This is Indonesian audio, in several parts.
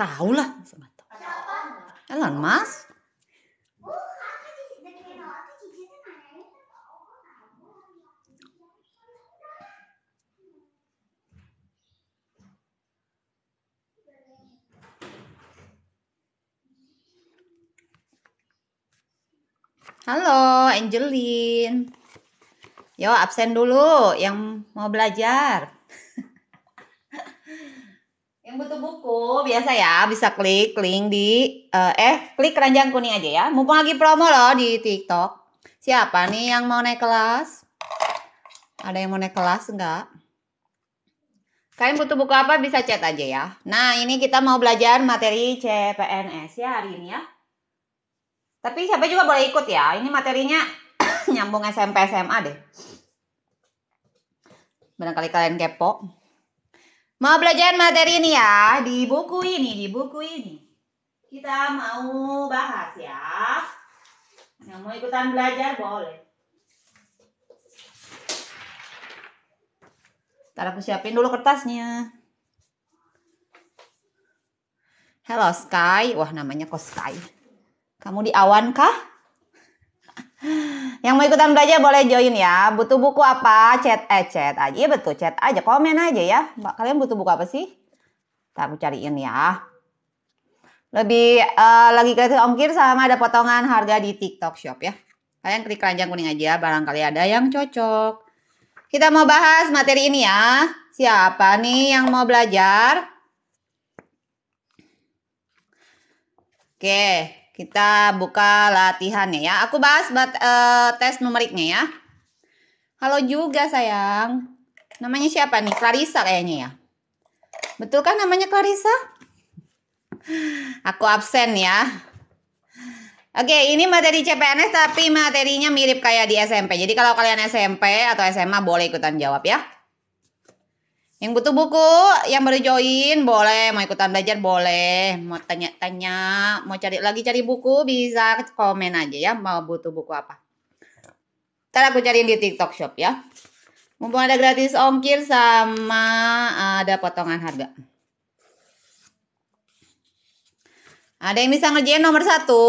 Tahu lah. Elon Musk. Halo Angelin. Yo absen dulu yang mau belajar. biasa ya bisa klik link di uh, eh klik keranjang kuning aja ya. Mumpung lagi promo loh di TikTok. Siapa nih yang mau naik kelas? Ada yang mau naik kelas enggak? Kalian butuh buku apa bisa chat aja ya. Nah, ini kita mau belajar materi CPNS ya hari ini ya. Tapi siapa juga boleh ikut ya. Ini materinya nyambung SMP SMA deh. Barangkali kalian kepo. Mau belajar materi ini ya, di buku ini, di buku ini. Kita mau bahas ya. Yang mau ikutan belajar boleh. Ntar aku siapin dulu kertasnya. Hello Sky. Wah namanya kok Sky. Kamu di awan kah? Yang mau ikutan belajar boleh join ya. Butuh buku apa? Chat eh chat aja. Iya betul, chat aja. Komen aja ya. Kalian butuh buku apa sih? Tak aku cariin ya. Lebih uh, lagi ke ongkir sama ada potongan harga di TikTok Shop ya. Kalian klik keranjang kuning aja barangkali ada yang cocok. Kita mau bahas materi ini ya. Siapa nih yang mau belajar? Oke, kita buka latihannya ya. Aku bahas bat, uh, tes numeriknya ya. Halo juga sayang. Namanya siapa nih? Clarissa kayaknya ya. Betul kan namanya Clarissa? Aku absen ya. Oke, ini materi CPNS tapi materinya mirip kayak di SMP. Jadi kalau kalian SMP atau SMA boleh ikutan jawab ya. Yang butuh buku, yang baru join boleh, mau ikutan belajar boleh, mau tanya-tanya, mau cari lagi cari buku bisa komen aja ya mau butuh buku apa. Ntar aku cariin di TikTok Shop ya. Mumpung ada gratis ongkir sama eh, ada potongan harga. Ada yang bisa ngerjain nomor satu?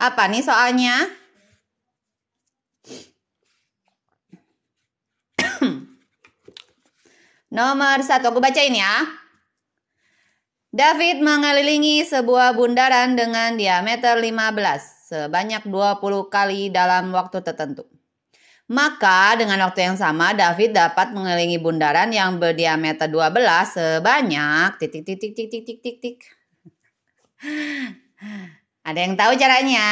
Apa nih soalnya? Nomor satu, aku bacain ya. David mengelilingi sebuah bundaran dengan diameter 15 sebanyak 20 kali dalam waktu tertentu. Maka dengan waktu yang sama David dapat mengelilingi bundaran yang berdiameter 12 sebanyak titik titik titik titik titik. titik. Ada yang tahu caranya?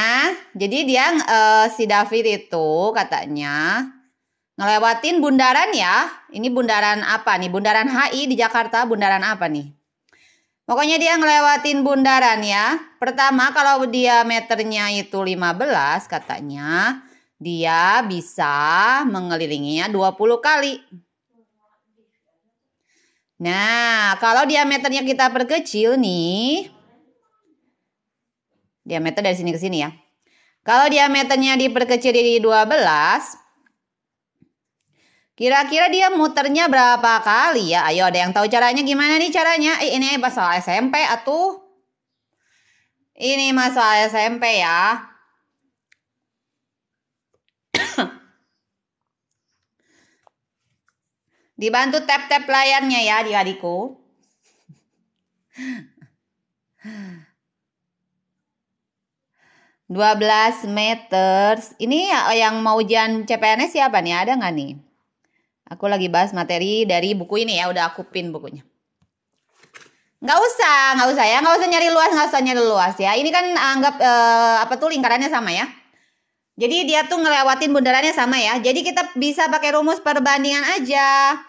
Jadi dia uh, si David itu katanya ngelewatin bundaran ya. Ini bundaran apa nih? Bundaran HI di Jakarta, bundaran apa nih? Pokoknya dia ngelewatin bundaran ya. Pertama kalau diameternya itu 15 katanya, dia bisa mengelilinginya 20 kali. Nah, kalau diameternya kita perkecil nih, diameter dari sini ke sini ya. Kalau diameternya diperkecil jadi 12, Kira-kira dia muternya berapa kali ya? Ayo ada yang tahu caranya gimana nih caranya? Eh, ini masalah SMP atuh. Ini masalah SMP ya. Dibantu tap-tap layarnya ya adik-adikku. Dua belas meter. Ini yang mau ujian CPNS siapa nih? Ada nggak nih? Aku lagi bahas materi dari buku ini ya, udah aku pin bukunya. Nggak usah, nggak usah ya, nggak usah nyari luas, nggak usah nyari luas ya. Ini kan eh, anggap eh, apa tuh lingkarannya sama ya. Jadi dia tuh ngelewatin bundarannya sama ya. Jadi kita bisa pakai rumus perbandingan aja.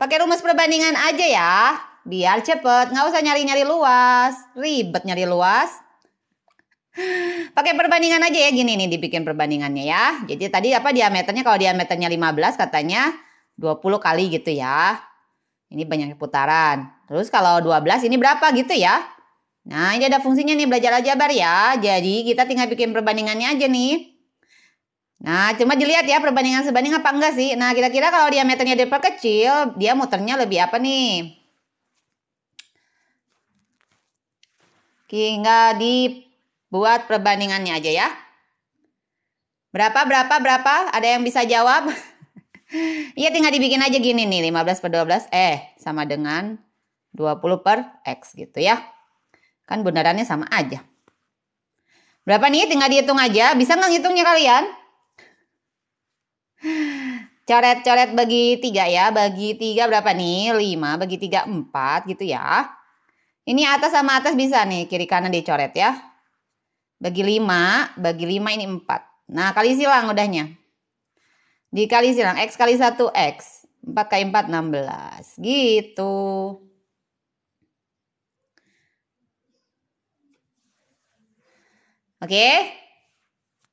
Pakai rumus perbandingan aja ya, biar cepet, nggak usah nyari-nyari luas, ribet nyari luas. Pakai perbandingan aja ya gini nih dibikin perbandingannya ya. Jadi tadi apa diameternya kalau diameternya 15 katanya 20 kali gitu ya. Ini banyak putaran. Terus kalau 12 ini berapa gitu ya. Nah ini ada fungsinya nih belajar aljabar ya. Jadi kita tinggal bikin perbandingannya aja nih. Nah cuma dilihat ya perbandingan sebanding apa enggak sih. Nah kira-kira kalau diameternya diperkecil dia muternya lebih apa nih. Tinggal dibuat perbandingannya aja ya. Berapa, berapa, berapa? Ada yang bisa jawab? Iya tinggal dibikin aja gini nih 15 per 12 eh sama dengan 20 per X gitu ya. Kan bundarannya sama aja. Berapa nih tinggal dihitung aja. Bisa nggak ngitungnya kalian? Coret-coret bagi 3 ya. Bagi 3 berapa nih? 5 bagi 3 4 gitu ya. Ini atas sama atas bisa nih kiri kanan dicoret ya. Bagi 5, bagi 5 ini 4. Nah kali silang udahnya. Dikali silang X kali 1 X. 4 kali 4 16. Gitu. Oke. Okay?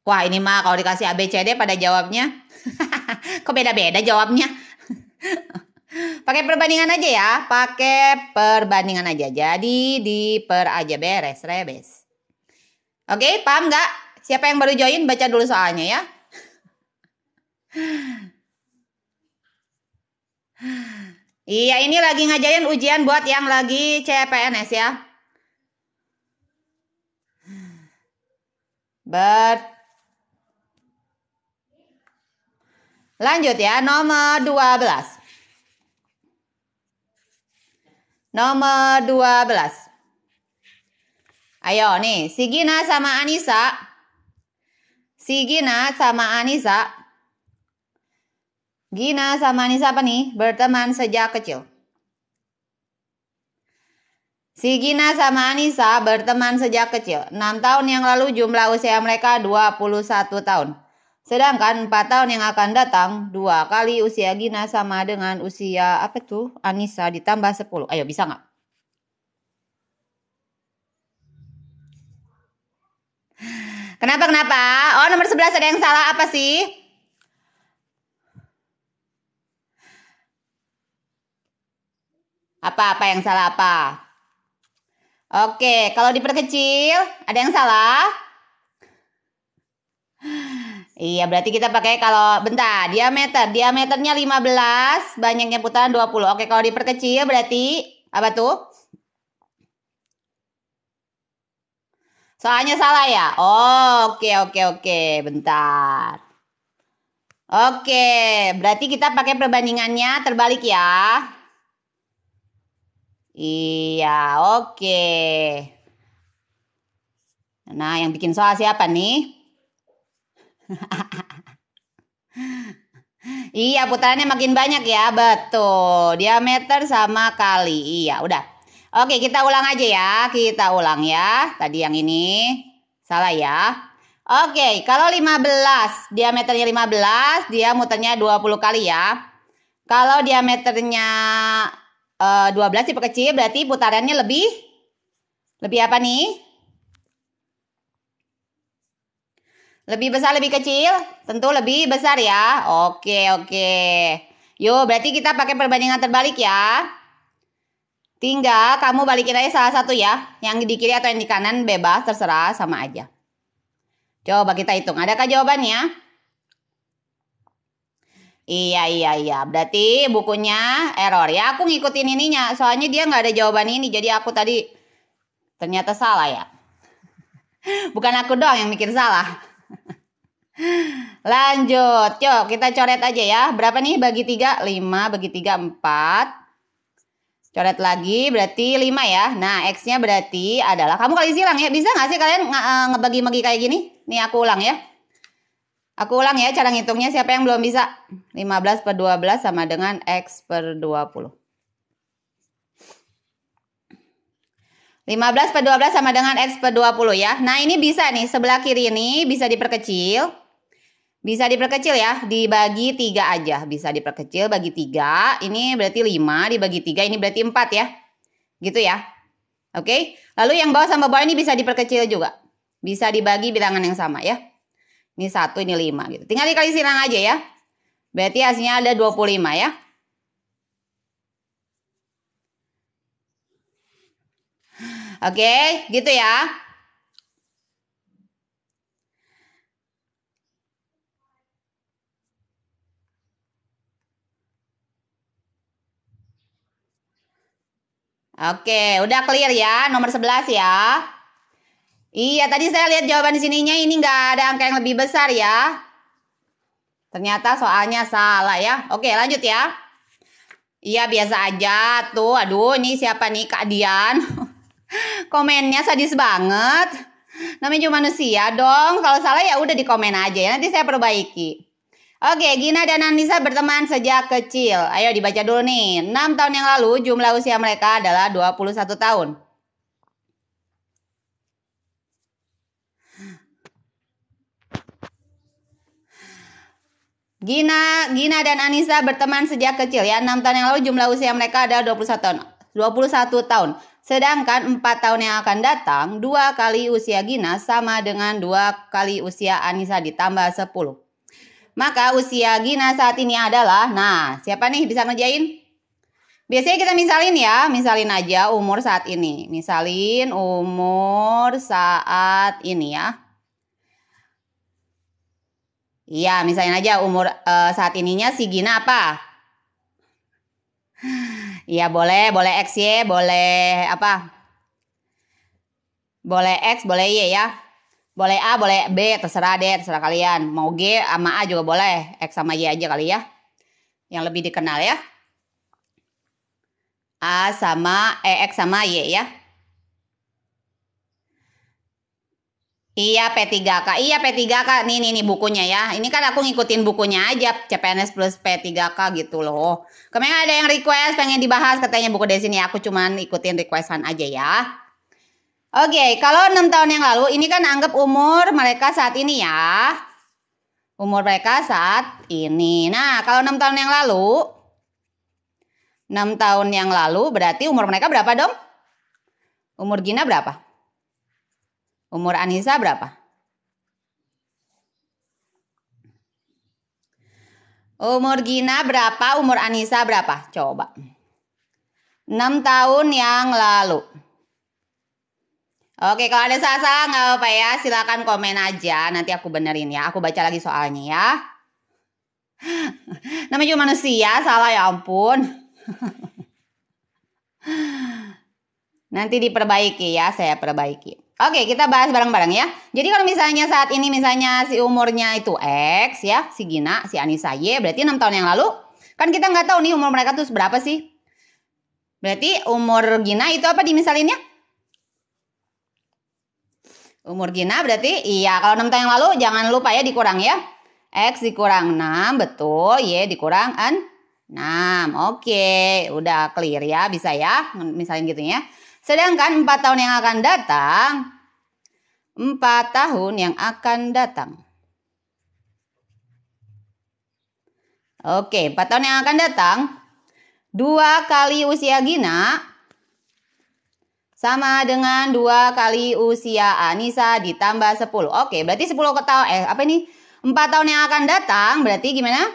Wah ini mah kalau dikasih ABCD pada jawabnya. Kok beda-beda jawabnya? Pakai perbandingan aja ya. Pakai perbandingan aja. Jadi di per aja beres, rebes. Oke, okay, paham nggak? Siapa yang baru join baca dulu soalnya ya. Iya, ini lagi ngajarin ujian buat yang lagi CPNS ya. Ber Lanjut ya, nomor 12. Nomor 12. Ayo nih, Sigina sama Anissa. Sigina sama Anissa Gina sama Nisa apa nih? Berteman sejak kecil. Si Gina sama Anissa berteman sejak kecil. 6 tahun yang lalu jumlah usia mereka 21 tahun. Sedangkan 4 tahun yang akan datang, dua kali usia Gina sama dengan usia apa tuh? Anissa ditambah 10. Ayo bisa nggak? Kenapa kenapa? Oh nomor 11 ada yang salah apa sih? Apa-apa yang salah apa? Oke, kalau diperkecil, ada yang salah? Iya, berarti kita pakai kalau bentar, diameter, diameternya 15, banyaknya putaran 20. Oke, kalau diperkecil berarti apa tuh? Soalnya salah ya? oke oke oke, bentar. Oke, berarti kita pakai perbandingannya terbalik ya. Iya, oke. Okay. Nah, yang bikin soal siapa nih? iya, putarannya makin banyak ya. Betul. Diameter sama kali. Iya, udah. Oke, kita ulang aja ya. Kita ulang ya. Tadi yang ini salah ya. Oke, kalau 15, diameternya 15, dia muternya 20 kali ya. Kalau diameternya Uh, eh, 12 diperkecil berarti putarannya lebih lebih apa nih? Lebih besar lebih kecil? Tentu lebih besar ya. Oke, oke. Yo, berarti kita pakai perbandingan terbalik ya. Tinggal kamu balikin aja salah satu ya. Yang di kiri atau yang di kanan bebas terserah sama aja. Coba kita hitung. Adakah jawabannya? Iya iya iya. Berarti bukunya error ya. Aku ngikutin ininya. Soalnya dia nggak ada jawaban ini. Jadi aku tadi ternyata salah ya. Bukan aku doang yang mikir salah. Lanjut, yuk kita coret aja ya. Berapa nih bagi 3? 5 bagi 3 4. Coret lagi berarti 5 ya. Nah, X-nya berarti adalah kamu kali silang ya. Bisa nggak sih kalian ngebagi-bagi kayak gini? Nih aku ulang ya. Aku ulang ya cara ngitungnya siapa yang belum bisa. 15 per 12 sama dengan X per 20. 15 per 12 sama dengan X per 20 ya. Nah ini bisa nih, sebelah kiri ini bisa diperkecil. Bisa diperkecil ya, dibagi 3 aja. Bisa diperkecil, bagi 3. Ini berarti 5, dibagi 3, ini berarti 4 ya. Gitu ya. Oke, lalu yang bawah sama bawah ini bisa diperkecil juga. Bisa dibagi bilangan yang sama ya. Ini satu, ini lima gitu. Tinggal dikali silang aja ya. Berarti hasilnya ada 25 ya. Oke, gitu ya. Oke, udah clear ya. Nomor 11 ya. Iya, tadi saya lihat jawaban di sininya ini nggak ada angka yang lebih besar ya. Ternyata soalnya salah ya. Oke, lanjut ya. Iya, biasa aja tuh. Aduh, ini siapa nih Kak Dian? Komennya sadis banget. Namanya cuma manusia dong. Kalau salah ya udah di dikomen aja ya. Nanti saya perbaiki. Oke, Gina dan Anissa berteman sejak kecil. Ayo dibaca dulu nih. 6 tahun yang lalu jumlah usia mereka adalah 21 tahun. Gina, Gina dan Anissa berteman sejak kecil ya. 6 tahun yang lalu jumlah usia mereka adalah 21 tahun. 21 tahun. Sedangkan 4 tahun yang akan datang, 2 kali usia Gina sama dengan 2 kali usia Anissa ditambah 10. Maka usia Gina saat ini adalah, nah siapa nih bisa ngejain? Biasanya kita misalin ya, misalin aja umur saat ini. Misalin umur saat ini ya. Iya, misalnya aja umur uh, saat ininya si Gina apa? Iya boleh, boleh X, Y, boleh apa? Boleh X, boleh Y ya. Boleh A, boleh B, terserah deh, terserah kalian. Mau G sama A juga boleh, X sama Y aja kali ya. Yang lebih dikenal ya. A sama, eh X sama Y ya. Iya P3K, iya P3K, nih nih nih bukunya ya. Ini kan aku ngikutin bukunya aja, CPNS plus P3K gitu loh. Kemarin ada yang request pengen dibahas katanya buku dari sini, aku cuman ikutin requestan aja ya. Oke, okay, kalau 6 tahun yang lalu ini kan anggap umur mereka saat ini ya. Umur mereka saat ini. Nah, kalau 6 tahun yang lalu, 6 tahun yang lalu berarti umur mereka berapa dong? Umur Gina berapa? Umur Anissa berapa? Umur Gina berapa? Umur Anissa berapa? Coba. 6 tahun yang lalu. Oke, kalau ada salah-salah nggak apa-apa ya. Silahkan komen aja. Nanti aku benerin ya. Aku baca lagi soalnya ya. Namanya juga manusia, salah ya ampun. Nanti diperbaiki ya, saya perbaiki. Oke, kita bahas bareng-bareng ya. Jadi kalau misalnya saat ini misalnya si umurnya itu X ya, si Gina, si Anissa Y, berarti 6 tahun yang lalu. Kan kita nggak tahu nih umur mereka tuh berapa sih. Berarti umur Gina itu apa ya? Umur Gina berarti iya kalau 6 tahun yang lalu jangan lupa ya dikurang ya. X dikurang 6 betul, Y dikurang 6. Oke, udah clear ya bisa ya misalnya gitu ya. Sedangkan empat tahun yang akan datang, empat tahun yang akan datang. Oke, empat tahun yang akan datang, dua kali usia Gina sama dengan dua kali usia Anissa ditambah 10. Oke, berarti 10 ke eh apa ini? empat tahun yang akan datang berarti gimana?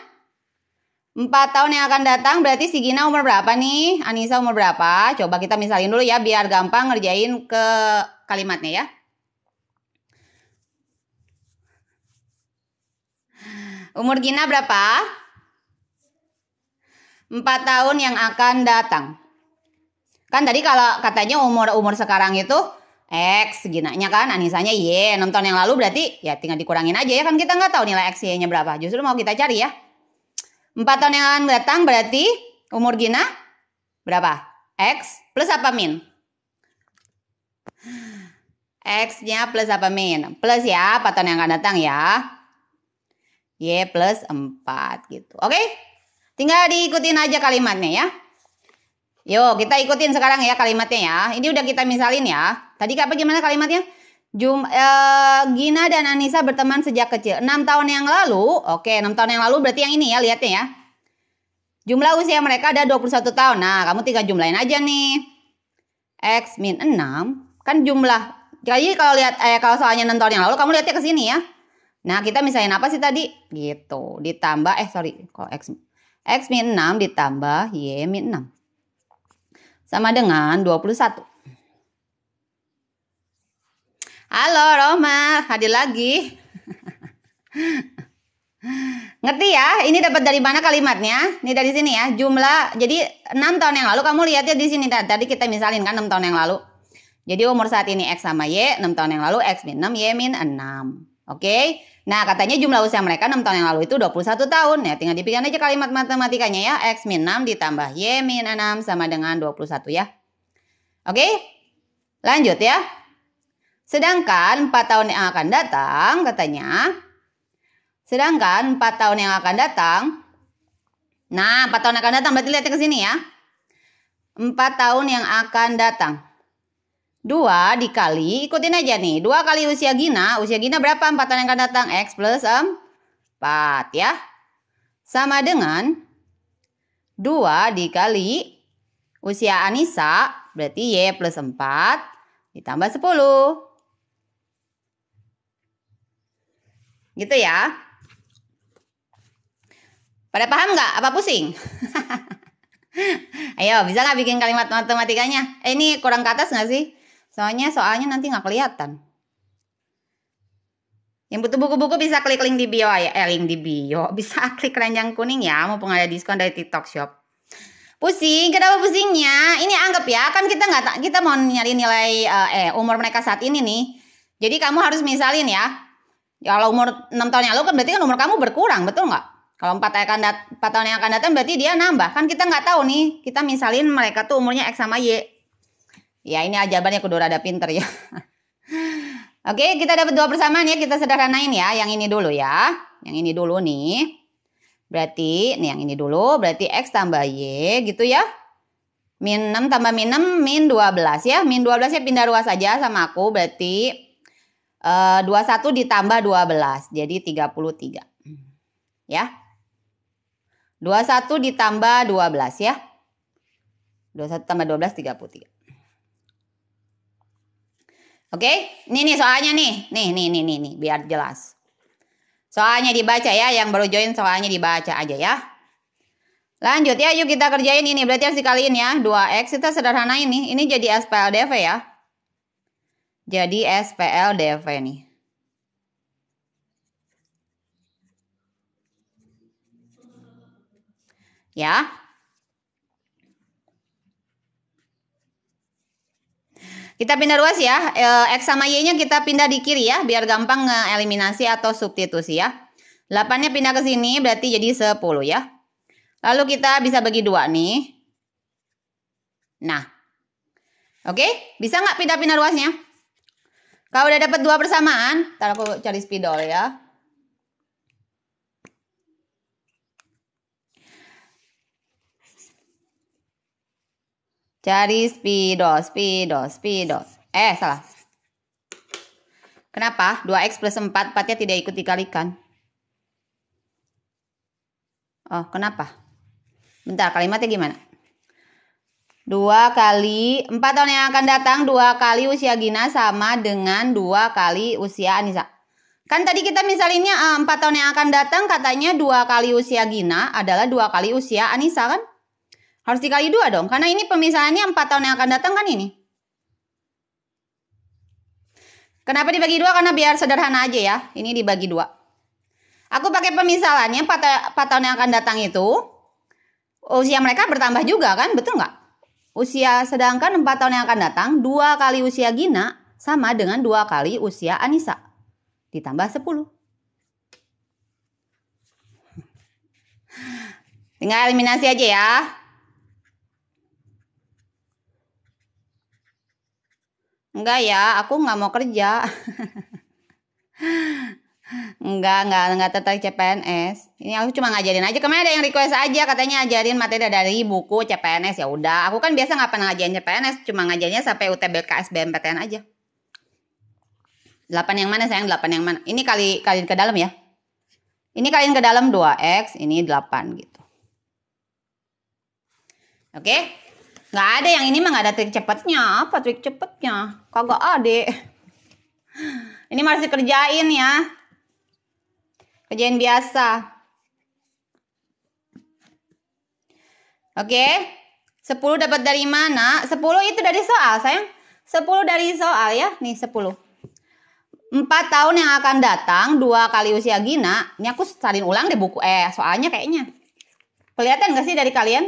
Empat tahun yang akan datang berarti si Gina umur berapa nih? Anissa umur berapa? Coba kita misalin dulu ya biar gampang ngerjain ke kalimatnya ya. Umur Gina berapa? Empat tahun yang akan datang. Kan tadi kalau katanya umur-umur sekarang itu X ginanya kan Anisanya Y 6 tahun yang lalu berarti ya tinggal dikurangin aja ya kan kita nggak tahu nilai X Y nya berapa justru mau kita cari ya 4 tahun yang akan datang berarti umur Gina berapa? X plus apa min? X-nya plus apa min? Plus ya, 4 tahun yang akan datang ya. Y plus 4 gitu. Oke? Tinggal diikutin aja kalimatnya ya. Yuk, kita ikutin sekarang ya kalimatnya ya. Ini udah kita misalin ya. Tadi apa gimana kalimatnya? Jum, uh, Gina dan Anissa berteman sejak kecil. 6 tahun yang lalu, oke okay, 6 tahun yang lalu berarti yang ini ya, lihatnya ya. Jumlah usia mereka ada 21 tahun. Nah, kamu tinggal jumlahin aja nih. X min 6, kan jumlah. Jadi kalau lihat, eh, kalau soalnya 6 tahun yang lalu, kamu lihatnya ke sini ya. Nah, kita misalnya apa sih tadi? Gitu, ditambah, eh sorry, kalau X, X min 6 ditambah Y min 6. Sama dengan 21. Halo Roma, hadir lagi. Ngerti ya? Ini dapat dari mana kalimatnya? Ini dari sini ya. Jumlah jadi 6 tahun yang lalu kamu lihat ya di sini tadi kita misalin kan 6 tahun yang lalu. Jadi umur saat ini X sama Y, 6 tahun yang lalu X min 6, Y min 6. Oke? Okay? Nah katanya jumlah usia mereka 6 tahun yang lalu itu 21 tahun. Ya tinggal dipikirin aja kalimat matematikanya ya. X min 6 ditambah Y min 6 sama dengan 21 ya. Oke? Okay? Lanjut ya. Sedangkan 4 tahun yang akan datang katanya sedangkan 4 tahun yang akan datang Nah, 4 tahun yang akan datang berarti lihat ke sini ya. 4 tahun yang akan datang. 2 dikali, ikutin aja nih. 2 kali usia Gina, usia Gina berapa 4 tahun yang akan datang? X plus 4 ya. Sama dengan 2 dikali usia Anissa, berarti Y plus 4 ditambah 10. Gitu ya. Pada paham nggak? Apa pusing? Ayo, bisa nggak bikin kalimat matematikanya? Eh, ini kurang ke atas nggak sih? Soalnya soalnya nanti nggak kelihatan. Yang butuh buku-buku bisa klik link di bio ya, eh, link di bio. Bisa klik keranjang kuning ya, mumpung ada diskon dari TikTok Shop. Pusing, kenapa pusingnya? Ini anggap ya, kan kita nggak kita mau nyari nilai uh, eh umur mereka saat ini nih. Jadi kamu harus misalin ya, Ya, kalau umur 6 tahun yang lalu kan berarti kan umur kamu berkurang, betul nggak? Kalau 4 akan dat 4 tahun yang akan datang berarti dia nambah. Kan kita nggak tahu nih, kita misalin mereka tuh umurnya X sama Y. Ya ini ajabannya kudu rada pinter ya. Oke, kita dapat dua persamaan ya. Kita sederhanain ya. Yang ini dulu ya. Yang ini dulu nih. Berarti, nih yang ini dulu. Berarti X tambah Y gitu ya. Min 6 tambah min 6, min 12 ya. Min 12 ya pindah ruas aja sama aku. Berarti 21 eh, ditambah 12 jadi 33. Ya. 21 ditambah 12 ya. 21 tambah 12 33. Oke, ini nih soalnya nih. Nih, nih, nih, nih, nih, biar jelas. Soalnya dibaca ya, yang baru join soalnya dibaca aja ya. Lanjut ya, yuk kita kerjain ini. Berarti harus dikaliin ya. 2X kita sederhana ini. Ini jadi SPLDV ya. Jadi SPL DV e nih. Ya. Kita pindah ruas ya. Eh, X sama Y-nya kita pindah di kiri ya. Biar gampang ngeliminasi atau substitusi ya. 8-nya pindah ke sini berarti jadi 10 ya. Lalu kita bisa bagi dua nih. Nah. Oke, bisa nggak pindah-pindah ruasnya? Kalau udah dapat dua persamaan, ntar aku cari spidol ya. Cari spidol, spidol, spidol. Eh, salah. Kenapa? 2x plus 4, 4 tidak ikut dikalikan. Oh, kenapa? Bentar, kalimatnya gimana? Dua kali empat tahun yang akan datang dua kali usia Gina sama dengan dua kali usia Anissa. Kan tadi kita misalnya eh, empat tahun yang akan datang katanya dua kali usia Gina adalah dua kali usia Anissa kan? Harus dikali dua dong karena ini pemisahannya empat tahun yang akan datang kan ini. Kenapa dibagi dua? Karena biar sederhana aja ya. Ini dibagi dua. Aku pakai pemisalannya 4 eh, tahun yang akan datang itu usia mereka bertambah juga kan? Betul nggak? Usia sedangkan 4 tahun yang akan datang, dua kali usia Gina sama dengan dua kali usia Anissa. Ditambah 10. Tinggal eliminasi aja ya. Enggak ya, aku nggak mau kerja. Enggak, enggak, enggak tertarik CPNS. Ini aku cuma ngajarin aja. Kemarin ada yang request aja katanya ngajarin materi dari buku CPNS ya udah. Aku kan biasa nggak pernah ngajarin CPNS, cuma ngajarnya sampai UTBK SBMPTN aja. 8 yang mana sayang? 8 yang mana? Ini kali kalian ke dalam ya. Ini kalian ke dalam 2x, ini 8 gitu. Oke? Nggak ada yang ini mah nggak ada trik cepetnya. Apa trik cepetnya? Kagak ada. Ini masih kerjain ya. Kerjaan biasa. Oke. Okay? 10 dapat dari mana? 10 itu dari soal, sayang. 10 dari soal ya. Nih 10. 4 tahun yang akan datang, dua kali usia Gina. Ini aku salin ulang di buku eh soalnya kayaknya. Kelihatan gak sih dari kalian?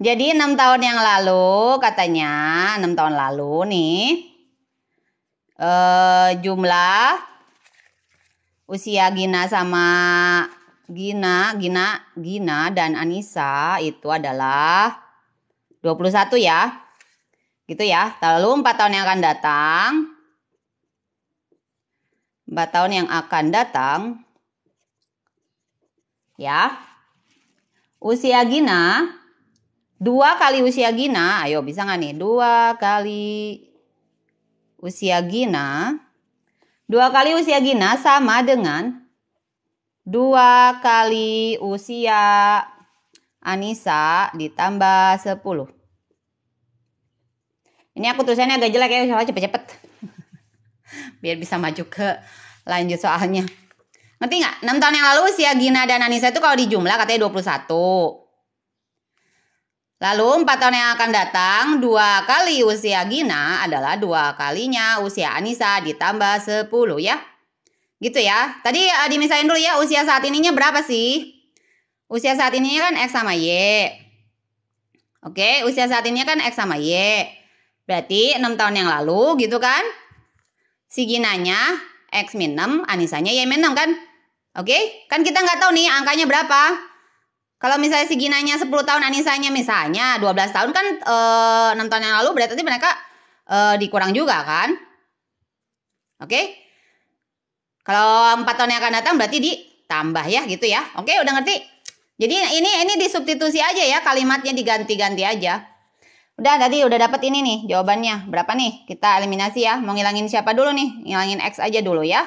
Jadi 6 tahun yang lalu katanya, 6 tahun lalu nih eh, jumlah usia Gina sama Gina, Gina, Gina dan Anissa itu adalah 21 ya. Gitu ya. Lalu 4 tahun yang akan datang 4 tahun yang akan datang ya. Usia Gina dua kali usia Gina, ayo bisa nggak nih? Dua kali usia Gina. Dua kali usia Gina sama dengan dua kali usia Anissa ditambah 10. Ini aku tulisannya agak jelek ya, soalnya cepet-cepet. Biar bisa maju ke lanjut soalnya. Ngerti nggak? 6 tahun yang lalu usia Gina dan Anissa itu kalau dijumlah katanya 21. Lalu empat tahun yang akan datang, dua kali usia Gina adalah dua kalinya usia Anissa ditambah 10 ya. Gitu ya. Tadi uh, dimisahin dulu ya usia saat ininya berapa sih? Usia saat ininya kan X sama Y. Oke, usia saat ininya kan X sama Y. Berarti 6 tahun yang lalu gitu kan. Si Gina nya X min 6, Anisanya Y min 6 kan. Oke, kan kita nggak tahu nih angkanya berapa. Kalau misalnya si Ginanya 10 tahun, Anisanya misalnya 12 tahun kan enam eh, tahun yang lalu berarti mereka e, dikurang juga kan? Oke. Okay? Kalau empat tahun yang akan datang berarti ditambah ya gitu ya. Oke, okay, udah ngerti? Jadi ini ini disubstitusi aja ya kalimatnya diganti-ganti aja. Udah tadi udah dapat ini nih jawabannya. Berapa nih? Kita eliminasi ya. Mau ngilangin siapa dulu nih? Ngilangin X aja dulu ya.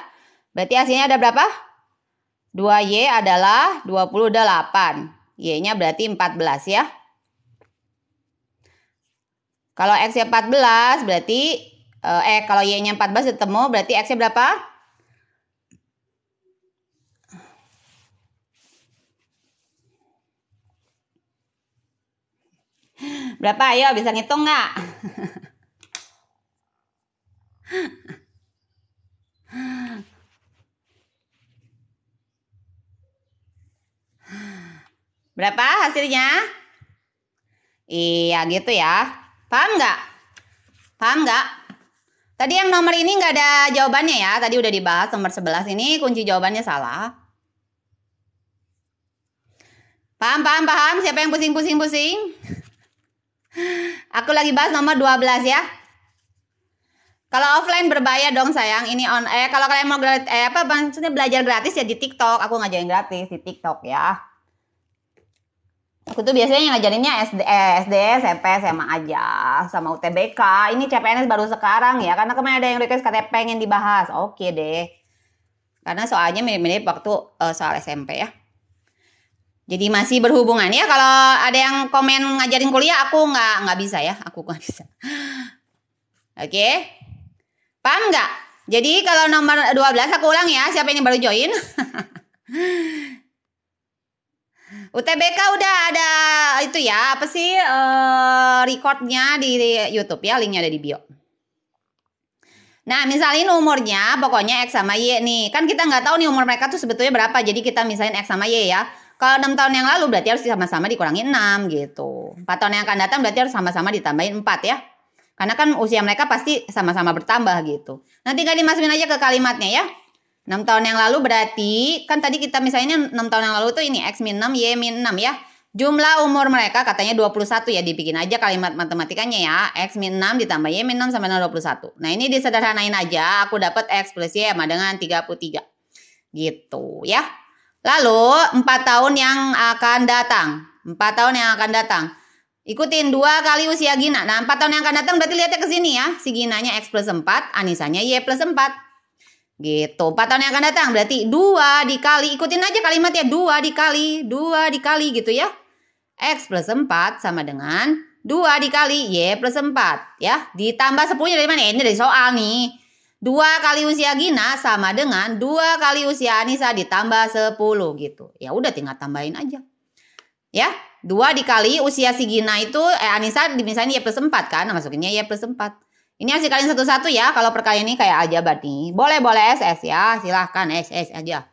Berarti hasilnya ada berapa? 2Y adalah 28. Y-nya berarti 14 ya. Kalau X-nya 14 berarti eh, eh kalau Y-nya 14 ketemu berarti X-nya berapa? Berapa? Ayo bisa ngitung nggak? Berapa hasilnya? Iya gitu ya. Paham nggak? Paham nggak? Tadi yang nomor ini nggak ada jawabannya ya. Tadi udah dibahas nomor 11 ini kunci jawabannya salah. Paham, paham, paham? Siapa yang pusing, pusing, pusing? Aku lagi bahas nomor 12 ya. Kalau offline berbahaya dong sayang. Ini on eh kalau kalian mau eh apa maksudnya belajar gratis ya di TikTok. Aku ngajarin gratis di TikTok ya. Aku tuh biasanya yang ngajarinnya SD, eh, SD, SMP, SMA aja sama UTBK. Ini CPNS baru sekarang ya, karena kemarin ada yang request katanya pengen dibahas. Oke deh. Karena soalnya mirip-mirip waktu uh, soal SMP ya. Jadi masih berhubungan ya. Kalau ada yang komen ngajarin kuliah, aku nggak nggak bisa ya. Aku nggak bisa. Oke, okay. paham nggak? Jadi kalau nomor 12 aku ulang ya. Siapa yang baru join? UTBK udah ada itu ya apa sih uh, recordnya di, di YouTube ya linknya ada di bio. Nah misalin umurnya pokoknya X sama Y nih kan kita nggak tahu nih umur mereka tuh sebetulnya berapa jadi kita misalnya X sama Y ya. Kalau enam tahun yang lalu berarti harus sama-sama dikurangi 6 gitu. 4 tahun yang akan datang berarti harus sama-sama ditambahin 4 ya. Karena kan usia mereka pasti sama-sama bertambah gitu. Nanti tinggal dimasukin aja ke kalimatnya ya. 6 tahun yang lalu berarti kan tadi kita misalnya 6 tahun yang lalu tuh ini X min 6, Y min 6 ya. Jumlah umur mereka katanya 21 ya dibikin aja kalimat matematikanya ya. X min 6 ditambah Y min 6 sama dengan 21. Nah ini disederhanain aja aku dapat X plus Y sama dengan 33. Gitu ya. Lalu 4 tahun yang akan datang. 4 tahun yang akan datang. Ikutin dua kali usia Gina. Nah 4 tahun yang akan datang berarti lihatnya ke sini ya. Si Ginanya X plus 4, Anisanya Y plus 4. Gitu. empat tahun yang akan datang berarti dua dikali ikutin aja kalimatnya dua dikali dua dikali gitu ya. X plus empat sama dengan dua dikali Y plus empat ya. Ditambah 10 dari mana? Ini dari soal nih. dua kali usia Gina sama dengan dua kali usia Anissa ditambah sepuluh gitu. Ya udah tinggal tambahin aja. Ya, dua dikali usia si Gina itu eh Anissa misalnya Y plus empat kan, masukinnya Y plus empat ini harus kalian satu-satu ya. Kalau perkalian ini kayak aja berarti. Boleh boleh SS ya. Silahkan SS aja.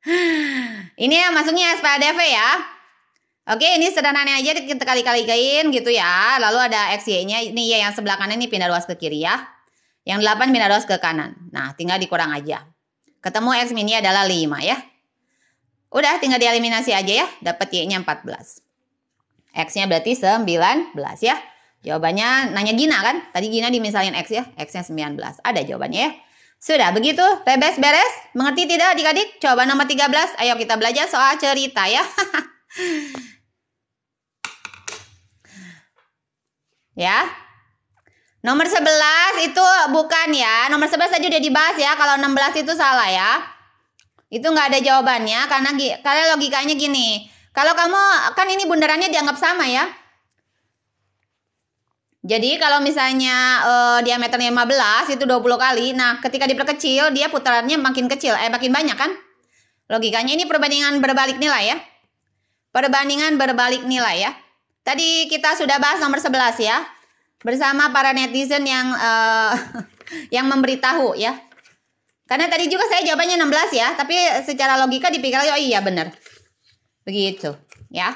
ini yang masuknya SPADV ya. Oke, ini sederhananya aja kita kali-kaliin gitu ya. Lalu ada XY-nya. Ini ya yang sebelah kanan ini pindah luas ke kiri ya. Yang 8 pindah luas ke kanan. Nah, tinggal dikurang aja. Ketemu X mini adalah 5 ya. Udah, tinggal dieliminasi aja ya. Dapat Y-nya 14. X-nya berarti 19 ya. Jawabannya nanya Gina kan? Tadi Gina dimisalin X ya. X-nya 19. Ada jawabannya ya. Sudah begitu, bebas beres? Mengerti tidak adik-adik? Coba nomor 13. Ayo kita belajar soal cerita ya. ya. Nomor 11 itu bukan ya. Nomor 11 aja udah dibahas ya. Kalau 16 itu salah ya. Itu nggak ada jawabannya karena karena logikanya gini. Kalau kamu kan ini bundarannya dianggap sama ya. Jadi kalau misalnya uh, diameternya 15 itu 20 kali. Nah, ketika diperkecil dia putarannya makin kecil, eh makin banyak kan? Logikanya ini perbandingan berbalik nilai ya. Perbandingan berbalik nilai ya. Tadi kita sudah bahas nomor 11 ya. Bersama para netizen yang uh, yang memberitahu ya. Karena tadi juga saya jawabannya 16 ya, tapi secara logika dipikir oh iya benar. Begitu, ya.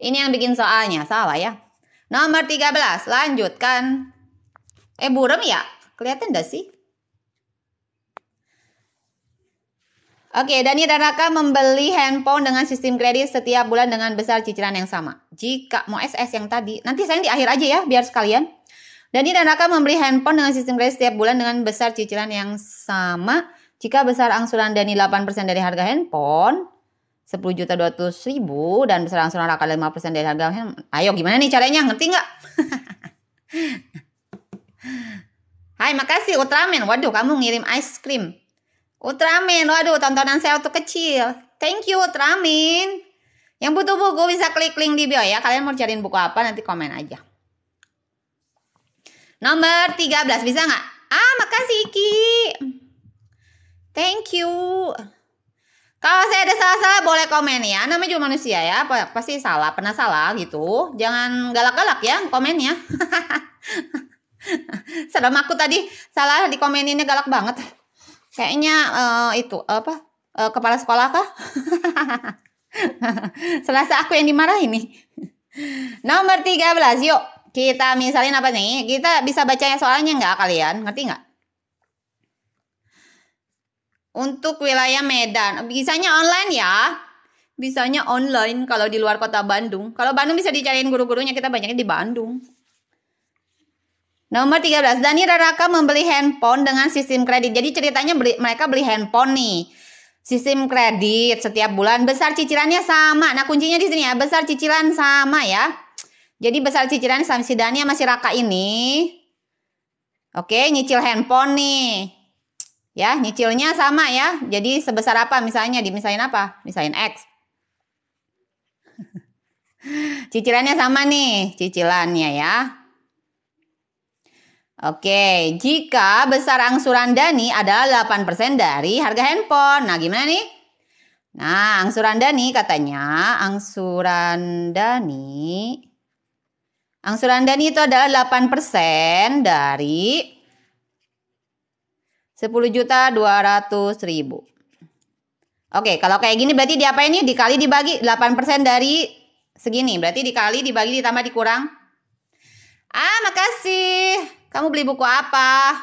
Ini yang bikin soalnya salah ya. Nomor 13, lanjutkan. Eh, burem ya? Kelihatan gak sih? Oke, Dani dan Raka membeli handphone dengan sistem kredit setiap bulan dengan besar cicilan yang sama. Jika mau SS yang tadi, nanti saya di akhir aja ya, biar sekalian. Dani dan Raka membeli handphone dengan sistem kredit setiap bulan dengan besar cicilan yang sama. Jika besar angsuran Dani 8% dari harga handphone, 10 juta 200 ribu dan besaran-besaran raka persen dari harga ayo gimana nih caranya ngerti nggak Hai makasih Ultraman waduh kamu ngirim ice cream Ultraman waduh tontonan saya waktu kecil thank you Ultraman yang butuh buku bisa klik link di bio ya kalian mau cariin buku apa nanti komen aja Nomor 13 bisa nggak? Ah makasih Iki Thank you. Kalau saya ada salah-salah boleh komen ya. Namanya juga manusia ya. Pasti salah, pernah salah gitu. Jangan galak-galak ya komen ya. Sedang aku tadi salah di komen ini galak banget. Kayaknya uh, itu apa? Uh, kepala sekolah kah? Selasa aku yang dimarahin nih. Nomor 13 yuk. Kita misalnya apa nih? Kita bisa baca soalnya nggak kalian? Ngerti nggak? untuk wilayah Medan. Bisanya online ya. Bisanya online kalau di luar kota Bandung. Kalau Bandung bisa dicariin guru-gurunya, kita banyaknya di Bandung. Nomor 13, Dani Raraka membeli handphone dengan sistem kredit. Jadi ceritanya beli, mereka beli handphone nih. Sistem kredit setiap bulan besar cicilannya sama. Nah, kuncinya di sini ya, besar cicilan sama ya. Jadi besar cicilan sama si Dani sama si Raka ini. Oke, nyicil handphone nih. Ya, nyicilnya sama ya. Jadi sebesar apa misalnya? Dimisain apa? Misain X. Cicilannya sama nih, cicilannya ya. Oke, jika besar angsuran Dani adalah 8% dari harga handphone. Nah, gimana nih? Nah, angsuran Dani katanya, angsuran Dani angsuran Dani itu adalah 8% dari 10 juta 200 ribu. Oke, kalau kayak gini berarti diapain nih? dikali dibagi 8% dari segini. Berarti dikali dibagi ditambah dikurang. Ah, makasih. Kamu beli buku apa?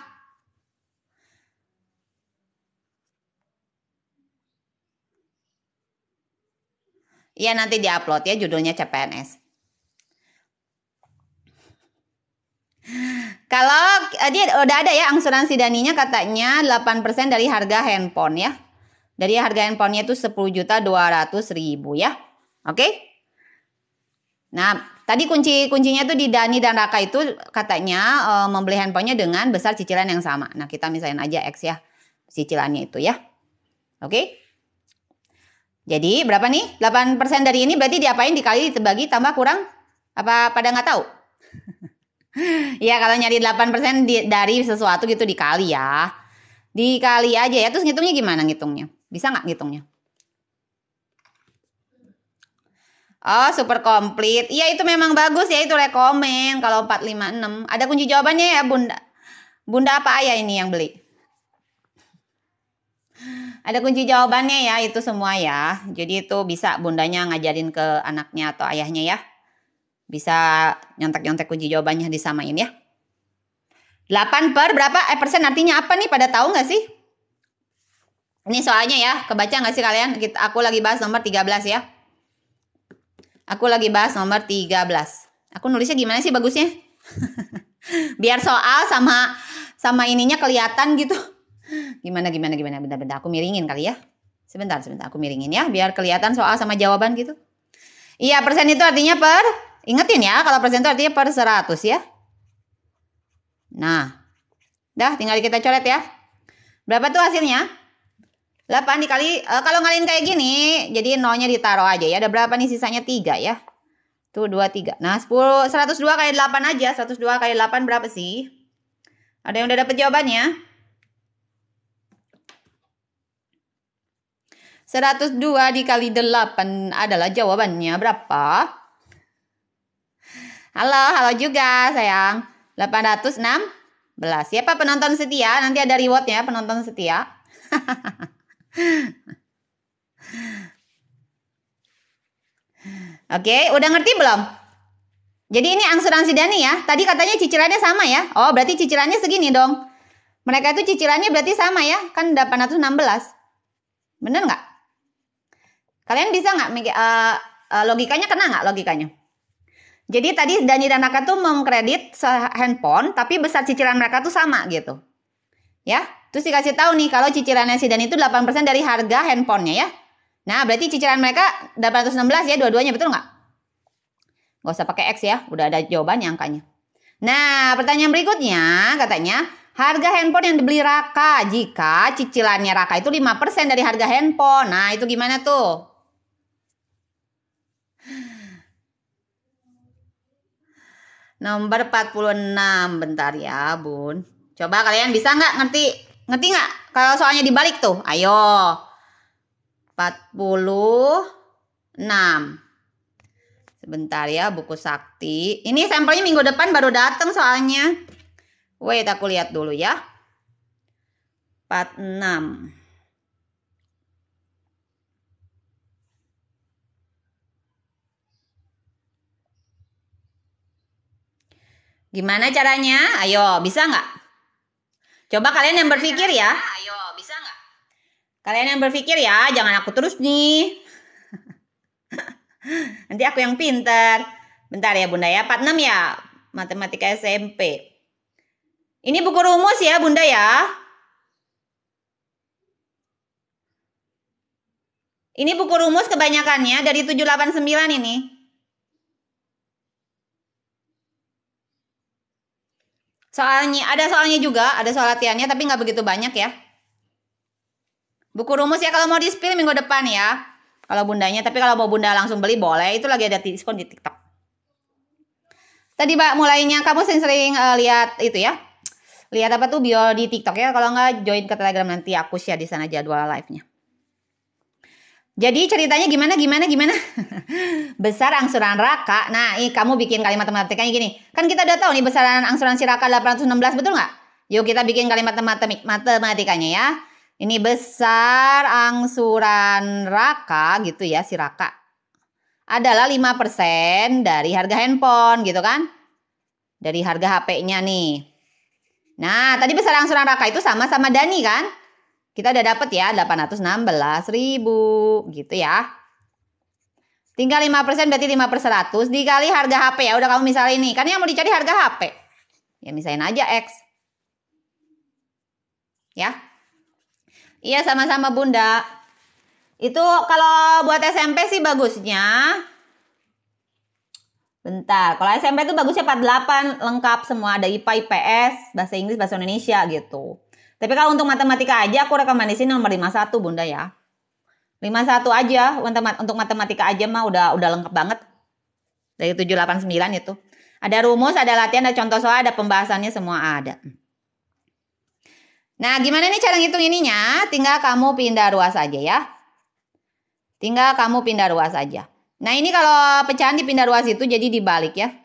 Iya nanti diupload ya judulnya CPNS. Kalau eh, dia udah ada ya angsuran sidaninya katanya 8% dari harga handphone ya. Dari harga handphonenya itu 10 juta 200 ribu ya. Oke. Okay? Nah, tadi kunci kuncinya itu di Dani dan Raka itu katanya e, membeli handphonenya dengan besar cicilan yang sama. Nah, kita misalnya aja X ya cicilannya itu ya. Oke. Okay? Jadi berapa nih? 8% dari ini berarti diapain dikali dibagi tambah kurang? Apa pada nggak tahu? ya kalau nyari 8% di, dari sesuatu gitu dikali ya. Dikali aja ya. Terus ngitungnya gimana ngitungnya? Bisa nggak ngitungnya? Oh super komplit. Iya itu memang bagus ya itu rekomen kalau 456. Ada kunci jawabannya ya bunda. Bunda apa ayah ini yang beli? Ada kunci jawabannya ya itu semua ya. Jadi itu bisa bundanya ngajarin ke anaknya atau ayahnya ya. Bisa nyontek-nyontek kunci jawabannya disamain ya. 8 per berapa? Eh persen artinya apa nih pada tahu nggak sih? Ini soalnya ya, kebaca nggak sih kalian? aku lagi bahas nomor 13 ya. Aku lagi bahas nomor 13. Aku nulisnya gimana sih bagusnya? Biar soal sama sama ininya kelihatan gitu. Gimana gimana gimana bentar-bentar aku miringin kali ya. Sebentar sebentar aku miringin ya biar kelihatan soal sama jawaban gitu. Iya, persen itu artinya per Ingetin ya, kalau persen itu artinya per 100 ya. Nah, dah tinggal kita coret ya. Berapa tuh hasilnya? 8 dikali, e, kalau ngalin kayak gini, jadi nolnya ditaruh aja ya. Ada berapa nih sisanya? 3 ya. Tuh 2, 3. Nah, 10, 102 kali 8 aja. 102 kali 8 berapa sih? Ada yang udah dapet jawabannya? 102 dikali 8 adalah jawabannya berapa? Halo, halo juga sayang. 816. Siapa penonton setia? Nanti ada rewardnya penonton setia. Oke, udah ngerti belum? Jadi ini si dani ya. Tadi katanya cicilannya sama ya. Oh, berarti cicilannya segini dong. Mereka itu cicilannya berarti sama ya. Kan 816. Bener nggak? Kalian bisa nggak? uh, logikanya kena nggak logikanya? Jadi tadi Dani dan Naka tuh mengkredit handphone, tapi besar cicilan mereka tuh sama gitu. Ya, terus dikasih tahu nih kalau cicilannya si Dani itu 8% dari harga handphonenya ya. Nah, berarti cicilan mereka 816 ya dua-duanya, betul nggak? Nggak usah pakai X ya, udah ada jawabannya angkanya. Nah, pertanyaan berikutnya katanya, harga handphone yang dibeli Raka jika cicilannya Raka itu 5% dari harga handphone. Nah, itu gimana tuh? Nomor 46 bentar ya bun. Coba kalian bisa nggak ngerti? Ngerti nggak? Kalau soalnya dibalik tuh, ayo. 46. Sebentar ya buku sakti. Ini sampelnya minggu depan baru datang soalnya. Wait aku lihat dulu ya. 46. Gimana caranya? Ayo, bisa nggak? Coba kalian yang berpikir ya. Ayo, bisa nggak? Kalian yang berpikir ya, jangan aku terus nih. Nanti aku yang pinter. Bentar ya bunda ya, 46 ya. Matematika SMP. Ini buku rumus ya bunda ya. Ini buku rumus kebanyakannya dari 789 ini. Soalnya ada soalnya juga, ada soal latihannya tapi nggak begitu banyak ya. Buku rumus ya kalau mau di spill minggu depan ya. Kalau bundanya, tapi kalau mau bunda langsung beli boleh. Itu lagi ada diskon di TikTok. Tadi Mbak mulainya kamu sering-sering uh, eh, lihat itu ya. Lihat apa tuh bio di TikTok ya. Kalau nggak join ke Telegram nanti aku share di sana jadwal live-nya. Jadi ceritanya gimana gimana gimana? besar angsuran raka. Nah, ih, kamu bikin kalimat matematikanya gini. Kan kita udah tahu nih besaran angsuran si raka 816 betul nggak? Yuk kita bikin kalimat matematik matematikanya ya. Ini besar angsuran raka gitu ya si raka. Adalah 5% dari harga handphone gitu kan? Dari harga HP-nya nih. Nah, tadi besar angsuran raka itu sama sama Dani kan? Kita udah dapet ya 816 ribu gitu ya. Tinggal 5% berarti 5 per 100 dikali harga HP ya. Udah kamu misalnya ini. Kan yang mau dicari harga HP. Ya misalnya aja X. Ya. Iya sama-sama bunda. Itu kalau buat SMP sih bagusnya. Bentar, kalau SMP itu bagusnya 48 lengkap semua ada IPA, IPS, bahasa Inggris, bahasa Indonesia gitu. Tapi kalau untuk matematika aja aku rekomendasi nomor 51 Bunda ya. 51 aja untuk matematika aja mah udah udah lengkap banget. Dari 789 itu. Ada rumus, ada latihan, ada contoh soal, ada pembahasannya semua ada. Nah, gimana nih cara ngitung ininya? Tinggal kamu pindah ruas aja ya. Tinggal kamu pindah ruas aja. Nah, ini kalau pecahan dipindah ruas itu jadi dibalik ya.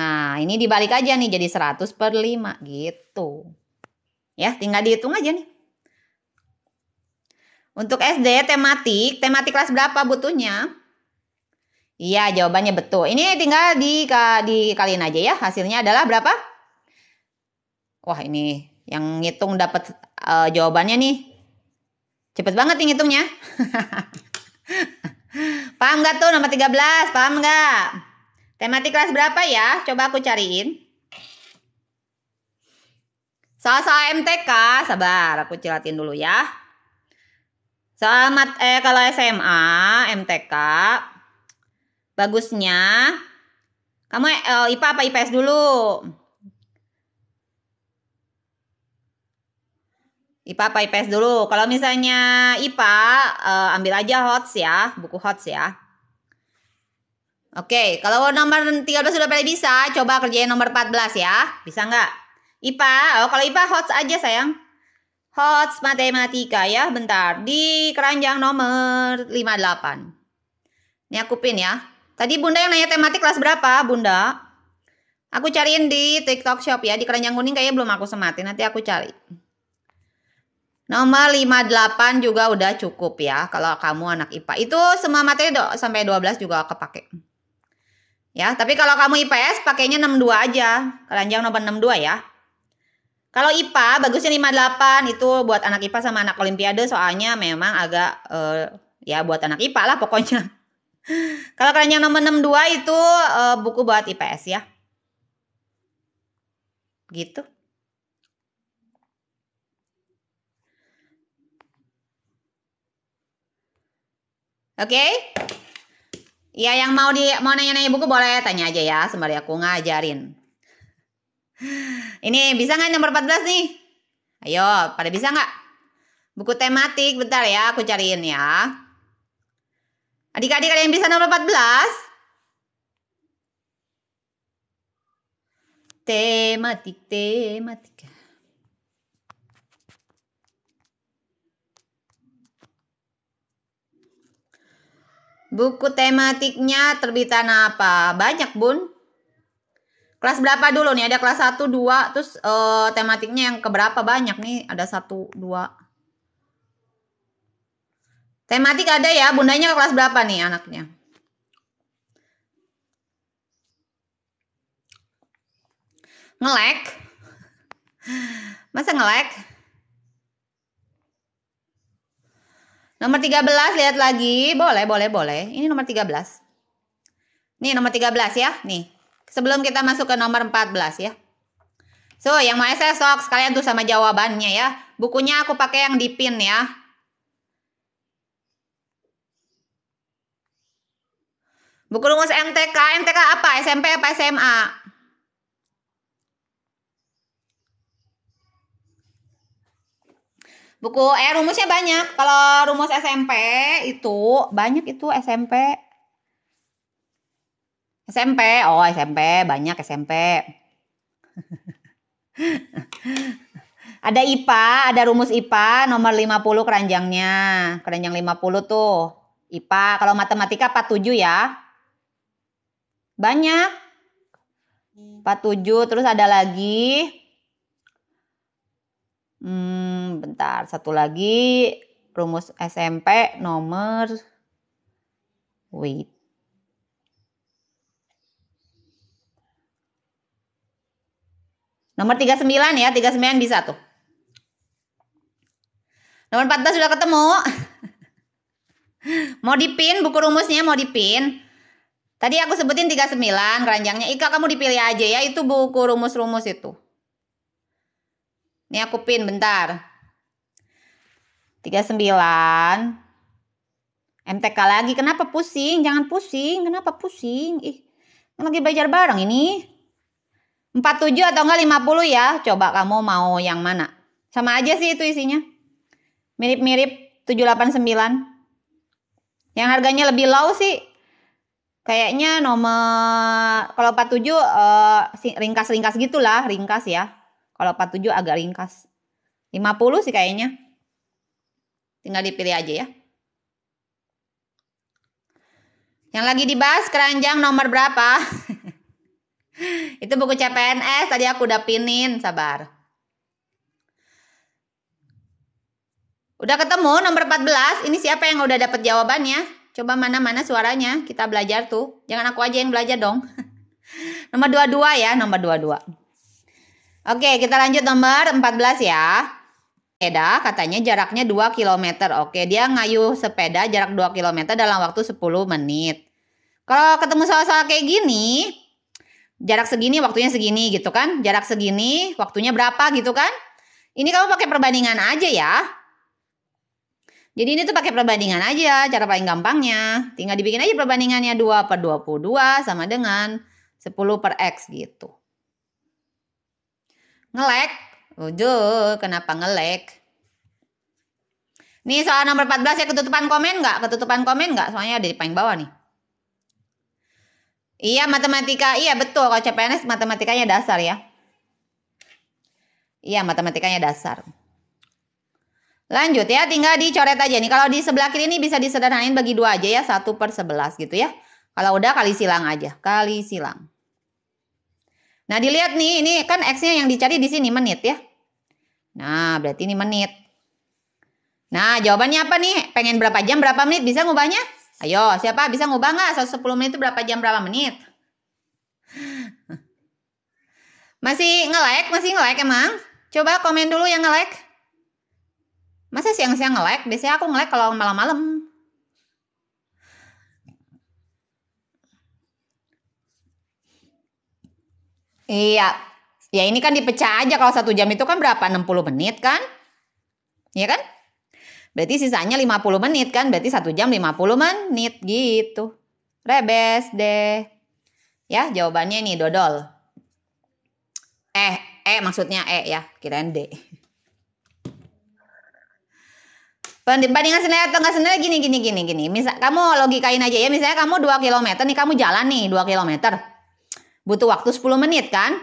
Nah, ini dibalik aja nih jadi 100 per 5 gitu. Ya, tinggal dihitung aja nih. Untuk SD tematik, tematik kelas berapa butuhnya? Iya, jawabannya betul. Ini tinggal di dikaliin aja ya. Hasilnya adalah berapa? Wah, ini yang ngitung dapat uh, jawabannya nih. Cepet banget nih ngitungnya. Paham gak tuh nomor 13? Paham gak? Tematik kelas berapa ya? Coba aku cariin soal MTK, sabar, aku cilatin dulu ya. Selamat eh kalau SMA, MTK bagusnya kamu eh, IPA apa IPS dulu? IPA apa IPS dulu? Kalau misalnya IPA, eh, ambil aja HOTS ya, buku HOTS ya. Oke, kalau nomor 13 sudah pada bisa, coba kerjain nomor 14 ya. Bisa nggak? IPA. Oh, kalau IPA HOTS aja sayang. HOTS matematika ya, bentar. Di keranjang nomor 58. Ini aku pin ya. Tadi Bunda yang nanya tematik kelas berapa, Bunda? Aku cariin di TikTok Shop ya, di keranjang kuning kayaknya belum aku sematin, nanti aku cari. Nomor 58 juga udah cukup ya kalau kamu anak IPA. Itu semua materi do, sampai 12 juga kepake. Ya, tapi kalau kamu IPS pakainya 62 aja. Keranjang nomor 62 ya. Kalau IPA bagusnya 58 itu buat anak IPA sama anak olimpiade soalnya memang agak uh, ya buat anak IPA lah pokoknya. Kalau kalian yang nomor 62 itu uh, buku buat IPS ya. Gitu. Oke. Okay? Ya yang mau di mau nanya-nanya buku boleh tanya aja ya sembari aku ngajarin. Ini bisa nggak nomor 14 nih? Ayo, pada bisa nggak? Buku tematik, bentar ya, aku cariin ya. Adik-adik ada yang bisa nomor 14? Tematik, tematik. Buku tematiknya terbitan apa? Banyak, Bun. Kelas berapa dulu nih? Ada kelas 1, 2, terus uh, tematiknya yang keberapa banyak nih? Ada 1, 2. Tematik ada ya, bundanya ke kelas berapa nih anaknya? Ngelek? Masa ngelek? Nomor 13 lihat lagi. Boleh, boleh, boleh. Ini nomor 13. Nih nomor 13 ya, nih sebelum kita masuk ke nomor 14 ya. So, yang mau saya sok sekalian tuh sama jawabannya ya. Bukunya aku pakai yang di pin ya. Buku rumus MTK, MTK apa? SMP apa SMA? Buku eh rumusnya banyak. Kalau rumus SMP itu banyak itu SMP SMP, oh SMP banyak SMP. ada IPA, ada rumus IPA nomor 50 keranjangnya. Keranjang 50 tuh IPA. Kalau matematika 47 ya. Banyak. 47 terus ada lagi Hmm, bentar, satu lagi rumus SMP nomor wait Nomor 39 ya, 39 bisa tuh. Nomor 14 sudah ketemu. mau dipin buku rumusnya mau dipin. Tadi aku sebutin 39 keranjangnya. Ika kamu dipilih aja ya itu buku rumus-rumus itu. Ini aku pin bentar. 39 MTK lagi. Kenapa pusing? Jangan pusing. Kenapa pusing? Ih, lagi belajar bareng ini. 47 atau enggak 50 ya. Coba kamu mau yang mana? Sama aja sih itu isinya. Mirip-mirip 789. Yang harganya lebih low sih. Kayaknya nomor kalau 47 ringkas eh, ringkas-ringkas gitulah, ringkas ya. Kalau 47 agak ringkas. 50 sih kayaknya. Tinggal dipilih aja ya. Yang lagi dibahas keranjang nomor berapa? Itu buku CPNS tadi aku udah pinin, sabar. Udah ketemu nomor 14. Ini siapa yang udah dapat jawabannya? Coba mana-mana suaranya, kita belajar tuh. Jangan aku aja yang belajar dong. nomor 22 ya, nomor 22. Oke, kita lanjut nomor 14 ya. Sepeda katanya jaraknya 2 km. Oke, dia ngayuh sepeda jarak 2 km dalam waktu 10 menit. Kalau ketemu soal-soal kayak gini, Jarak segini waktunya segini gitu kan? Jarak segini waktunya berapa gitu kan? Ini kamu pakai perbandingan aja ya. Jadi ini tuh pakai perbandingan aja, cara paling gampangnya. Tinggal dibikin aja perbandingannya 2 per 22 sama dengan 10 per X gitu. Ngelek? Ujo, kenapa ngelek? Nih soal nomor 14 ya ketutupan komen nggak? Ketutupan komen nggak? Soalnya ada di paling bawah nih. Iya, matematika. Iya, betul. Kalau CPNS matematikanya dasar ya. Iya, matematikanya dasar. Lanjut ya, tinggal dicoret aja nih. Kalau di sebelah kiri ini bisa disederhanain bagi dua aja ya, satu per sebelas gitu ya. Kalau udah kali silang aja, kali silang. Nah dilihat nih, ini kan X-nya yang dicari di sini menit ya. Nah berarti ini menit. Nah jawabannya apa nih? Pengen berapa jam, berapa menit bisa ngubahnya? Ayo, siapa bisa ngubah nggak? 110 menit itu berapa jam berapa menit? Masih nge-like? Masih nge-like emang? Coba komen dulu yang nge-like. Masa siang-siang nge-like? Biasanya aku nge-like kalau malam-malam. Iya. Ya ini kan dipecah aja kalau satu jam itu kan berapa? 60 menit kan? Iya kan? Berarti sisanya 50 menit kan, berarti satu jam 50 menit gitu. Rebes deh. Ya, jawabannya nih dodol. Eh, eh maksudnya eh ya, kirain D. Bandingan senilai atau enggak senilai gini gini gini gini. Misal kamu logikain aja ya, misalnya kamu 2 km nih kamu jalan nih 2 km. Butuh waktu 10 menit kan?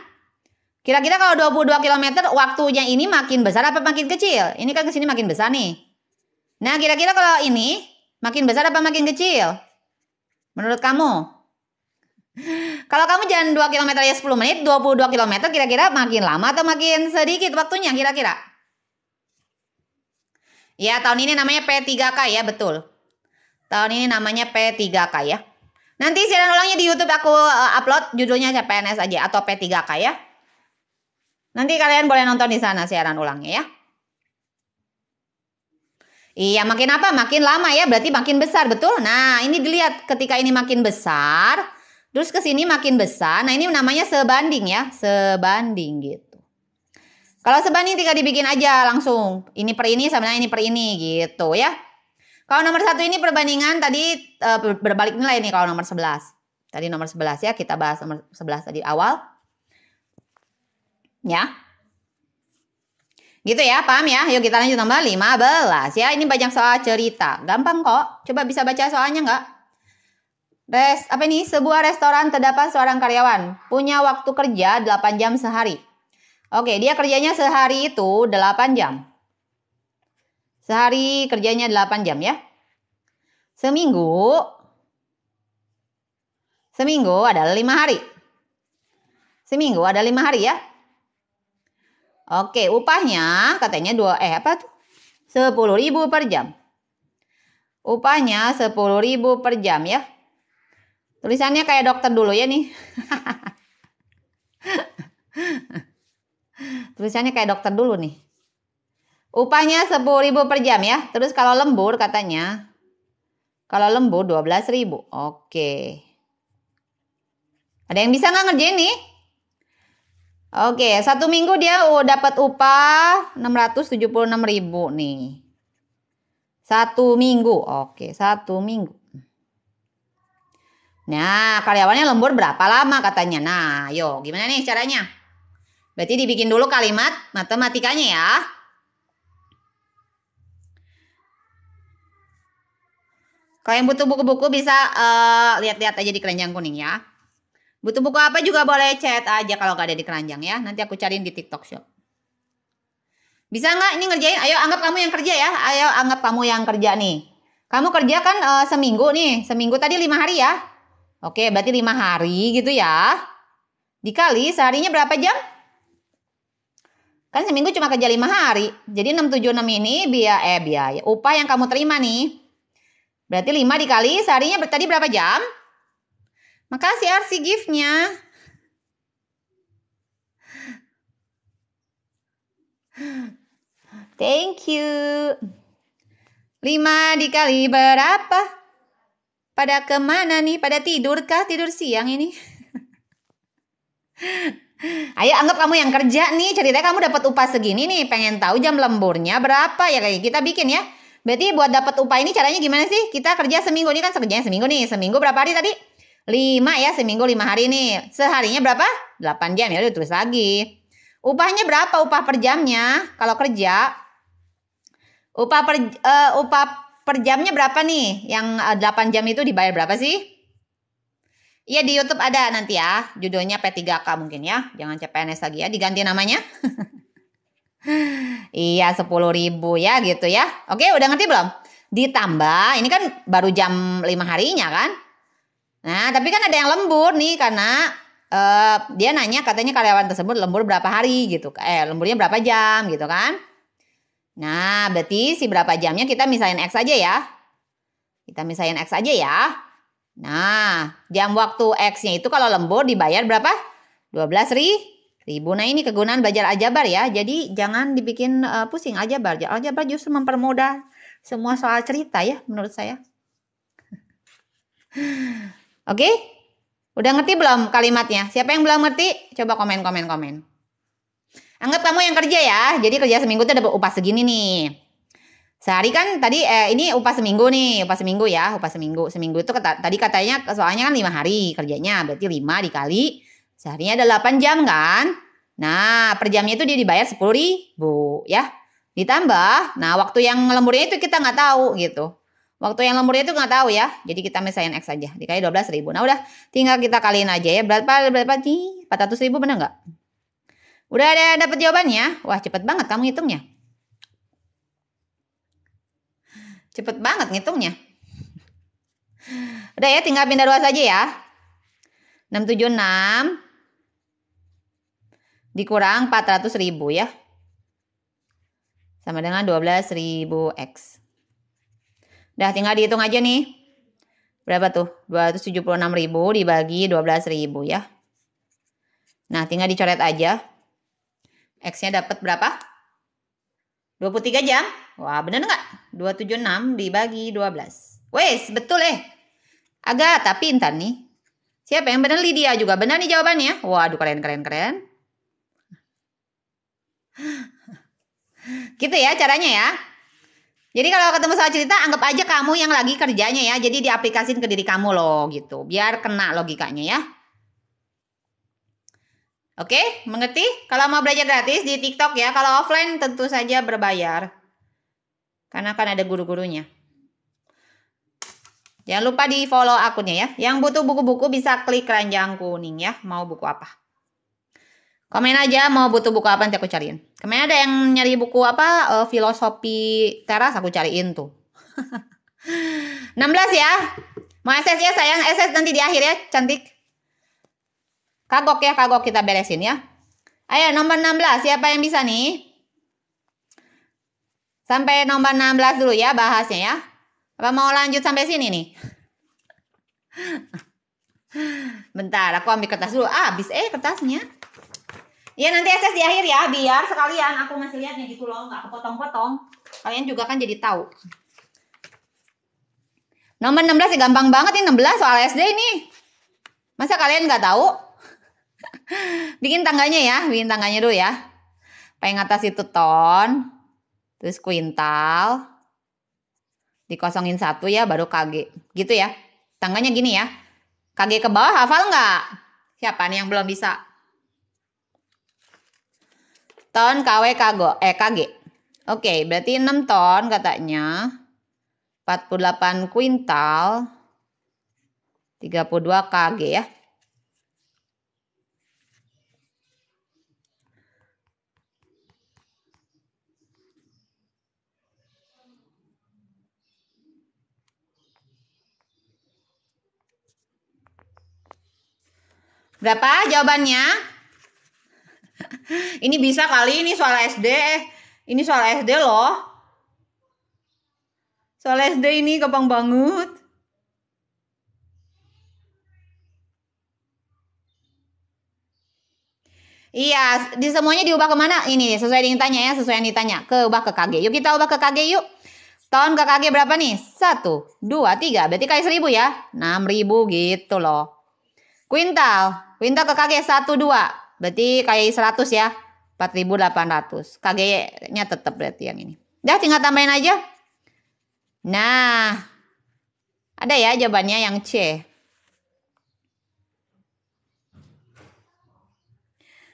Kira-kira kalau 22 km waktunya ini makin besar apa makin kecil? Ini kan kesini makin besar nih. Nah, kira-kira kalau ini makin besar apa makin kecil? Menurut kamu? Kalau kamu jalan 2 km ya 10 menit, 22 km kira-kira makin lama atau makin sedikit waktunya kira-kira? Ya, tahun ini namanya P3K ya, betul. Tahun ini namanya P3K ya. Nanti siaran ulangnya di YouTube aku eh, upload judulnya CPNS aja atau P3K ya. Nanti kalian boleh nonton di sana siaran ulangnya ya. Iya, makin apa? Makin lama ya, berarti makin besar, betul? Nah, ini dilihat ketika ini makin besar, terus ke sini makin besar. Nah, ini namanya sebanding ya, sebanding gitu. Kalau sebanding tiga dibikin aja langsung. Ini per ini sama ini per ini gitu ya. Kalau nomor satu ini perbandingan tadi e, berbalik nilai nih kalau nomor 11. Tadi nomor 11 ya, kita bahas nomor 11 tadi awal. Ya. Gitu ya, paham ya? Yuk kita lanjut tambah 15 ya. Ini banyak soal cerita. Gampang kok. Coba bisa baca soalnya nggak? Res, apa ini? Sebuah restoran terdapat seorang karyawan. Punya waktu kerja 8 jam sehari. Oke, dia kerjanya sehari itu 8 jam. Sehari kerjanya 8 jam ya. Seminggu. Seminggu ada 5 hari. Seminggu ada 5 hari ya. Oke, upahnya katanya dua eh apa tuh? 10 ribu per jam. Upahnya sepuluh ribu per jam ya. Tulisannya kayak dokter dulu ya nih. Tulisannya kayak dokter dulu nih. Upahnya sepuluh ribu per jam ya. Terus kalau lembur katanya. Kalau lembur dua belas ribu. Oke. Ada yang bisa nggak ngerjain nih? Oke, satu minggu dia dapat upah 676 ribu nih. Satu minggu, oke, satu minggu. Nah, karyawannya lembur berapa lama katanya? Nah, yo, gimana nih caranya? Berarti dibikin dulu kalimat matematikanya ya. Kalau yang butuh buku-buku bisa uh, eh, lihat -lihat aja di keranjang kuning ya. Butuh buku apa juga boleh chat aja kalau gak ada di keranjang ya. Nanti aku cariin di TikTok Shop. Bisa nggak ini ngerjain? Ayo anggap kamu yang kerja ya. Ayo anggap kamu yang kerja nih. Kamu kerja kan e, seminggu nih. Seminggu tadi lima hari ya. Oke, berarti lima hari gitu ya. Dikali seharinya berapa jam? Kan seminggu cuma kerja lima hari. Jadi 676 ini biaya eh biaya upah yang kamu terima nih. Berarti lima dikali seharinya tadi berapa jam? Makasih Arsi giftnya. Thank you. lima dikali berapa? Pada kemana nih? Pada tidur kah? Tidur siang ini? Ayo anggap kamu yang kerja nih. Ceritanya kamu dapat upah segini nih. Pengen tahu jam lemburnya berapa ya kayak kita bikin ya. Berarti buat dapat upah ini caranya gimana sih? Kita kerja seminggu ini kan kerjanya seminggu nih. Seminggu berapa hari tadi? 5 ya seminggu 5 hari nih. Seharinya berapa? 8 jam ya udah tulis lagi. Upahnya berapa upah per jamnya? Kalau kerja upah per uh, upah per jamnya berapa nih? Yang 8 eh, jam itu dibayar berapa sih? Iya di YouTube ada nanti ya. Judulnya P3K mungkin ya. Jangan CPNS lagi ya, diganti namanya. iya sepuluh ribu ya gitu ya. Oke, udah ngerti belum? Ditambah, ini kan baru jam 5 harinya kan? Nah, tapi kan ada yang lembur nih karena uh, dia nanya katanya karyawan tersebut lembur berapa hari gitu. Eh, lemburnya berapa jam gitu kan. Nah, berarti si berapa jamnya kita misain X aja ya. Kita misain X aja ya. Nah, jam waktu X-nya itu kalau lembur dibayar berapa? 12 ri, ribu. Nah, ini kegunaan belajar aljabar ya. Jadi jangan dibikin uh, pusing aljabar. Aljabar justru mempermudah semua soal cerita ya menurut saya. Oke? Okay? Udah ngerti belum kalimatnya? Siapa yang belum ngerti? Coba komen, komen, komen. Anggap kamu yang kerja ya. Jadi kerja seminggu itu dapat upah segini nih. Sehari kan tadi eh, ini upah seminggu nih, upah seminggu ya, upah seminggu. Seminggu itu kata, tadi katanya soalnya kan lima hari kerjanya, berarti lima dikali seharinya ada 8 jam kan. Nah per jamnya itu dia dibayar sepuluh ribu ya. Ditambah, nah waktu yang lemburnya itu kita nggak tahu gitu. Waktu yang lemburnya itu nggak tahu ya. Jadi kita misalnya X aja. Dikali 12 ribu. Nah udah tinggal kita kaliin aja ya. Berapa, berapa nih? 400 ribu benar nggak? Udah ada dapat jawabannya? Wah cepet banget kamu ngitungnya. Cepet banget ngitungnya. Udah ya tinggal pindah ruas saja ya. 676 dikurang 400 ribu ya. Sama dengan 12 ribu X. Udah tinggal dihitung aja nih. Berapa tuh? 276.000 dibagi 12.000 ya. Nah tinggal dicoret aja. X-nya dapat berapa? 23 jam. Wah bener nggak? 276 dibagi 12. Wes betul eh. Agak tapi entar nih. Siapa yang benar Lydia juga. bener nih jawabannya. Waduh keren keren keren. Gitu ya caranya ya. Jadi kalau ketemu salah cerita anggap aja kamu yang lagi kerjanya ya. Jadi diaplikasin ke diri kamu loh gitu. Biar kena logikanya ya. Oke, mengerti? Kalau mau belajar gratis di TikTok ya. Kalau offline tentu saja berbayar. Karena kan ada guru-gurunya. Jangan lupa di follow akunnya ya. Yang butuh buku-buku bisa klik keranjang kuning ya. Mau buku apa? Komen aja mau butuh buku apa nanti aku cariin. Kemarin ada yang nyari buku apa uh, filosofi teras aku cariin tuh. 16 ya. Mau SS ya sayang, SS nanti di akhir ya, cantik. Kagok ya, kagok kita beresin ya. Ayo nomor 16, siapa yang bisa nih? Sampai nomor 16 dulu ya bahasnya ya. Apa mau lanjut sampai sini nih? Bentar, aku ambil kertas dulu. Ah, habis eh kertasnya. Iya nanti SS di akhir ya biar sekalian aku masih lihat nih gitu loh nggak kepotong-potong. Kalian juga kan jadi tahu. Nomor 16 sih gampang banget ini 16 soal SD ini. Masa kalian nggak tahu? bikin tangganya ya, bikin tangganya dulu ya. Paling atas itu ton, terus kuintal, dikosongin satu ya baru KG. Gitu ya. Tangganya gini ya. KG ke bawah hafal nggak? Siapa nih yang belum bisa? Ton KW kago, eh KG. Oke, okay, berarti 6 ton katanya. 48 kuintal. 32 KG ya. Berapa jawabannya? Ini bisa kali ini soal SD. Eh, ini soal SD loh. Soal SD ini gampang banget. Iya, di semuanya diubah kemana? Ini sesuai yang ditanya ya, sesuai yang ditanya. Ke ubah ke KG. Yuk kita ubah ke KG yuk. Tahun ke KG berapa nih? Satu, dua, tiga. Berarti kali seribu ya. Enam ribu gitu loh. Quintal, quintal ke KG satu, dua. Berarti kayak seratus ya. 4800. KG-nya tetap berarti yang ini. dah tinggal tambahin aja. Nah, ada ya jawabannya yang C.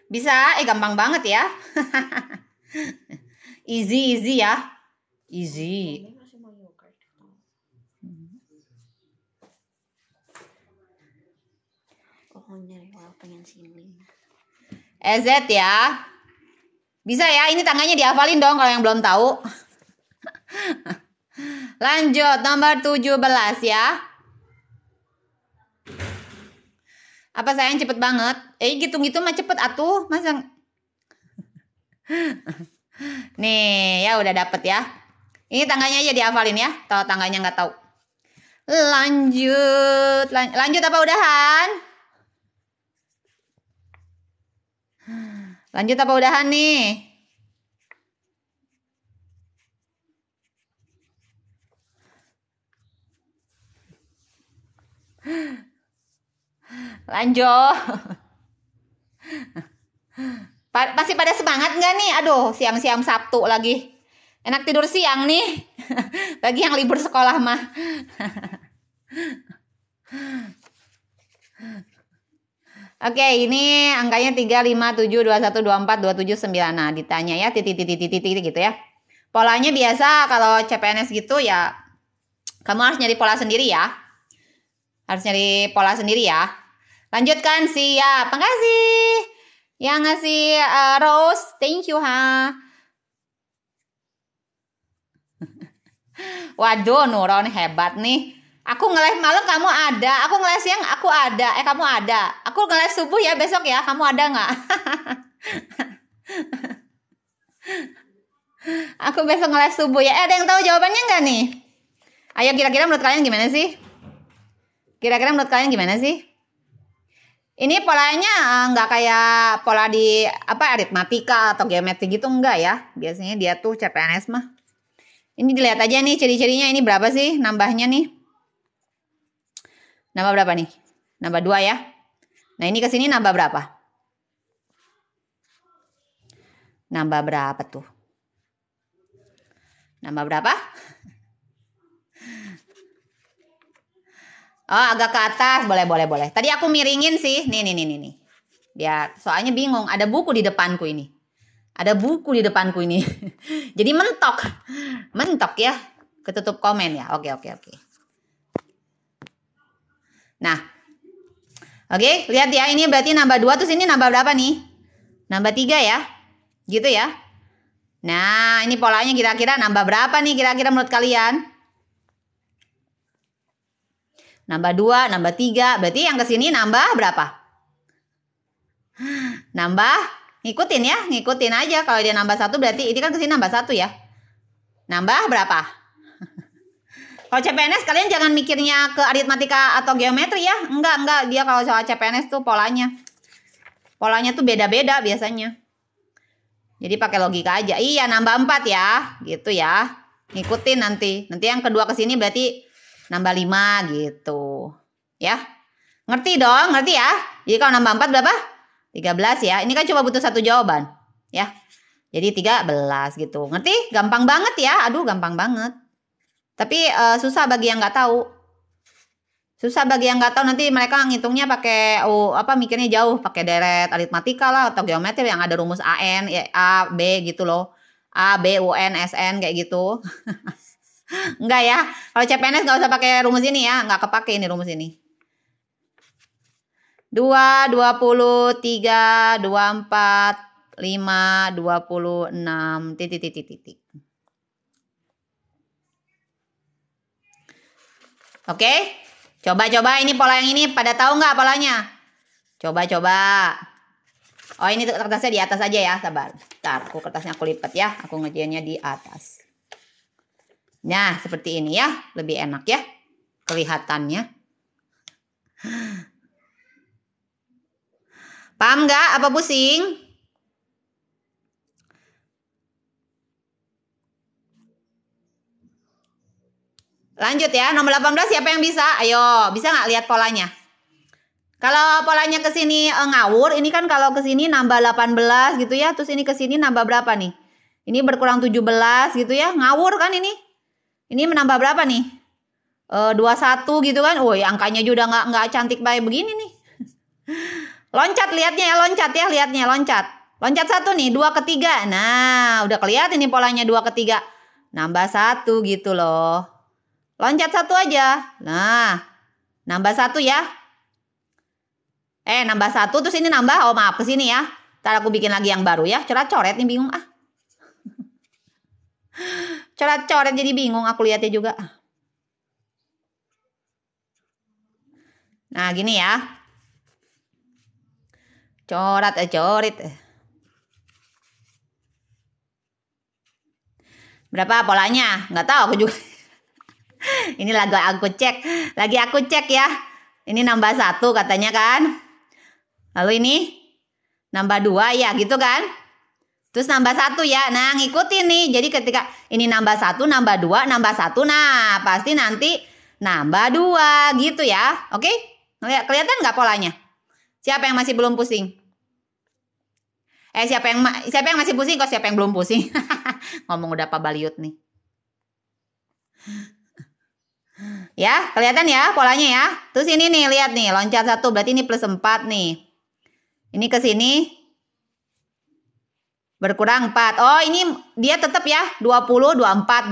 Bisa, eh gampang banget ya. easy, easy ya. Easy. Pohonnya pengen sini. EZ eh, ya. Bisa ya, ini tangannya dihafalin dong kalau yang belum tahu. Lanjut, nomor 17 ya. Apa sayang cepet banget? Eh gitu-gitu mah cepet atuh, masa... Nih, ya udah dapet ya. Ini tangganya aja dihafalin ya, kalau tangganya nggak tahu. Lanjut, lan lanjut apa udahan? Lanjut apa udahan nih? Lanjut. pasti pada semangat nggak nih? Aduh, siang-siang Sabtu lagi. Enak tidur siang nih. Bagi yang libur sekolah mah. Oke, ini angkanya 3, 5, 7, 21, 24, 27, 9. Nah, ditanya ya, titik, titik, titik, titik gitu ya. Polanya biasa kalau CPNS gitu ya, kamu harus nyari pola sendiri ya. Harus nyari pola sendiri ya. Lanjutkan, siap. Makasih. Yang ngasih uh, Rose, thank you ha. Waduh, Nuron hebat nih. Aku ngeles malam kamu ada, aku ngeles siang aku ada, eh kamu ada. Aku ngeles subuh ya besok ya, kamu ada nggak? aku besok ngeles subuh ya. Eh, ada yang tahu jawabannya nggak nih? Ayo kira-kira menurut kalian gimana sih? Kira-kira menurut kalian gimana sih? Ini polanya eh, nggak kayak pola di apa aritmatika atau geometri gitu enggak ya? Biasanya dia tuh CPNS mah. Ini dilihat aja nih ciri-cirinya ini berapa sih nambahnya nih? Nambah berapa nih? Nambah dua ya. Nah ini ke sini nambah berapa? Nambah berapa tuh? Nambah berapa? Oh agak ke atas, boleh boleh boleh. Tadi aku miringin sih, nih nih nih nih. nih. Biar soalnya bingung, ada buku di depanku ini. Ada buku di depanku ini. Jadi mentok. Mentok ya. Ketutup komen ya. Oke oke oke. Nah, oke, okay, lihat ya, ini berarti nambah 2 terus ini nambah berapa nih? Nambah 3 ya. Gitu ya. Nah, ini polanya kira-kira nambah berapa nih kira-kira menurut kalian? Nambah 2, nambah 3, berarti yang ke sini nambah berapa? Nambah ngikutin ya, ngikutin aja. Kalau dia nambah satu berarti ini kan kesini nambah satu ya. Nambah berapa? Kalau CPNS kalian jangan mikirnya ke aritmatika atau geometri ya. Enggak, enggak. Dia kalau soal CPNS tuh polanya. Polanya tuh beda-beda biasanya. Jadi pakai logika aja. Iya, nambah 4 ya. Gitu ya. Ngikutin nanti. Nanti yang kedua ke sini berarti nambah 5 gitu. Ya. Ngerti dong, ngerti ya? Jadi kalau nambah 4 berapa? 13 ya. Ini kan cuma butuh satu jawaban. Ya. Jadi 13 gitu. Ngerti? Gampang banget ya. Aduh, gampang banget. Tapi uh, susah bagi yang nggak tahu. Susah bagi yang nggak tahu nanti mereka ngitungnya pakai oh, apa mikirnya jauh pakai deret aritmatika lah atau geometri yang ada rumus AN, ya, A, B gitu loh. A, B, U, N, S, N kayak gitu. Enggak ya. Kalau CPNS nggak usah pakai rumus ini ya, nggak kepake ini rumus ini. Dua dua puluh tiga dua empat lima dua puluh enam titik, titik, titik. Oke? Coba-coba ini pola yang ini pada tahu nggak polanya? Coba-coba. Oh ini kertasnya di atas aja ya, sabar. Ntar aku kertasnya aku lipat ya, aku ngerjainnya di atas. Nah seperti ini ya, lebih enak ya kelihatannya. Paham nggak apa pusing? Lanjut ya, nomor 18 siapa yang bisa? Ayo, bisa nggak lihat polanya? Kalau polanya ke sini e, ngawur, ini kan kalau ke sini nambah 18 gitu ya, terus ini ke sini nambah berapa nih? Ini berkurang 17 gitu ya, ngawur kan ini? Ini menambah berapa nih? E, eh, 21 gitu kan, woi angkanya juga nggak nggak cantik baik begini nih. loncat lihatnya ya, loncat ya, lihatnya loncat. Loncat satu nih, dua ketiga. Nah, udah kelihatan ini polanya dua ketiga. Nambah satu gitu loh. Loncat satu aja. Nah, nambah satu ya. Eh, nambah satu terus ini nambah. Oh maaf, ke sini ya. Ntar aku bikin lagi yang baru ya. Coret-coret nih bingung ah. Coret-coret jadi bingung aku lihatnya juga. Ah. Nah gini ya. Coret, eh, coret. Eh. Berapa polanya? Nggak tahu aku juga. Ini lagu aku cek, lagi aku cek ya. Ini nambah satu katanya kan. Lalu ini nambah dua ya gitu kan. Terus nambah satu ya. Nah ngikutin nih. Jadi ketika ini nambah satu, nambah dua, nambah satu. Nah pasti nanti nambah dua gitu ya. Oke? Kelihatan nggak polanya? Siapa yang masih belum pusing? Eh siapa yang siapa yang masih pusing kok siapa yang belum pusing? Ngomong udah apa baliut nih. Ya, kelihatan ya polanya ya. Terus ini nih, lihat nih, loncat satu berarti ini plus 4 nih. Ini ke sini berkurang 4. Oh, ini dia tetap ya 20 24 20.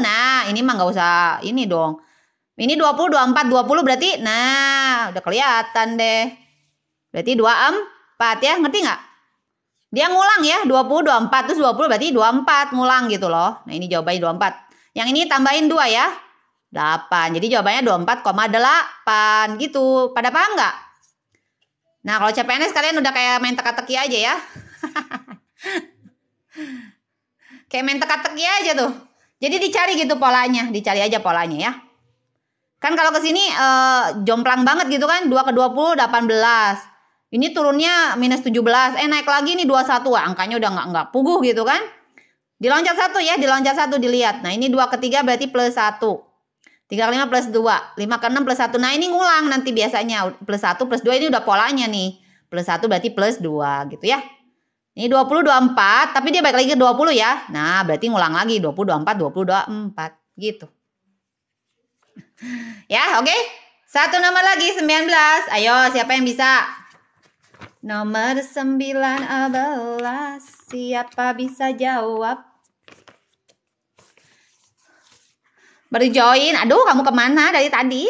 Nah, ini mah nggak usah ini dong. Ini 20 24 20 berarti nah, udah kelihatan deh. Berarti 24 ya, ngerti nggak? Dia ngulang ya, 20 24 terus 20 berarti 24 ngulang gitu loh. Nah, ini jawabannya 24. Yang ini tambahin 2 ya. 8. Jadi jawabannya 24,8 gitu. Pada paham nggak? Nah kalau CPNS kalian udah kayak main teka-teki aja ya. kayak main teka-teki aja tuh. Jadi dicari gitu polanya, dicari aja polanya ya. Kan kalau kesini sini eh, e, jomplang banget gitu kan, 2 ke 20 18. Ini turunnya minus 17, eh naik lagi nih 21, Wah, angkanya udah nggak nggak puguh gitu kan. Diloncat satu ya, diloncat satu dilihat. Nah ini dua ketiga berarti plus satu 3 ke 5 plus 2. 5 ke 6 plus 1. Nah ini ngulang nanti biasanya. Plus 1 plus 2 ini udah polanya nih. Plus 1 berarti plus 2 gitu ya. Ini 20, 24. Tapi dia balik lagi ke 20 ya. Nah berarti ngulang lagi. 20, 24, 20, 24. Gitu. ya oke. Okay? Satu nomor lagi 19. Ayo siapa yang bisa? Nomor 19. Siapa bisa jawab? Baru join. Aduh, kamu kemana dari tadi?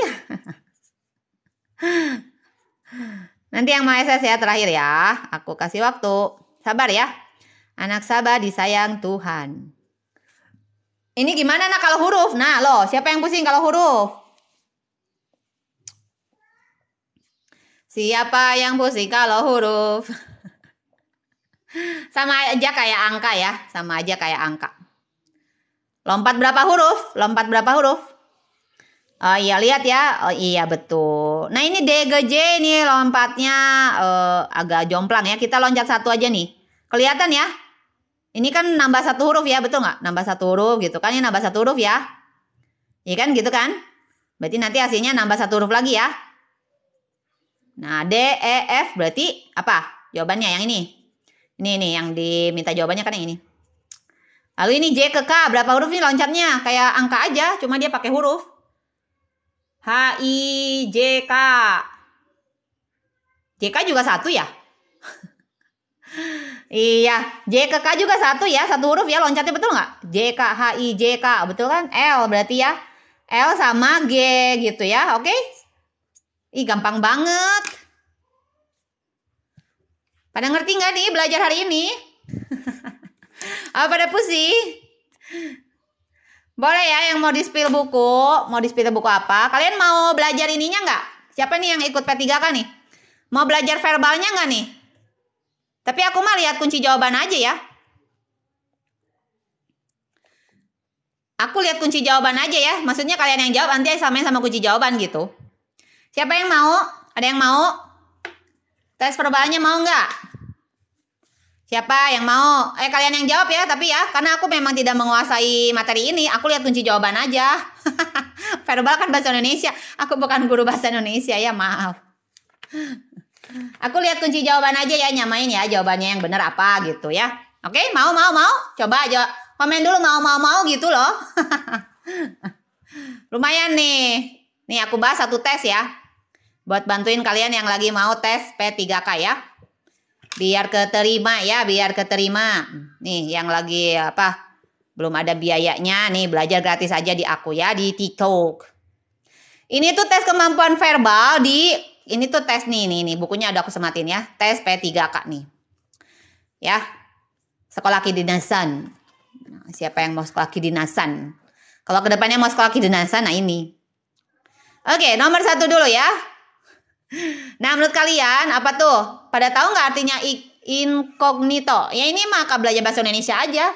Nanti yang mau SS ya terakhir ya. Aku kasih waktu. Sabar ya. Anak sabar disayang Tuhan. Ini gimana nak kalau huruf? Nah lo, siapa yang pusing kalau huruf? Siapa yang pusing kalau huruf? Sama aja kayak angka ya, sama aja kayak angka. Lompat berapa huruf? Lompat berapa huruf? Oh iya lihat ya. Oh iya betul. Nah ini D ke J nih lompatnya uh, agak jomplang ya. Kita loncat satu aja nih. Kelihatan ya? Ini kan nambah satu huruf ya, betul nggak? Nambah satu huruf gitu kan? Ini nambah satu huruf ya. Iya kan gitu kan? Berarti nanti hasilnya nambah satu huruf lagi ya. Nah D, E, F berarti apa? Jawabannya yang ini. Ini nih yang diminta jawabannya kan yang ini. Lalu ini J ke K, berapa huruf nih loncatnya? Kayak angka aja, cuma dia pakai huruf. H, I, J, K. J, K juga satu ya? iya, J ke K juga satu ya, satu huruf ya loncatnya betul nggak? J, K, H, I, J, K, betul kan? L berarti ya, L sama G gitu ya, oke? Okay? Ih, gampang banget. Pada ngerti nggak nih belajar hari ini? Apa pada pusing? Boleh ya yang mau di-spill buku, mau di-spill buku apa? Kalian mau belajar ininya nggak? Siapa nih yang ikut P3K nih? Mau belajar verbalnya nggak nih? Tapi aku mah lihat kunci jawaban aja ya. Aku lihat kunci jawaban aja ya. Maksudnya kalian yang jawab nanti samain sama kunci jawaban gitu. Siapa yang mau? Ada yang mau? Tes verbalnya mau nggak? Siapa yang mau? Eh kalian yang jawab ya, tapi ya karena aku memang tidak menguasai materi ini, aku lihat kunci jawaban aja. Verbal kan bahasa Indonesia. Aku bukan guru bahasa Indonesia ya, maaf. Aku lihat kunci jawaban aja ya, nyamain ya jawabannya yang benar apa gitu ya. Oke, mau mau mau? Coba aja komen dulu mau mau mau gitu loh. Lumayan nih. Nih aku bahas satu tes ya. Buat bantuin kalian yang lagi mau tes P3K ya biar keterima ya biar keterima nih yang lagi apa belum ada biayanya nih belajar gratis aja di aku ya di TikTok ini tuh tes kemampuan verbal di ini tuh tes nih nih nih bukunya ada aku sematin ya tes p 3 kak nih ya sekolah kedinasan nah, siapa yang mau sekolah kedinasan kalau kedepannya mau sekolah kedinasan nah ini oke nomor satu dulu ya Nah, menurut kalian apa tuh? Pada tahu nggak artinya incognito? Ya ini mah belajar bahasa Indonesia aja.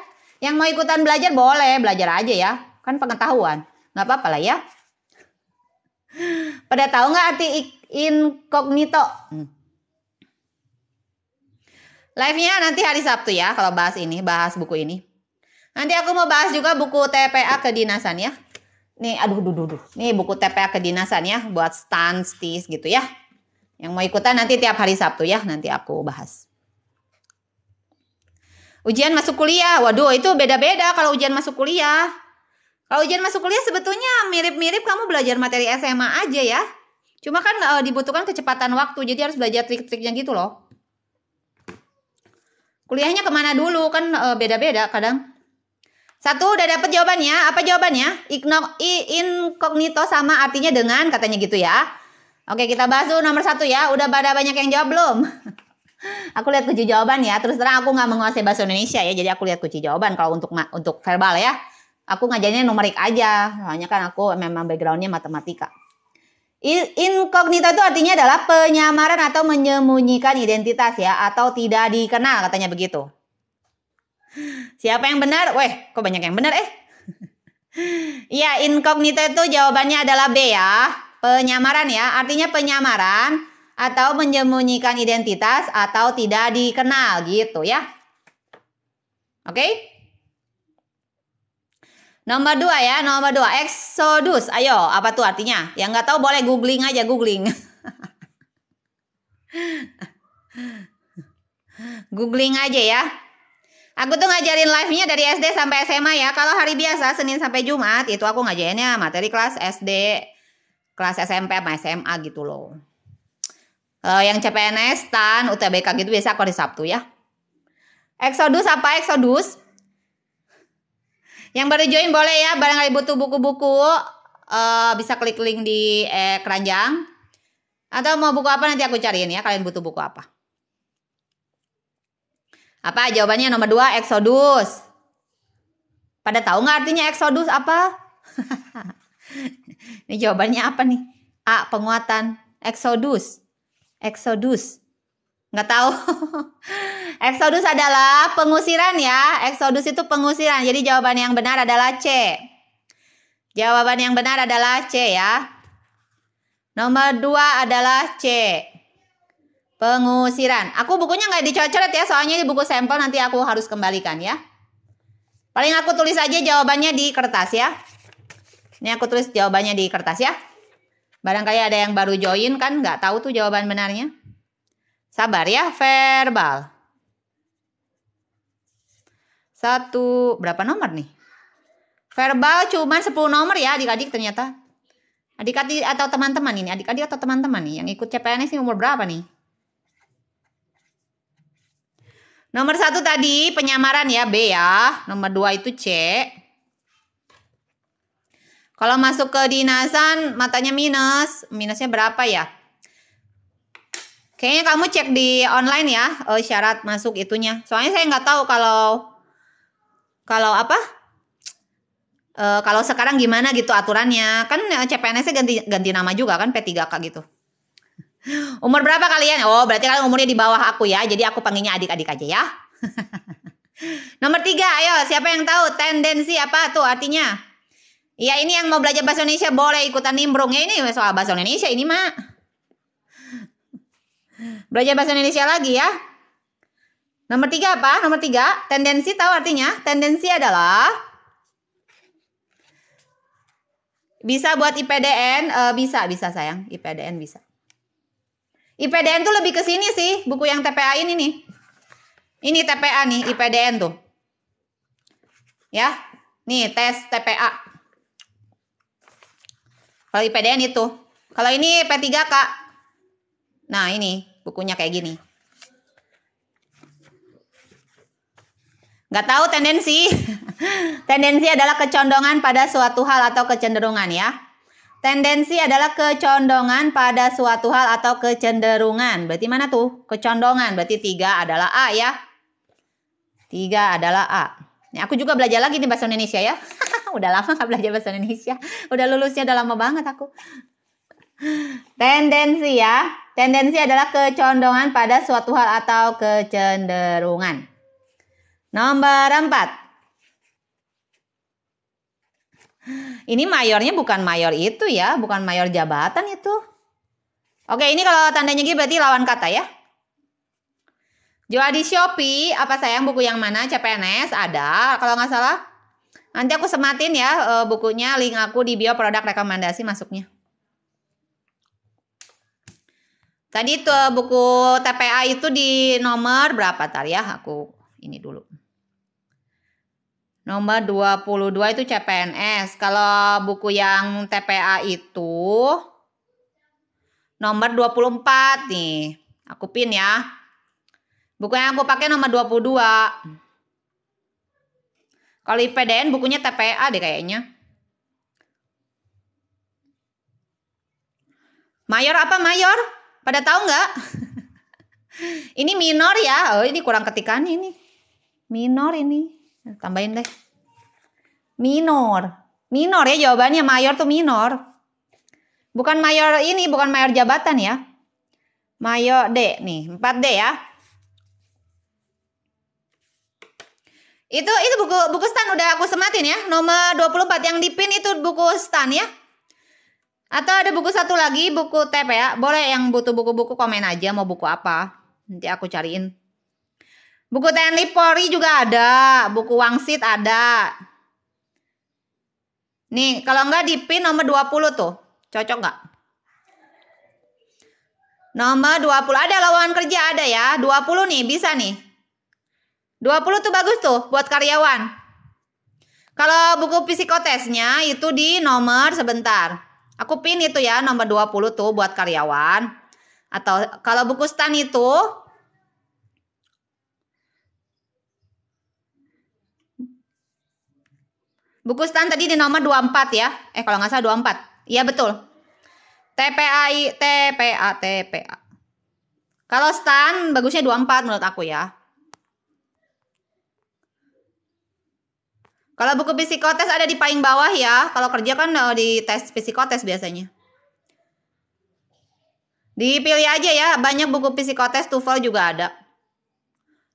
Yang mau ikutan belajar boleh, belajar aja ya. Kan pengetahuan. Nggak apa-apa lah ya. Pada tahu nggak arti incognito? Hmm. Live-nya nanti hari Sabtu ya kalau bahas ini, bahas buku ini. Nanti aku mau bahas juga buku TPA kedinasan ya. Nih, aduh, duh duh. Nih buku TPA kedinasan ya buat stansis gitu ya. Yang mau ikutan nanti tiap hari Sabtu ya, nanti aku bahas. Ujian masuk kuliah, waduh itu beda-beda kalau ujian masuk kuliah. Kalau ujian masuk kuliah sebetulnya mirip-mirip kamu belajar materi SMA aja ya. Cuma kan e, dibutuhkan kecepatan waktu, jadi harus belajar trik-triknya gitu loh. Kuliahnya kemana dulu kan eh, beda-beda kadang. Satu udah dapet jawabannya, apa jawabannya? Igno, i, incognito sama artinya dengan katanya gitu ya. Oke, kita bahas dulu nomor satu ya. Udah pada banyak yang jawab belum? aku lihat kunci jawaban ya. Terus terang aku nggak menguasai bahasa Indonesia ya. Jadi aku lihat kunci jawaban kalau untuk untuk verbal ya. Aku ngajarnya numerik aja. Soalnya kan aku memang backgroundnya matematika. Inkognito itu artinya adalah penyamaran atau menyembunyikan identitas ya. Atau tidak dikenal katanya begitu. Siapa yang benar? Weh, kok banyak yang benar eh? Iya, inkognito itu jawabannya adalah B ya. Penyamaran ya, artinya penyamaran atau menyembunyikan identitas atau tidak dikenal gitu ya. Oke? Nomor dua ya, nomor dua Exodus. Ayo, apa tuh artinya? Yang nggak tahu boleh googling aja googling. googling aja ya. Aku tuh ngajarin live-nya dari SD sampai SMA ya. Kalau hari biasa Senin sampai Jumat itu aku ngajarinnya materi kelas SD kelas SMP sama SMA gitu loh. Uh, yang CPNS, TAN, UTBK gitu biasa aku hari Sabtu ya. Exodus apa Exodus? Yang baru join boleh ya, barangkali butuh buku-buku uh, bisa klik link di eh, keranjang. Atau mau buku apa nanti aku cariin ya, kalian butuh buku apa. Apa jawabannya nomor dua Exodus. Pada tahu nggak artinya Exodus apa? Ini jawabannya apa nih? A. Penguatan. Exodus. Exodus. Nggak tahu. Exodus adalah pengusiran ya. Exodus itu pengusiran. Jadi jawaban yang benar adalah C. Jawaban yang benar adalah C ya. Nomor dua adalah C. Pengusiran. Aku bukunya nggak dicocoret ya, soalnya di buku sampel nanti aku harus kembalikan ya. Paling aku tulis aja jawabannya di kertas ya. Ini aku tulis jawabannya di kertas ya. Barangkali ada yang baru join kan nggak tahu tuh jawaban benarnya. Sabar ya, verbal. Satu, berapa nomor nih? Verbal cuma 10 nomor ya adik-adik ternyata. Adik-adik atau teman-teman ini, adik-adik atau teman-teman nih yang ikut CPNS ini umur berapa nih? Nomor satu tadi penyamaran ya B ya. Nomor dua itu C. Kalau masuk ke dinasan matanya minus, minusnya berapa ya? Kayaknya kamu cek di online ya uh, syarat masuk itunya. Soalnya saya nggak tahu kalau kalau apa? Uh, kalau sekarang gimana gitu aturannya? Kan eh, CPNS-nya ganti ganti nama juga kan P3K gitu. Umur berapa kalian? Oh, berarti kalian umurnya di bawah aku ya. Jadi aku panggilnya adik-adik aja ya. Nomor tiga, ayo siapa yang tahu tendensi apa tuh artinya? Iya ini yang mau belajar bahasa Indonesia boleh ikutan nimbrung ya ini soal bahasa Indonesia ini mak. Belajar bahasa Indonesia lagi ya. Nomor tiga apa? Nomor tiga tendensi tahu artinya? Tendensi adalah bisa buat IPDN, e, bisa bisa sayang IPDN bisa. IPDN tuh lebih ke sini sih buku yang TPA ini nih. Ini TPA nih IPDN tuh. Ya. Nih tes TPA. Kalau IPDN itu. Kalau ini p 3 kak. Nah, ini bukunya kayak gini. Gak tahu tendensi. tendensi adalah kecondongan pada suatu hal atau kecenderungan ya. Tendensi adalah kecondongan pada suatu hal atau kecenderungan. Berarti mana tuh? Kecondongan. Berarti tiga adalah A ya. Tiga adalah A. Ini aku juga belajar lagi di bahasa Indonesia ya. udah lama gak belajar bahasa Indonesia udah lulusnya udah lama banget aku tendensi ya tendensi adalah kecondongan pada suatu hal atau kecenderungan nomor empat ini mayornya bukan mayor itu ya, bukan mayor jabatan itu. Oke, ini kalau tandanya gitu berarti lawan kata ya. Jual di Shopee, apa sayang buku yang mana? CPNS ada, kalau nggak salah. Nanti aku sematin ya uh, bukunya, link aku di bio produk rekomendasi masuknya. Tadi itu eh, buku TPA itu di nomor berapa tadi ya? Aku ini dulu. Nomor 22 itu CPNS. Kalau buku yang TPA itu nomor 24 nih. Aku pin ya. Buku yang aku pakai nomor 22. Kalau IPDN bukunya TPA deh kayaknya. Mayor apa mayor? Pada tahu nggak? ini minor ya. Oh, ini kurang ketikan ini. Minor ini. Tambahin deh. Minor. Minor ya jawabannya. Mayor tuh minor. Bukan mayor ini, bukan mayor jabatan ya. Mayor D nih, 4D ya. Itu itu buku buku Stan udah aku sematin ya. Nomor 24 yang dipin itu buku Stan ya. Atau ada buku satu lagi buku tape ya. Boleh yang butuh buku-buku komen aja mau buku apa. Nanti aku cariin. Buku TNI Polri juga ada, buku Wangsit ada. Nih, kalau enggak dipin nomor 20 tuh. Cocok enggak? Nomor 20 ada lawan kerja ada ya. 20 nih bisa nih. 20 tuh bagus tuh buat karyawan. Kalau buku psikotesnya itu di nomor sebentar. Aku pin itu ya nomor 20 tuh buat karyawan. Atau kalau buku stan itu Buku stan tadi di nomor 24 ya. Eh kalau nggak salah 24. Iya betul. TPAI TPA TPA. Kalau stan bagusnya 24 menurut aku ya. Kalau buku psikotes ada di paling bawah ya. Kalau kerja kan eh, di tes psikotes biasanya. Dipilih aja ya, banyak buku psikotes TOEFL juga ada.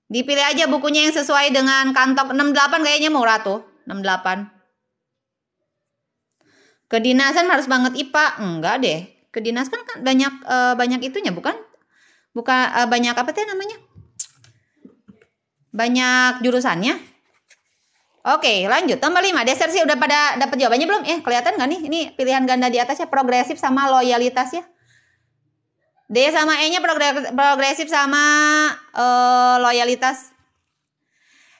Dipilih aja bukunya yang sesuai dengan kantong 68 kayaknya murah tuh, 68. Kedinasan harus banget IPA, enggak deh. Kedinasan kan banyak uh, banyak itunya bukan? Bukan eh, banyak apa tuh namanya? Banyak jurusannya. Oke, lanjut. Nomor 5, desersi udah pada dapat jawabannya belum? Eh, kelihatan nggak nih? Ini pilihan ganda di atasnya progresif sama loyalitas ya. D sama E-nya progresif sama uh, loyalitas.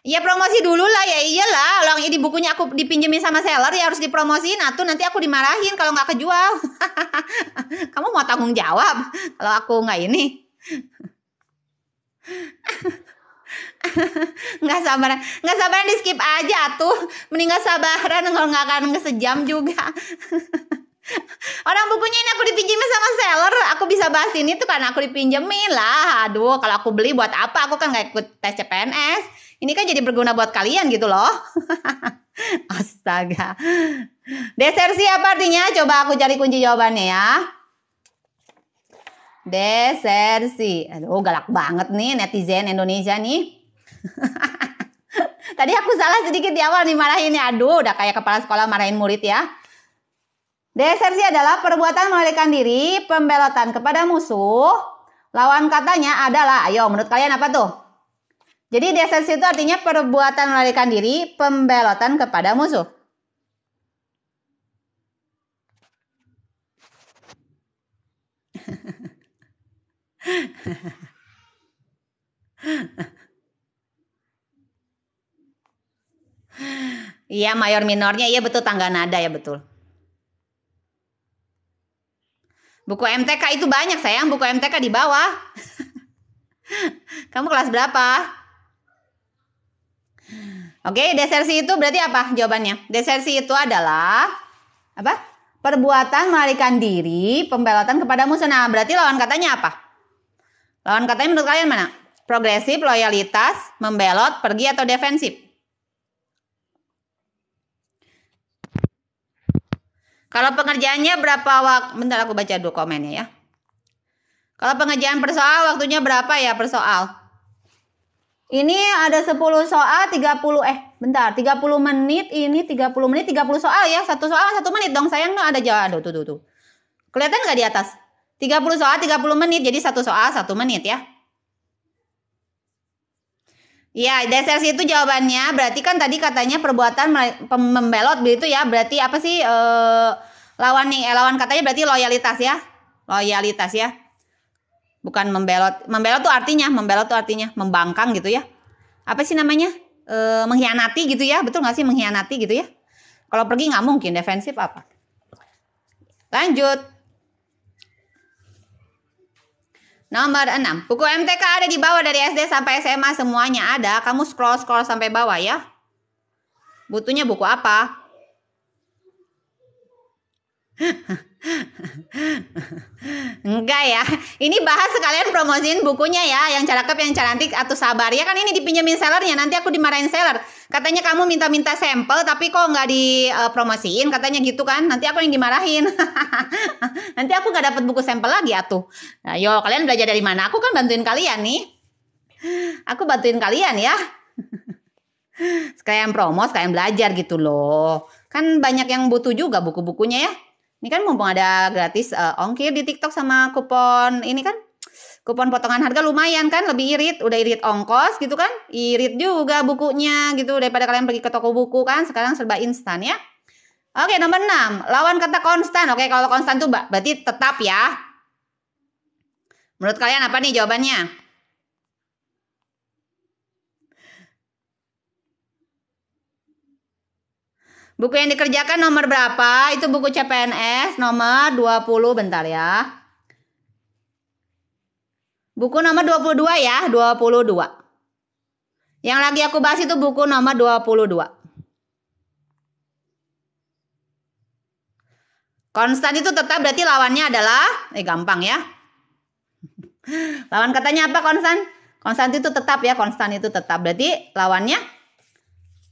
Ya promosi dulu lah ya iyalah orang ini bukunya aku dipinjemin sama seller ya harus dipromosiin atuh nah, nanti aku dimarahin kalau nggak kejual. Kamu mau tanggung jawab kalau aku nggak ini. nggak sabaran nggak sabaran di skip aja tuh mending nggak sabaran kalau nggak akan sejam juga Orang bukunya ini aku dipinjemin sama seller Aku bisa bahas ini tuh karena aku dipinjemin lah Aduh kalau aku beli buat apa Aku kan nggak ikut tes CPNS Ini kan jadi berguna buat kalian gitu loh Astaga Desersi apa artinya? Coba aku cari kunci jawabannya ya Desersi Aduh galak banget nih netizen Indonesia nih Tadi aku salah sedikit di awal nih marahin ya. Aduh, udah kayak kepala sekolah marahin murid ya. Desersi adalah perbuatan melarikan diri, pembelotan kepada musuh. Lawan katanya adalah, ayo menurut kalian apa tuh? Jadi desersi itu artinya perbuatan melarikan diri, pembelotan kepada musuh. Iya mayor minornya, iya betul tangga nada ya betul. Buku MTK itu banyak sayang, buku MTK di bawah. Kamu kelas berapa? Oke, desersi itu berarti apa jawabannya? Desersi itu adalah apa? Perbuatan melarikan diri, pembelotan kepada musuh. Nah, berarti lawan katanya apa? Lawan katanya menurut kalian mana? Progresif, loyalitas, membelot, pergi atau defensif? Kalau pengerjaannya berapa waktu? Bentar aku baca dulu komennya ya. Kalau pengerjaan persoal waktunya berapa ya persoal? Ini ada 10 soal 30 eh bentar 30 menit ini 30 menit 30 soal ya. Satu soal satu menit dong sayang no ada aduh tuh tuh tuh. Kelihatan nggak di atas? 30 soal 30 menit jadi satu soal satu menit ya. Ya, desersi itu jawabannya. Berarti kan tadi katanya perbuatan membelot begitu ya. Berarti apa sih eh, lawan nih? Eh, lawan katanya berarti loyalitas ya. Loyalitas ya. Bukan membelot. Membelot tuh artinya, membelot tuh artinya membangkang gitu ya. Apa sih namanya? Eh, mengkhianati gitu ya. Betul gak sih mengkhianati gitu ya? Kalau pergi nggak mungkin defensif apa. Lanjut. Nomor 6. Buku MTK ada di bawah dari SD sampai SMA semuanya ada. Kamu scroll-scroll sampai bawah ya. Butuhnya buku apa? Enggak ya. Ini bahas sekalian promosiin bukunya ya, yang cakep, yang cantik atau sabar. Ya kan ini dipinjemin sellernya, nanti aku dimarahin seller. Katanya kamu minta-minta sampel tapi kok nggak dipromosiin, eh, katanya gitu kan. Nanti aku yang dimarahin. nanti aku nggak dapat buku sampel lagi atuh. Nah, yo kalian belajar dari mana? Aku kan bantuin kalian nih. Aku bantuin kalian ya. sekalian promos, kalian belajar gitu loh. Kan banyak yang butuh juga buku-bukunya ya. Ini kan mumpung ada gratis uh, ongkir di TikTok sama kupon ini kan kupon potongan harga lumayan kan lebih irit udah irit ongkos gitu kan irit juga bukunya gitu daripada kalian pergi ke toko buku kan sekarang serba instan ya oke nomor 6 lawan kata konstan oke kalau konstan tuh berarti tetap ya menurut kalian apa nih jawabannya Buku yang dikerjakan nomor berapa? Itu buku CPNS nomor 20 bentar ya. Buku nomor 22 ya, 22. Yang lagi aku bahas itu buku nomor 22. Konstan itu tetap berarti lawannya adalah eh gampang ya. Lawan katanya apa konstan? Konstan itu tetap ya, konstan itu tetap. Berarti lawannya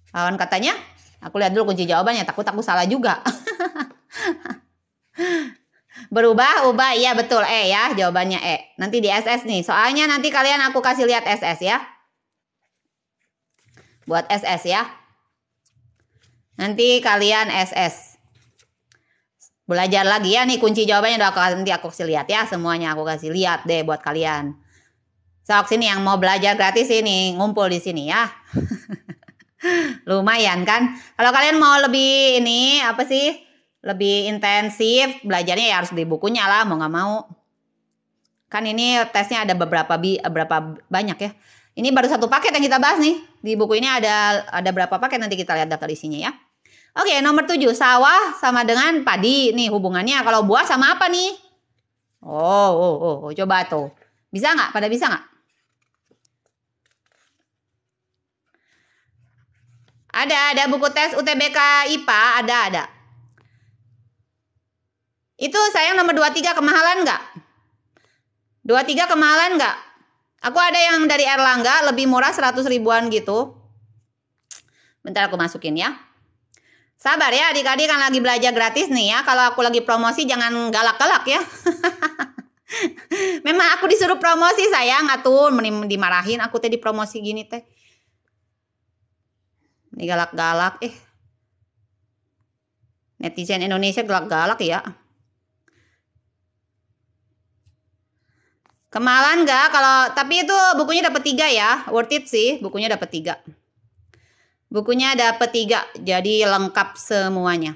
lawan katanya Aku lihat dulu kunci jawabannya, takut aku salah juga. Berubah, ubah, iya betul Eh ya, jawabannya E. Nanti di SS nih, soalnya nanti kalian aku kasih lihat SS ya. Buat SS ya. Nanti kalian SS. Belajar lagi ya nih kunci jawabannya udah nanti aku kasih lihat ya semuanya aku kasih lihat deh buat kalian. Sok sini yang mau belajar gratis ini ngumpul di sini ya. Lumayan kan? Kalau kalian mau lebih ini apa sih? Lebih intensif belajarnya ya harus di bukunya lah, mau nggak mau. Kan ini tesnya ada beberapa bi berapa banyak ya. Ini baru satu paket yang kita bahas nih. Di buku ini ada ada berapa paket nanti kita lihat daftar isinya ya. Oke, nomor tujuh sawah sama dengan padi. Nih hubungannya kalau buah sama apa nih? Oh, oh, oh, oh coba tuh. Bisa nggak? Pada bisa nggak? Ada, ada buku tes UTBK IPA, ada, ada. Itu sayang nomor 23 kemahalan nggak? 23 kemahalan nggak? Aku ada yang dari Erlangga, lebih murah 100 ribuan gitu. Bentar aku masukin ya. Sabar ya adik-adik kan lagi belajar gratis nih ya. Kalau aku lagi promosi jangan galak-galak ya. Memang aku disuruh promosi sayang atuh dimarahin aku teh dipromosi gini teh. Ini galak-galak eh. Netizen Indonesia galak-galak ya. Kemalan gak? Kalau tapi itu bukunya dapat tiga ya, worth it sih. Bukunya dapat tiga. Bukunya dapat tiga, jadi lengkap semuanya.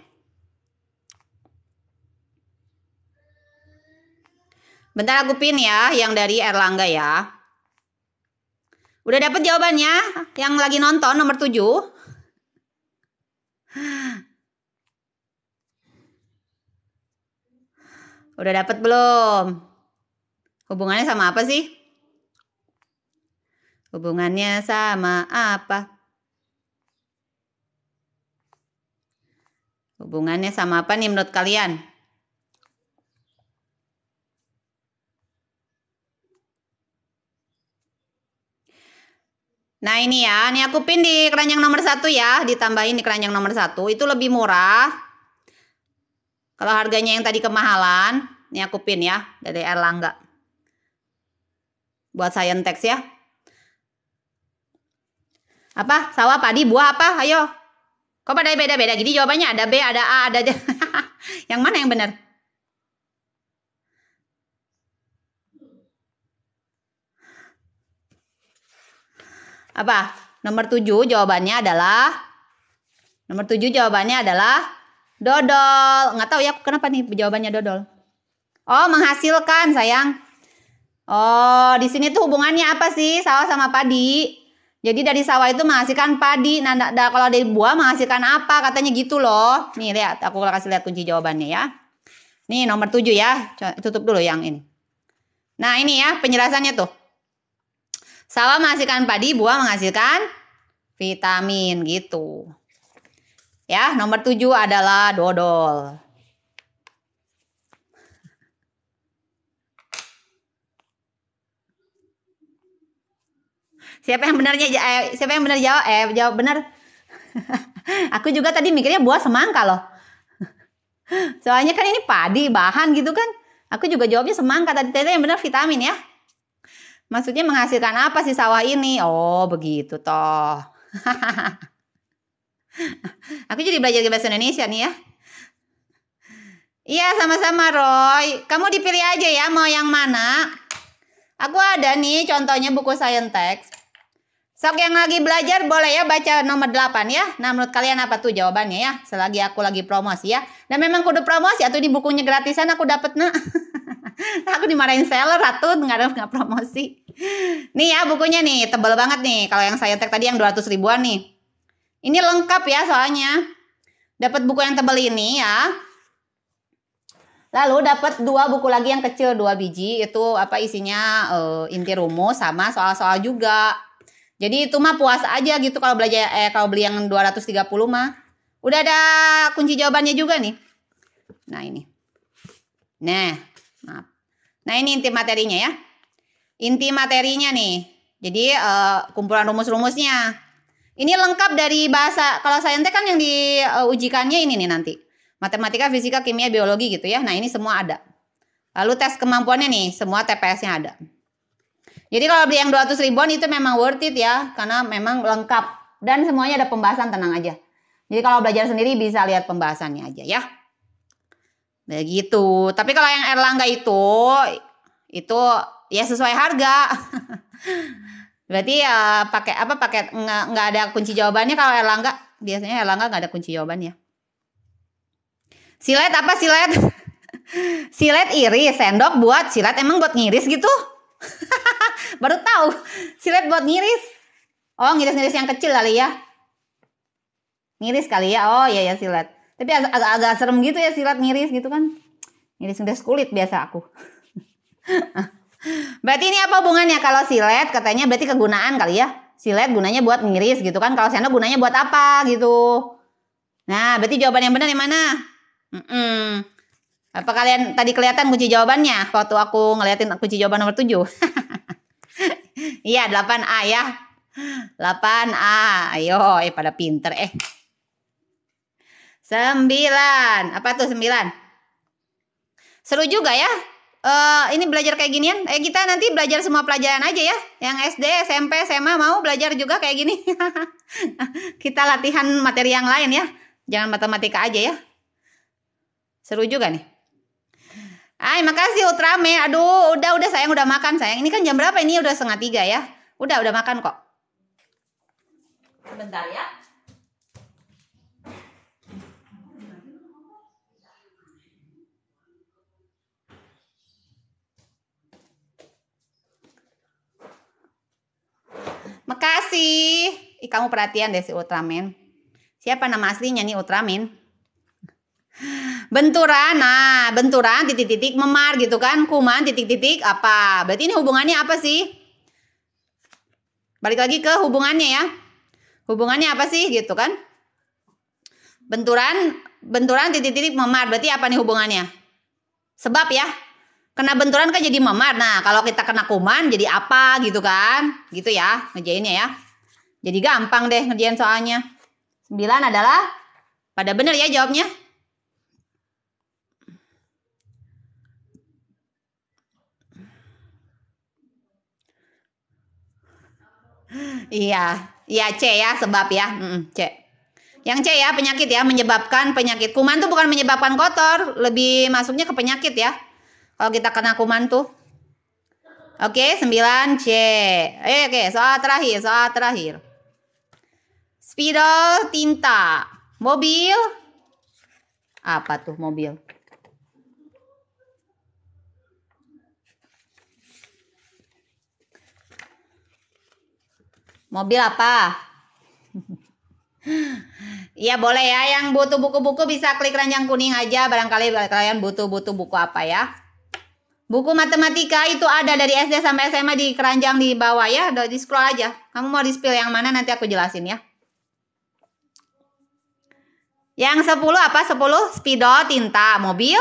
Bentar aku pin ya, yang dari Erlangga ya. Udah dapat jawabannya, yang lagi nonton nomor tujuh. Udah dapet belum? Hubungannya sama apa sih? Hubungannya sama apa? Hubungannya sama apa nih menurut kalian? Nah ini ya, ini aku pin di keranjang nomor satu ya, ditambahin di keranjang nomor satu, itu lebih murah. Kalau harganya yang tadi kemahalan, ini aku pin ya, dari Erlangga. Buat Scientex ya. Apa? Sawah, padi, buah apa? Ayo. Kok pada beda-beda gini jawabannya? Ada B, ada A, ada... yang mana yang benar? Apa? Nomor tujuh jawabannya adalah Nomor tujuh jawabannya adalah dodol. Nggak tahu ya kenapa nih jawabannya dodol. Oh, menghasilkan, sayang. Oh, di sini tuh hubungannya apa sih sawah sama padi? Jadi dari sawah itu menghasilkan padi. Nah, da, da, kalau dari buah menghasilkan apa? Katanya gitu loh. Nih lihat, aku kasih lihat kunci jawabannya ya. Nih nomor tujuh ya. Tutup dulu yang ini. Nah, ini ya penjelasannya tuh. Sawah menghasilkan padi, buah menghasilkan vitamin gitu. Ya, nomor tujuh adalah dodol. Siapa yang benarnya eh, siapa yang benar jawab? Eh, jawab benar. Aku juga tadi mikirnya buah semangka loh. Soalnya kan ini padi, bahan gitu kan. Aku juga jawabnya semangka tadi. Tadi yang benar vitamin ya. Maksudnya menghasilkan apa sih sawah ini? Oh, begitu toh. Aku jadi belajar bahasa Indonesia nih ya. Iya, sama-sama Roy. Kamu dipilih aja ya mau yang mana. Aku ada nih contohnya buku Science Text. Sok yang lagi belajar boleh ya baca nomor 8 ya. Nah menurut kalian apa tuh jawabannya ya? Selagi aku lagi promosi ya. Dan memang kudu promosi atau di bukunya gratisan aku dapat nak. aku dimarahin seller ratu nggak ada nggak promosi nih ya bukunya nih tebel banget nih kalau yang saya tag tadi yang 200 ribuan nih ini lengkap ya soalnya dapat buku yang tebel ini ya lalu dapat dua buku lagi yang kecil dua biji itu apa isinya uh, inti rumus sama soal-soal juga jadi itu mah puas aja gitu kalau belajar eh kalau beli yang 230 mah udah ada kunci jawabannya juga nih nah ini nah Nah ini inti materinya ya. Inti materinya nih. Jadi uh, kumpulan rumus-rumusnya. Ini lengkap dari bahasa kalau saintek kan yang diujikannya uh, ini nih nanti. Matematika, fisika, kimia, biologi gitu ya. Nah, ini semua ada. Lalu tes kemampuannya nih, semua TPS-nya ada. Jadi kalau beli yang 200 ribuan itu memang worth it ya, karena memang lengkap dan semuanya ada pembahasan tenang aja. Jadi kalau belajar sendiri bisa lihat pembahasannya aja ya. Begitu. Ya Tapi kalau yang Erlangga itu itu ya sesuai harga. Berarti ya pakai apa pakai nggak nggak ada kunci jawabannya kalau Erlangga biasanya Erlangga nggak ada kunci jawabannya. Silet apa silet? silet iris, sendok buat silet emang buat ngiris gitu? Baru tahu silet buat ngiris. Oh ngiris-ngiris yang kecil kali ya? Ngiris kali ya? Oh iya ya silet. Tapi agak-agak serem gitu ya silat miris gitu kan. Ngiris ngiris kulit biasa aku. berarti ini apa hubungannya kalau silat? katanya berarti kegunaan kali ya. silat gunanya buat miris gitu kan. Kalau sendok gunanya buat apa gitu. Nah, berarti jawaban yang benar yang mana? Mm -mm. Apa kalian tadi kelihatan kunci jawabannya waktu aku ngeliatin kunci jawaban nomor 7? Iya, 8A ya. 8A. Ayo, eh pada pinter eh. Sembilan. Apa tuh sembilan? Seru juga ya. Uh, ini belajar kayak ginian. Eh kita nanti belajar semua pelajaran aja ya. Yang SD, SMP, SMA mau belajar juga kayak gini. kita latihan materi yang lain ya. Jangan matematika aja ya. Seru juga nih. Hai, makasih Ultraman. Aduh, udah udah sayang udah makan sayang. Ini kan jam berapa ini? Udah setengah tiga ya. Udah udah makan kok. Sebentar ya. Makasih. Ih, kamu perhatian deh si Ultraman. Siapa nama aslinya nih Ultraman? Benturan, nah benturan titik-titik memar gitu kan, kuman titik-titik apa? Berarti ini hubungannya apa sih? Balik lagi ke hubungannya ya. Hubungannya apa sih gitu kan? Benturan, benturan titik-titik memar. Berarti apa nih hubungannya? Sebab ya, kena benturan kan jadi memar. Nah, kalau kita kena kuman jadi apa gitu kan? Gitu ya ngejainnya ya. Jadi gampang deh ngerjain soalnya. Sembilan adalah pada benar ya jawabnya. Iya, iya C ya sebab ya, mm, C. Yang C ya penyakit ya menyebabkan penyakit kuman tuh bukan menyebabkan kotor, lebih masuknya ke penyakit ya. Kalau kita kena kuman tuh. Oke, okay, 9C. Eh, oke, okay, soal terakhir, soal terakhir. Spidol tinta. Mobil. Apa tuh mobil? Mobil apa? Iya boleh ya, yang butuh buku-buku bisa klik ranjang kuning aja. Barangkali kalian butuh-butuh buku apa ya. Buku matematika itu ada dari SD sampai SMA di keranjang di bawah ya. Di scroll aja. Kamu mau di spill yang mana nanti aku jelasin ya. Yang 10 apa? 10 spidol, tinta, mobil.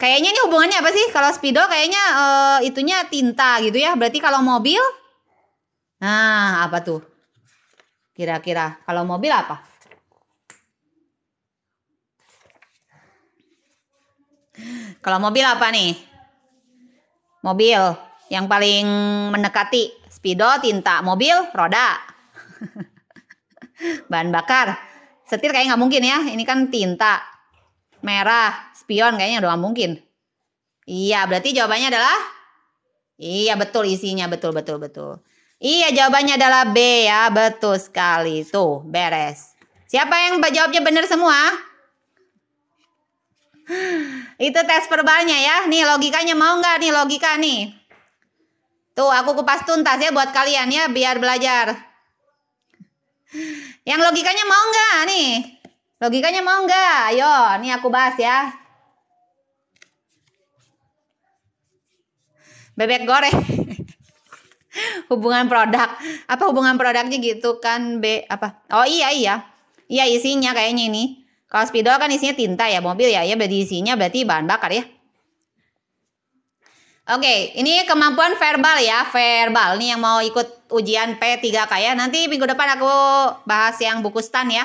Kayaknya ini hubungannya apa sih? Kalau spidol kayaknya uh, itunya tinta gitu ya. Berarti kalau mobil Nah, apa tuh? Kira-kira kalau mobil apa? Kalau mobil apa nih? Mobil yang paling mendekati spido, tinta, mobil, roda. Bahan bakar. Setir kayaknya nggak mungkin ya. Ini kan tinta. Merah, spion kayaknya udah nggak mungkin. Iya, berarti jawabannya adalah Iya, betul isinya, betul betul betul. Iya, jawabannya adalah B ya. Betul sekali. Tuh, beres. Siapa yang jawabnya benar semua? Itu tes perbanya ya. Nih logikanya mau nggak nih logika nih. Tuh aku kupas tuntas ya buat kalian ya biar belajar. Yang logikanya mau nggak nih? Logikanya mau nggak? Ayo, nih aku bahas ya. Bebek goreng. hubungan produk. Apa hubungan produknya gitu kan B apa? Oh iya iya. Iya isinya kayaknya ini kalau spidol kan isinya tinta ya mobil ya, ya berarti isinya berarti bahan bakar ya. Oke, ini kemampuan verbal ya, verbal. Nih yang mau ikut ujian P3K ya. Nanti minggu depan aku bahas yang buku stan ya.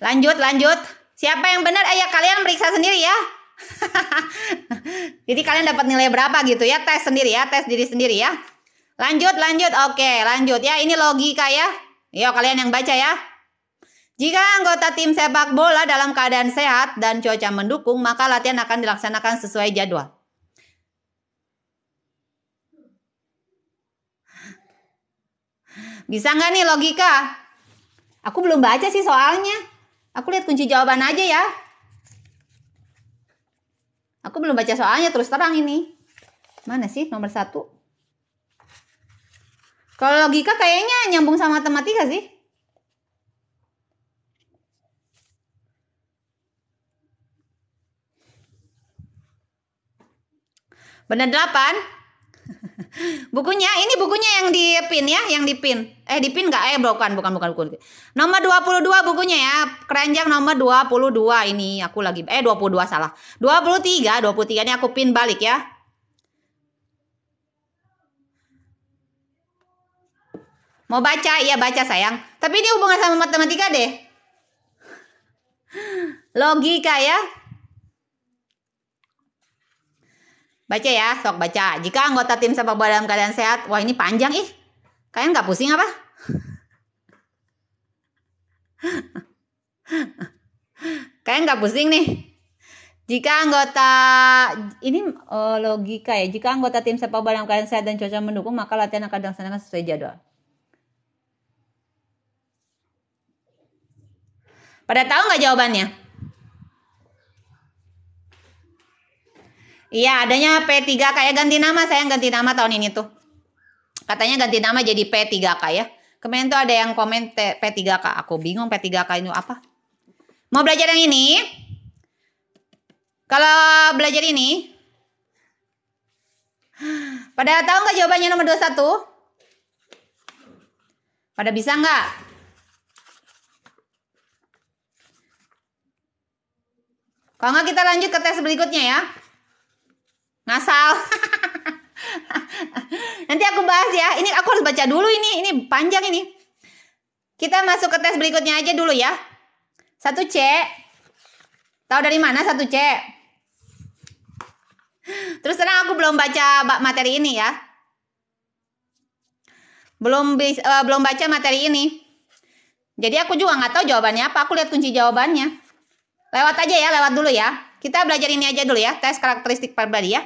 Lanjut, lanjut. Siapa yang benar? Ayah kalian periksa sendiri ya. Jadi kalian dapat nilai berapa gitu ya? Tes sendiri ya, tes diri sendiri ya. Lanjut, lanjut. Oke, lanjut ya. Ini logika ya. Yuk kalian yang baca ya. Jika anggota tim sepak bola dalam keadaan sehat dan cuaca mendukung, maka latihan akan dilaksanakan sesuai jadwal. Bisa nggak nih logika? Aku belum baca sih soalnya. Aku lihat kunci jawaban aja ya. Aku belum baca soalnya terus terang ini. Mana sih nomor satu? Kalau logika kayaknya nyambung sama matematika sih. Benar delapan? Bukunya, ini bukunya yang dipin ya, yang dipin. Eh dipin nggak? Eh bukan, bukan, bukan, bukan. Nomor 22 bukunya ya. Keranjang nomor 22 ini aku lagi eh 22 salah. 23, 23 ini aku pin balik ya. Mau baca? Iya baca sayang. Tapi ini hubungan sama matematika deh. Logika ya. Baca ya, sok baca. Jika anggota tim sepak bola dalam keadaan sehat, wah ini panjang ih. Kalian nggak pusing apa? Kalian nggak pusing nih? Jika anggota ini oh, logika ya, jika anggota tim sepak bola dalam keadaan sehat dan cuaca mendukung, maka latihan akan dilaksanakan sesuai jadwal. Pada tahu nggak jawabannya? Iya, adanya P3K ya ganti nama, saya yang ganti nama tahun ini tuh. Katanya ganti nama jadi P3K ya. Kemarin tuh ada yang komen P3K, aku bingung P3K ini apa. Mau belajar yang ini? Kalau belajar ini, pada tahu nggak jawabannya nomor 21? Pada bisa nggak? Kalau nggak kita lanjut ke tes berikutnya ya ngasal nanti aku bahas ya ini aku harus baca dulu ini ini panjang ini kita masuk ke tes berikutnya aja dulu ya satu c tahu dari mana satu c terus terang aku belum baca materi ini ya belum bis, uh, belum baca materi ini jadi aku juga nggak tahu jawabannya apa aku lihat kunci jawabannya lewat aja ya lewat dulu ya kita belajar ini aja dulu ya tes karakteristik pribadi ya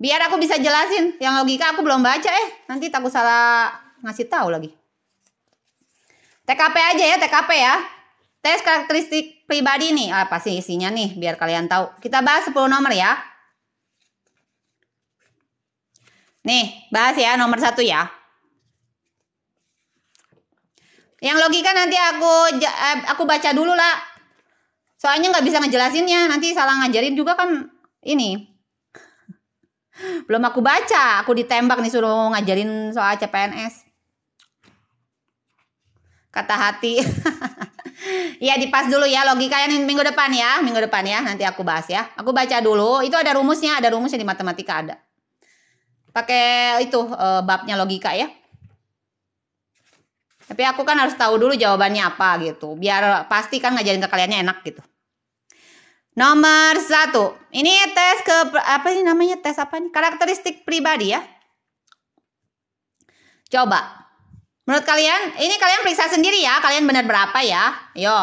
Biar aku bisa jelasin. Yang logika aku belum baca eh. Nanti takut salah ngasih tahu lagi. TKP aja ya, TKP ya. Tes karakteristik pribadi nih. Apa ah, sih isinya nih biar kalian tahu. Kita bahas 10 nomor ya. Nih, bahas ya nomor satu ya. Yang logika nanti aku eh, aku baca dulu lah. Soalnya nggak bisa ngejelasinnya, nanti salah ngajarin juga kan ini belum aku baca, aku ditembak nih suruh ngajarin soal CPNS. Kata hati. Iya dipas dulu ya logika yang minggu depan ya, minggu depan ya nanti aku bahas ya. Aku baca dulu, itu ada rumusnya, ada rumusnya di matematika ada. Pakai itu e, babnya logika ya. Tapi aku kan harus tahu dulu jawabannya apa gitu, biar pasti kan ngajarin ke kaliannya enak gitu. Nomor satu, ini tes ke apa ini namanya tes apa nih? Karakteristik pribadi ya. Coba, menurut kalian ini kalian periksa sendiri ya, kalian benar berapa ya? Yo.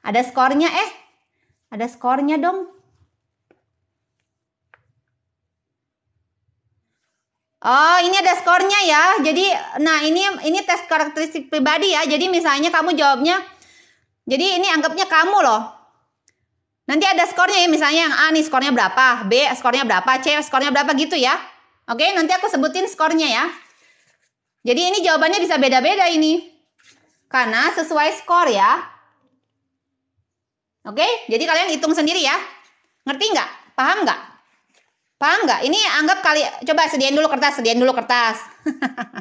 Ada skornya eh, ada skornya dong. Oh, ini ada skornya ya. Jadi, nah ini ini tes karakteristik pribadi ya. Jadi misalnya kamu jawabnya, jadi ini anggapnya kamu loh. Nanti ada skornya ya, misalnya yang A nih skornya berapa, B skornya berapa, C skornya berapa gitu ya. Oke, nanti aku sebutin skornya ya. Jadi ini jawabannya bisa beda-beda ini. Karena sesuai skor ya. Oke, jadi kalian hitung sendiri ya. Ngerti nggak? Paham nggak? Paham nggak? Ini anggap kali coba sediain dulu kertas, sediain dulu kertas.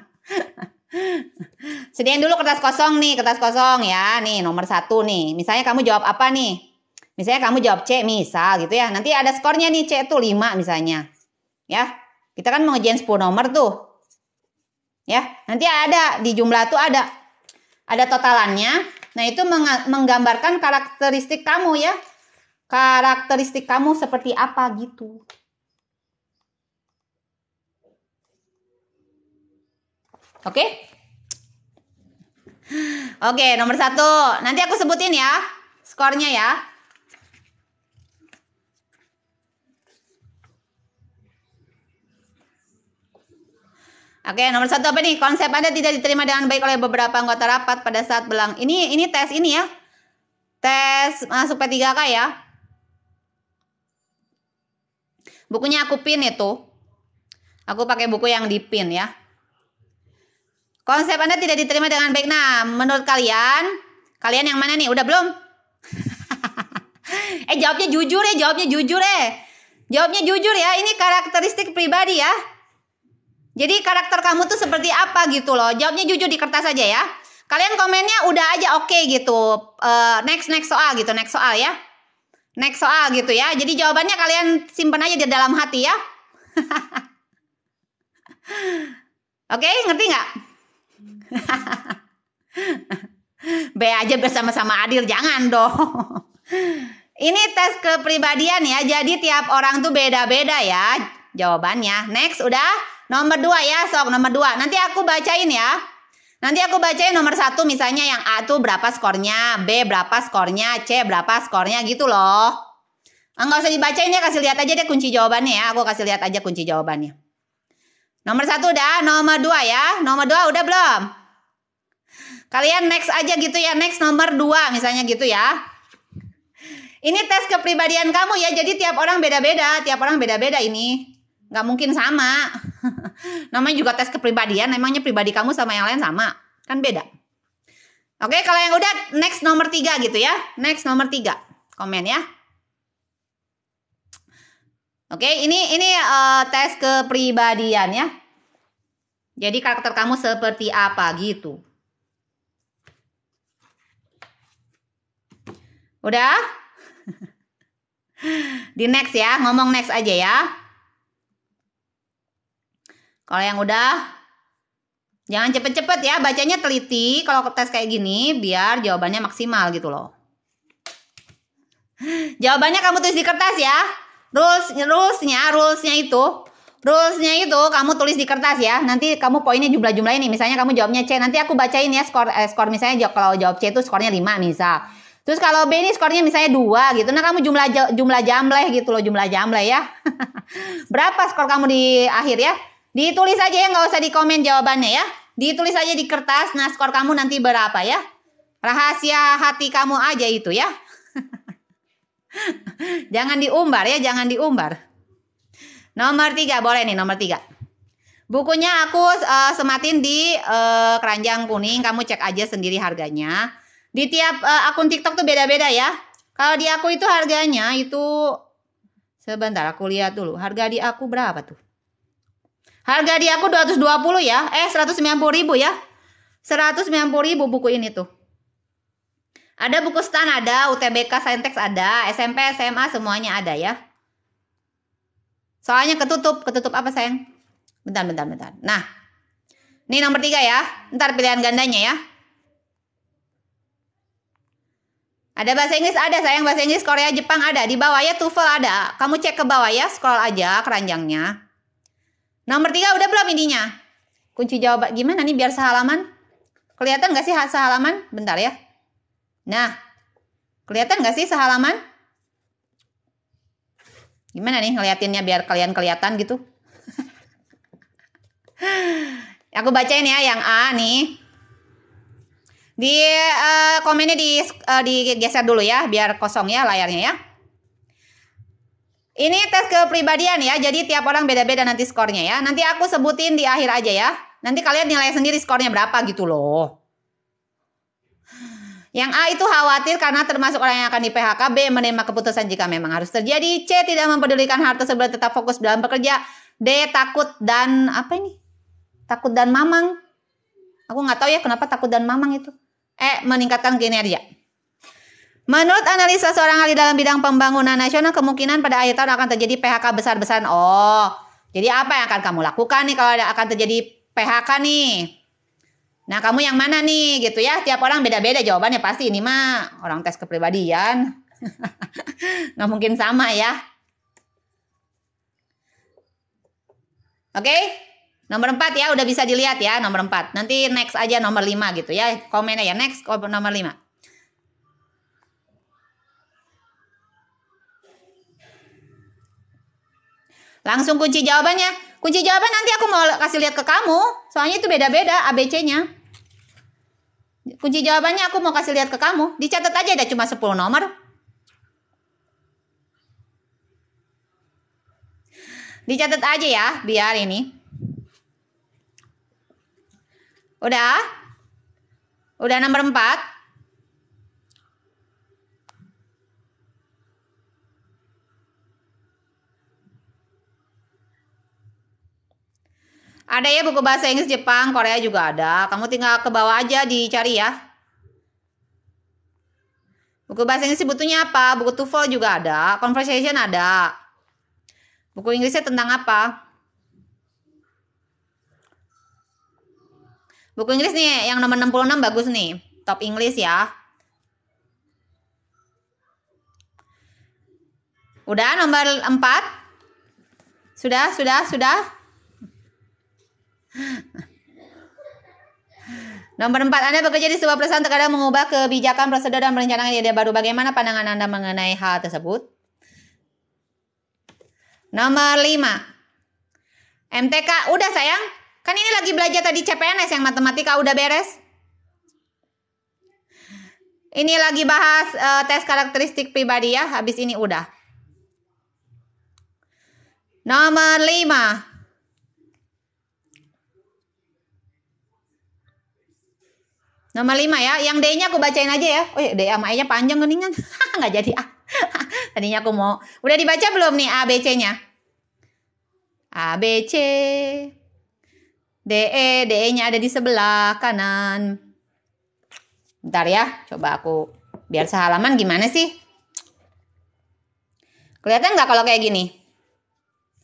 sediain dulu kertas kosong nih, kertas kosong ya. Nih nomor satu nih. Misalnya kamu jawab apa nih? Misalnya kamu jawab C misal gitu ya. Nanti ada skornya nih C itu 5 misalnya. Ya. Kita kan mau 10 nomor tuh. Ya, nanti ada di jumlah tuh ada ada totalannya. Nah, itu menggambarkan karakteristik kamu ya. Karakteristik kamu seperti apa gitu. Oke? Okay? Oke, okay, nomor satu. Nanti aku sebutin ya skornya ya. Oke, nomor satu apa nih? Konsep Anda tidak diterima dengan baik oleh beberapa anggota rapat pada saat belang. Ini ini tes ini ya. Tes masuk P3K ya. Bukunya aku pin itu. Aku pakai buku yang dipin ya. Konsep Anda tidak diterima dengan baik. Nah, menurut kalian, kalian yang mana nih? Udah belum? eh, jawabnya jujur ya, jawabnya jujur ya. Jawabnya jujur ya, ini karakteristik pribadi ya. Jadi karakter kamu tuh seperti apa gitu loh. Jawabnya jujur di kertas aja ya. Kalian komennya udah aja oke okay gitu. Uh, next next soal gitu, next soal ya. Next soal gitu ya. Jadi jawabannya kalian simpen aja di dalam hati ya. oke, okay, ngerti nggak? Hmm. B aja bersama-sama adil, jangan dong. Ini tes kepribadian ya, jadi tiap orang tuh beda-beda ya jawabannya. Next, udah? Nomor dua ya, sok nomor dua. Nanti aku bacain ya. Nanti aku bacain nomor satu misalnya yang A tuh berapa skornya, B berapa skornya, C berapa skornya gitu loh. Enggak usah dibacain ya, kasih lihat aja deh kunci jawabannya ya. Aku kasih lihat aja kunci jawabannya. Nomor satu udah, nomor dua ya. Nomor dua udah belum? Kalian next aja gitu ya, next nomor dua misalnya gitu ya. Ini tes kepribadian kamu ya, jadi tiap orang beda-beda, tiap orang beda-beda ini. Gak mungkin sama. Namanya juga tes kepribadian, emangnya pribadi kamu sama yang lain sama? Kan beda. Oke, kalau yang udah next nomor tiga gitu ya. Next nomor tiga, komen ya. Oke, ini ini uh, tes kepribadian ya. Jadi karakter kamu seperti apa gitu. Udah? Di next ya, ngomong next aja ya. Kalau yang udah Jangan cepet-cepet ya, bacanya teliti kalau tes kayak gini biar jawabannya maksimal gitu loh. Jawabannya kamu tulis di kertas ya. Rules, rulesnya, rulesnya itu, rulesnya itu kamu tulis di kertas ya. Nanti kamu poinnya jumlah-jumlah ini. Misalnya kamu jawabnya C, nanti aku bacain ya skor, eh, skor misalnya kalau jawab C itu skornya 5 misal. Terus kalau B ini skornya misalnya dua gitu, nah kamu jumlah jumlah jamleh gitu loh jumlah jamleh ya. Berapa skor kamu di akhir ya? Ditulis aja ya, nggak usah di komen jawabannya ya. Ditulis aja di kertas, nah skor kamu nanti berapa ya? Rahasia hati kamu aja itu ya. jangan diumbar ya, jangan diumbar. Nomor tiga boleh nih nomor tiga. Bukunya aku uh, sematin di uh, keranjang kuning, kamu cek aja sendiri harganya. Di tiap uh, akun TikTok tuh beda-beda ya. Kalau di aku itu harganya itu sebentar aku lihat dulu. Harga di aku berapa tuh? Harga di aku 220 ya. Eh 190 ribu ya. 190 ribu buku ini tuh. Ada buku stan ada, UTBK Saintex ada, SMP, SMA semuanya ada ya. Soalnya ketutup, ketutup apa sayang? Bentar, bentar, bentar. Nah, ini nomor tiga ya. Ntar pilihan gandanya ya. Ada bahasa Inggris ada sayang, bahasa Inggris Korea, Jepang ada. Di bawah ya TOEFL ada. Kamu cek ke bawah ya, scroll aja keranjangnya. Nomor tiga udah belum ininya? Kunci jawab gimana nih biar sehalaman? Kelihatan gak sih sehalaman? Bentar ya. Nah, kelihatan nggak sih sehalaman? Gimana nih ngeliatinnya biar kalian kelihatan gitu? Aku bacain ya yang A nih. Di uh, komennya di uh, digeser dulu ya biar kosong ya layarnya ya. Ini tes kepribadian ya. Jadi tiap orang beda-beda nanti skornya ya. Nanti aku sebutin di akhir aja ya. Nanti kalian nilai sendiri skornya berapa gitu loh. Yang A itu khawatir karena termasuk orang yang akan di PHK, B menerima keputusan jika memang harus terjadi, C tidak mempedulikan harta sebelum tetap fokus dalam bekerja, D takut dan apa ini? Takut dan mamang. Aku nggak tahu ya kenapa takut dan mamang itu. E meningkatkan kinerja. Menurut analisa seorang ahli dalam bidang pembangunan nasional, kemungkinan pada akhir tahun akan terjadi PHK besar-besaran. Oh, jadi apa yang akan kamu lakukan nih kalau ada, akan terjadi PHK nih? Nah, kamu yang mana nih gitu ya? Tiap orang beda-beda jawabannya pasti ini mah orang tes kepribadian. Nggak mungkin sama ya. Oke? Okay? Nomor empat ya, udah bisa dilihat ya nomor empat. Nanti next aja nomor lima gitu ya. Komen aja ya. next nomor lima. Langsung kunci jawabannya. Kunci jawaban nanti aku mau kasih lihat ke kamu. Soalnya itu beda-beda ABC-nya. Kunci jawabannya aku mau kasih lihat ke kamu. Dicatat aja ada cuma 10 nomor. Dicatat aja ya, biar ini. Udah? Udah nomor 4? Ada ya buku bahasa Inggris, Jepang, Korea juga ada. Kamu tinggal ke bawah aja dicari ya. Buku bahasa Inggris butuhnya apa? Buku TOEFL juga ada, conversation ada. Buku Inggrisnya tentang apa? Buku Inggris nih yang nomor 66 bagus nih. Top Inggris ya. Udah nomor 4? Sudah, sudah, sudah. Nomor empat, Anda bekerja di sebuah perusahaan terkadang mengubah kebijakan, prosedur, dan perencanaan ide baru. Bagaimana pandangan Anda mengenai hal tersebut? Nomor lima, MTK, udah sayang. Kan ini lagi belajar tadi CPNS yang matematika udah beres. Ini lagi bahas uh, tes karakteristik pribadi ya, habis ini udah. Nomor lima. Nomor lima ya, yang D-nya aku bacain aja ya. Oh ya, D sama E-nya panjang geningan. Nggak jadi ah. Tadinya aku mau. Udah dibaca belum nih A, B, C-nya? A, B, C. D, E. D, E-nya ada di sebelah kanan. Bentar ya, coba aku biar sehalaman gimana sih? Kelihatan nggak kalau kayak gini?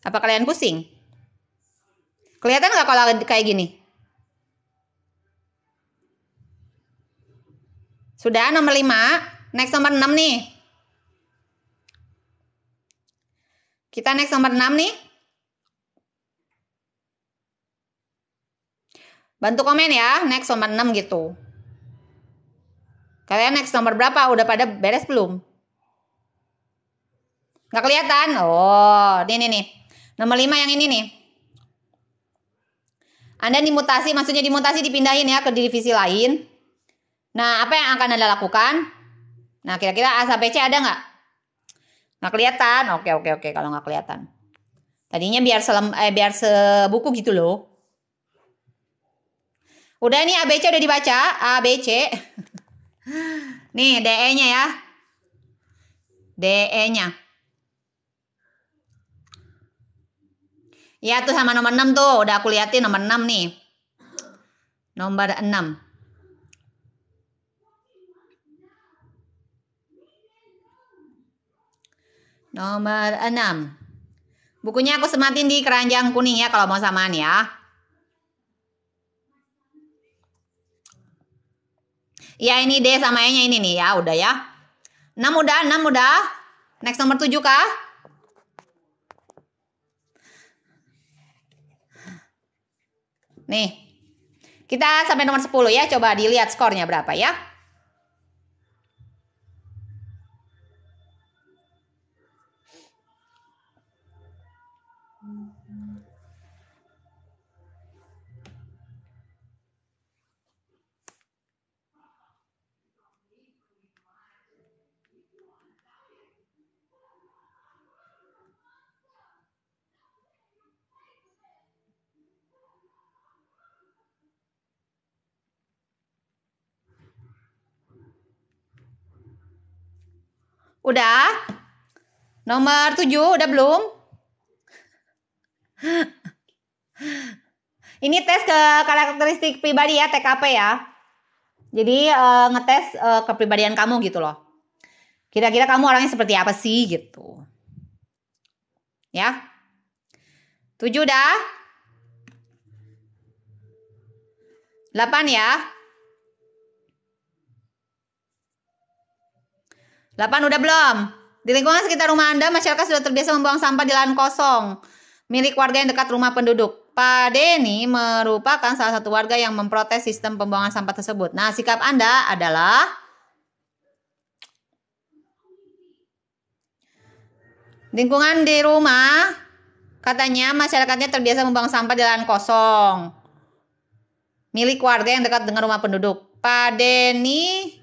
Apa kalian pusing? Kelihatan nggak kalau kayak gini? Sudah nomor 5. Next nomor 6 nih. Kita next nomor 6 nih. Bantu komen ya, next nomor 6 gitu. Kalian next nomor berapa? Udah pada beres belum? Gak kelihatan? Oh, ini nih. Nomor 5 yang ini nih. Anda dimutasi, maksudnya dimutasi dipindahin ya ke divisi lain. Nah, apa yang akan Anda lakukan? Nah, kira-kira A sampai C ada nggak? Nggak kelihatan. Oke, oke, oke. Kalau nggak kelihatan. Tadinya biar selem, eh, biar sebuku gitu loh. Udah nih ABC udah dibaca. A, B, C. nih, DE-nya ya. DE-nya. Ya tuh sama nomor 6 tuh. Udah aku liatin nomor 6 nih. Nomor 6. Nomor 6. Bukunya aku sematin di keranjang kuning ya kalau mau samaan ya. Ya ini D sama E-nya ini nih ya, udah ya. 6 udah, 6 udah. Next nomor 7 kah? Nih. Kita sampai nomor 10 ya, coba dilihat skornya berapa ya. Udah? Nomor tujuh udah belum? Ini tes ke karakteristik pribadi ya, TKP ya. Jadi e, ngetes e, kepribadian kamu gitu loh. Kira-kira kamu orangnya seperti apa sih gitu. Ya. Tujuh dah. Delapan ya. 8 udah belum? Di lingkungan sekitar rumah Anda, masyarakat sudah terbiasa membuang sampah di lahan kosong milik warga yang dekat rumah penduduk. Pak Denny merupakan salah satu warga yang memprotes sistem pembuangan sampah tersebut. Nah, sikap Anda adalah lingkungan di rumah katanya masyarakatnya terbiasa membuang sampah di lahan kosong milik warga yang dekat dengan rumah penduduk. Pak Denny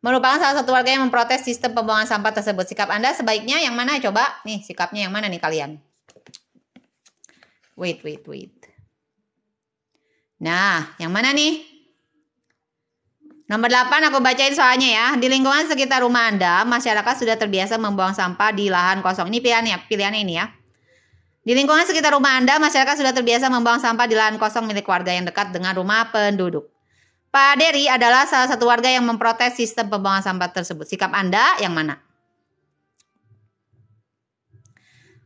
merupakan salah satu warga yang memprotes sistem pembuangan sampah tersebut. Sikap Anda sebaiknya yang mana coba? Nih, sikapnya yang mana nih kalian? Wait, wait, wait. Nah, yang mana nih? Nomor 8 aku bacain soalnya ya. Di lingkungan sekitar rumah Anda, masyarakat sudah terbiasa membuang sampah di lahan kosong. Ini pilihannya, pilihannya ini ya. Di lingkungan sekitar rumah Anda, masyarakat sudah terbiasa membuang sampah di lahan kosong milik warga yang dekat dengan rumah penduduk. Pak Dery adalah salah satu warga yang memprotes sistem pembuangan sampah tersebut. Sikap Anda yang mana?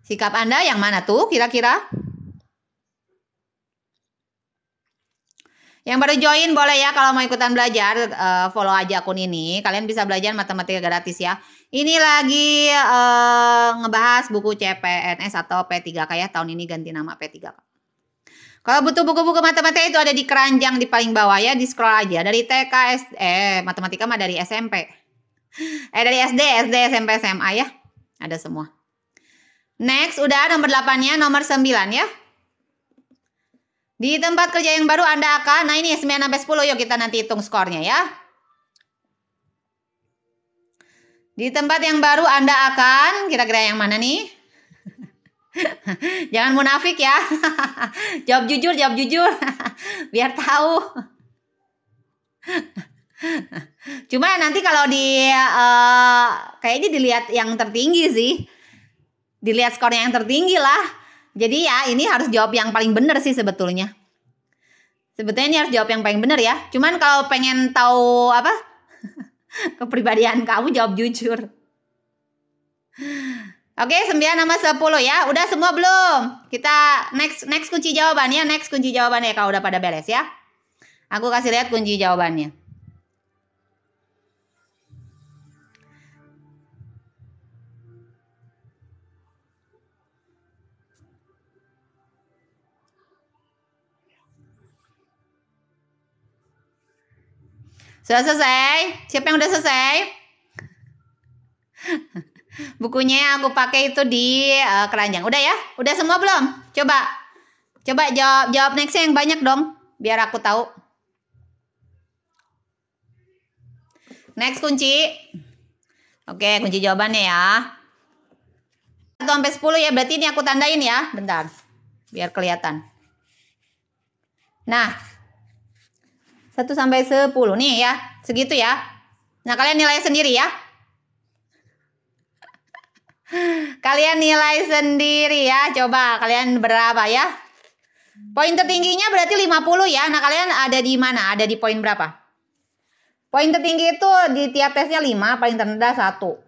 Sikap Anda yang mana tuh kira-kira? Yang baru join boleh ya kalau mau ikutan belajar eh, follow aja akun ini. Kalian bisa belajar matematika gratis ya. Ini lagi uh, ngebahas buku CPNS atau P3K ya tahun ini ganti nama P3K. Kalau butuh buku-buku matematika itu ada di keranjang di paling bawah ya, di scroll aja. Dari TK, eh matematika mah dari SMP. Eh dari SD, SD, SMP, SMA ya. Ada semua. Next, udah nomor 8-nya, nomor 9 ya. Di tempat kerja yang baru Anda akan, nah ini 9 sampai 10 yuk kita nanti hitung skornya ya. Di tempat yang baru Anda akan, kira-kira yang mana nih? Jangan munafik ya. jawab jujur, jawab jujur. Biar tahu. Cuma nanti kalau di uh, kayaknya dilihat yang tertinggi sih. Dilihat skornya yang tertinggi lah. Jadi ya ini harus jawab yang paling benar sih sebetulnya. Sebetulnya ini harus jawab yang paling benar ya. Cuman kalau pengen tahu apa kepribadian kamu jawab jujur. Oke, 9 sama 10 ya. Udah semua belum? Kita next next kunci jawabannya, next kunci jawabannya kalau udah pada beres ya. Aku kasih lihat kunci jawabannya. Sudah selesai? Siapa yang udah selesai? Bukunya yang aku pakai itu di uh, keranjang. Udah ya? Udah semua belum? Coba. Coba jawab jawab nextnya yang banyak dong biar aku tahu. Next kunci. Oke, kunci jawabannya ya. 1 sampai 10 ya, berarti ini aku tandain ya. Bentar. Biar kelihatan. Nah. 1 sampai 10 nih ya. Segitu ya. Nah, kalian nilai sendiri ya. Kalian nilai sendiri ya. Coba kalian berapa ya? Poin tertingginya berarti 50 ya. Nah, kalian ada di mana? Ada di poin berapa? Poin tertinggi itu di tiap tesnya 5, paling terendah 1.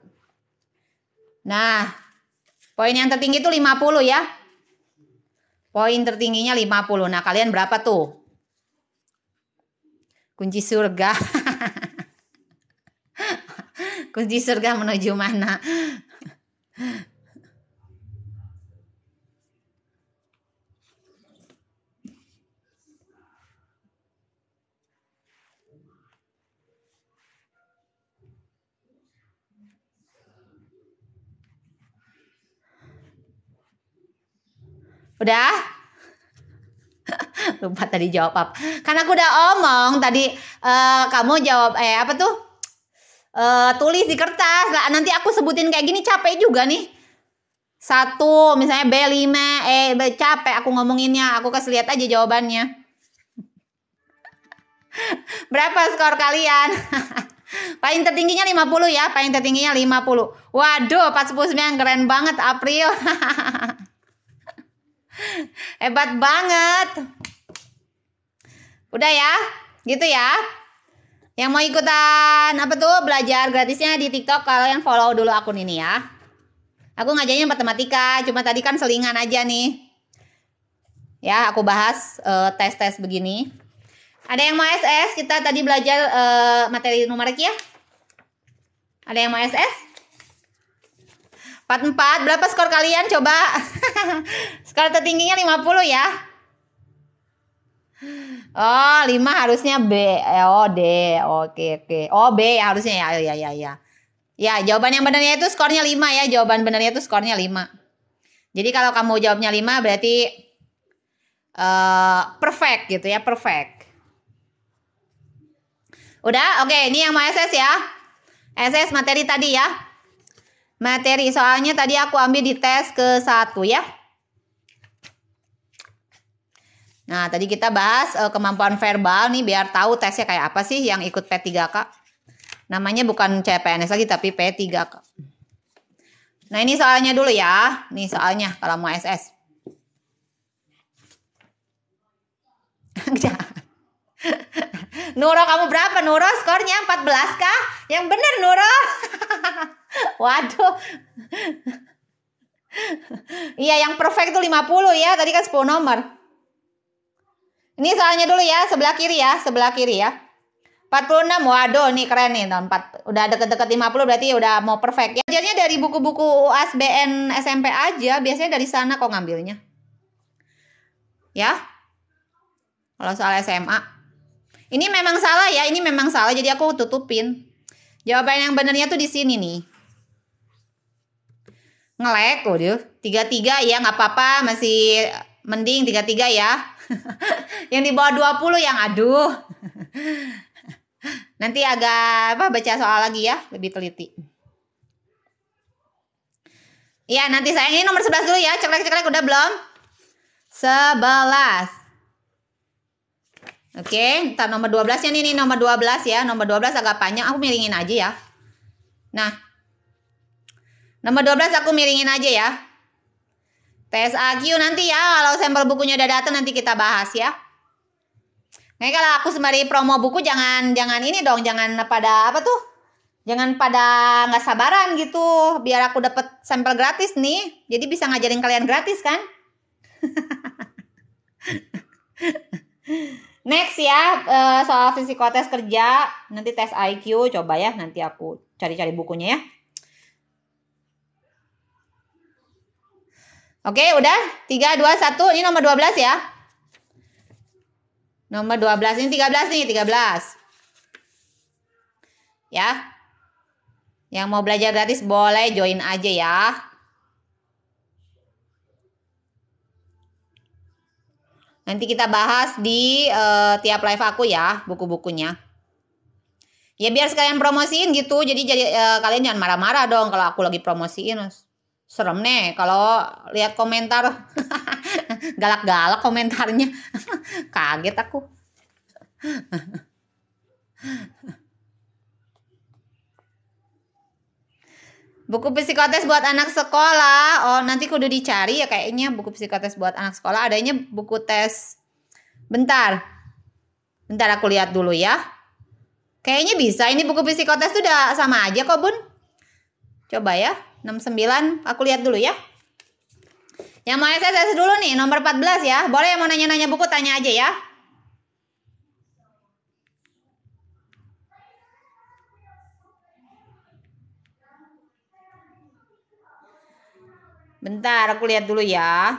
Nah, poin yang tertinggi itu 50 ya. Poin tertingginya 50. Nah, kalian berapa tuh? Kunci surga. kunci surga menuju mana? Udah? Lupa tadi jawab apa. Karena aku udah omong tadi uh, kamu jawab eh apa tuh? uh, tulis di kertas lah nanti aku sebutin kayak gini capek juga nih satu misalnya B5 eh capek aku ngomonginnya aku kasih lihat aja jawabannya berapa skor kalian paling tertingginya 50 ya paling tertingginya 50 waduh 49 keren banget April hebat banget udah ya gitu ya yang mau ikutan apa tuh belajar gratisnya di TikTok kalau yang follow dulu akun ini ya. Aku ngajarnya matematika, cuma tadi kan selingan aja nih. Ya, aku bahas tes eh, tes-tes begini. Ada yang mau SS? Kita tadi belajar uh, materi numerik ya. Ada yang mau SS? 44, berapa skor kalian coba? skor tertingginya 50 ya. Oh, lima harusnya B. Eh, oh, D. Oke, oke. Oh, B ya harusnya ya. Ya, ya, ya. Ya, jawaban yang benarnya itu skornya 5 ya. Jawaban benarnya itu skornya 5. Jadi kalau kamu jawabnya 5 berarti uh, perfect gitu ya, perfect. Udah? Oke, ini yang mau SS ya. SS materi tadi ya. Materi soalnya tadi aku ambil di tes ke satu ya. Nah, tadi kita bahas uh, kemampuan verbal nih biar tahu tesnya kayak apa sih yang ikut P3K. Namanya bukan CPNS lagi tapi P3K. Nah, ini soalnya dulu ya. Nih soalnya kalau mau SS. Nuro kamu berapa Nuro? Skornya 14 kah? Yang bener Nuro. Waduh. iya yang perfect tuh 50 ya. Tadi kan 10 nomor. Ini soalnya dulu ya, sebelah kiri ya, sebelah kiri ya. 46, waduh nih keren nih tahun 4. Udah deket-deket 50 berarti udah mau perfect. Ya, Ajarnya dari buku-buku uasbn SMP aja, biasanya dari sana kok ngambilnya. Ya. Kalau soal SMA. Ini memang salah ya, ini memang salah jadi aku tutupin. Jawaban yang benernya tuh di sini nih. Ngelek, waduh. 33 ya nggak apa-apa, masih mending 33 ya. yang di bawah 20 yang aduh. Nanti agak apa baca soal lagi ya, lebih teliti. Iya, nanti saya ini nomor 11 dulu ya. Ceklek-ceklek udah belum? 11. Oke, ntar nomor 12-nya nih, nih nomor 12 ya. Nomor 12 agak panjang, aku miringin aja ya. Nah. Nomor 12 aku miringin aja ya. TSAQ nanti ya kalau sampel bukunya udah datang nanti kita bahas ya. Nah kalau aku sembari promo buku jangan jangan ini dong jangan pada apa tuh jangan pada nggak sabaran gitu biar aku dapat sampel gratis nih jadi bisa ngajarin kalian gratis kan. Next ya eh, soal psikotes kerja nanti tes IQ coba ya nanti aku cari-cari bukunya ya. Oke, udah? 3, 2, 1. Ini nomor 12 ya. Nomor 12. Ini 13 nih, 13. Ya. Yang mau belajar gratis boleh join aja ya. Nanti kita bahas di uh, tiap live aku ya, buku-bukunya. Ya biar sekalian promosiin gitu. Jadi jadi uh, kalian jangan marah-marah dong kalau aku lagi promosiin. Serem nih kalau lihat komentar galak-galak komentarnya. Kaget aku. Buku psikotes buat anak sekolah. Oh, nanti kudu dicari ya kayaknya buku psikotes buat anak sekolah. Adanya buku tes. Bentar. Bentar aku lihat dulu ya. Kayaknya bisa. Ini buku psikotes tuh udah sama aja kok, Bun. Coba ya. 69 aku lihat dulu ya yang mau SSS dulu nih nomor 14 ya boleh yang mau nanya-nanya buku tanya aja ya Bentar, aku lihat dulu ya.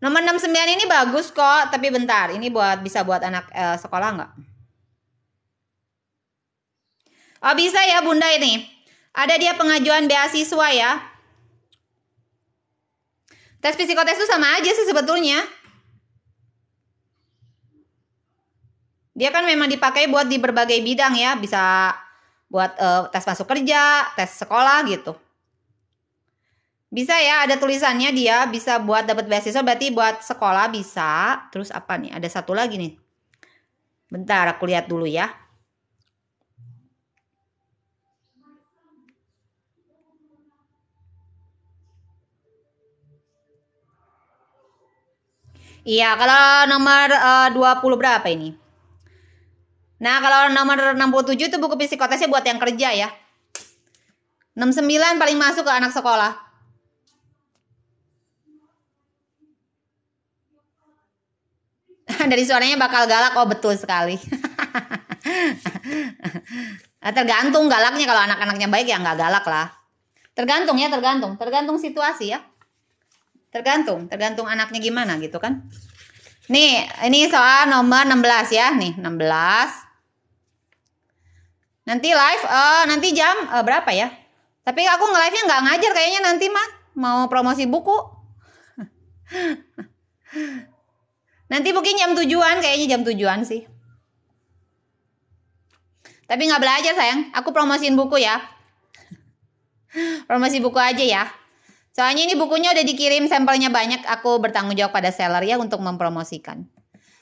Nomor 69 ini bagus kok, tapi bentar. Ini buat bisa buat anak eh, sekolah nggak? Oh bisa ya bunda ini. Ada dia pengajuan beasiswa ya. Tes psikotes itu sama aja sih sebetulnya. Dia kan memang dipakai buat di berbagai bidang ya, bisa buat uh, tes masuk kerja, tes sekolah gitu. Bisa ya, ada tulisannya dia bisa buat dapat beasiswa berarti buat sekolah bisa. Terus apa nih? Ada satu lagi nih. Bentar aku lihat dulu ya. Iya, kalau nomor eh, uh, 20 berapa ini? Nah, kalau nomor 67 itu buku psikotesnya buat yang kerja ya. 69 paling masuk ke anak sekolah. Dari suaranya bakal galak, oh betul sekali. Eh, tergantung galaknya kalau anak-anaknya baik ya nggak galak lah. Tergantung ya, tergantung. Tergantung situasi ya. Tergantung, tergantung anaknya gimana gitu kan. Nih, ini soal nomor 16 ya, nih 16. Nanti live, uh, nanti jam uh, berapa ya? Tapi aku nge-live-nya nggak ngajar kayaknya nanti mah mau promosi buku. nanti mungkin jam tujuan, kayaknya jam tujuan sih. Tapi nggak belajar sayang, aku promosiin buku ya. Promosi buku aja ya. Soalnya ini bukunya udah dikirim sampelnya banyak, aku bertanggung jawab pada seller ya untuk mempromosikan.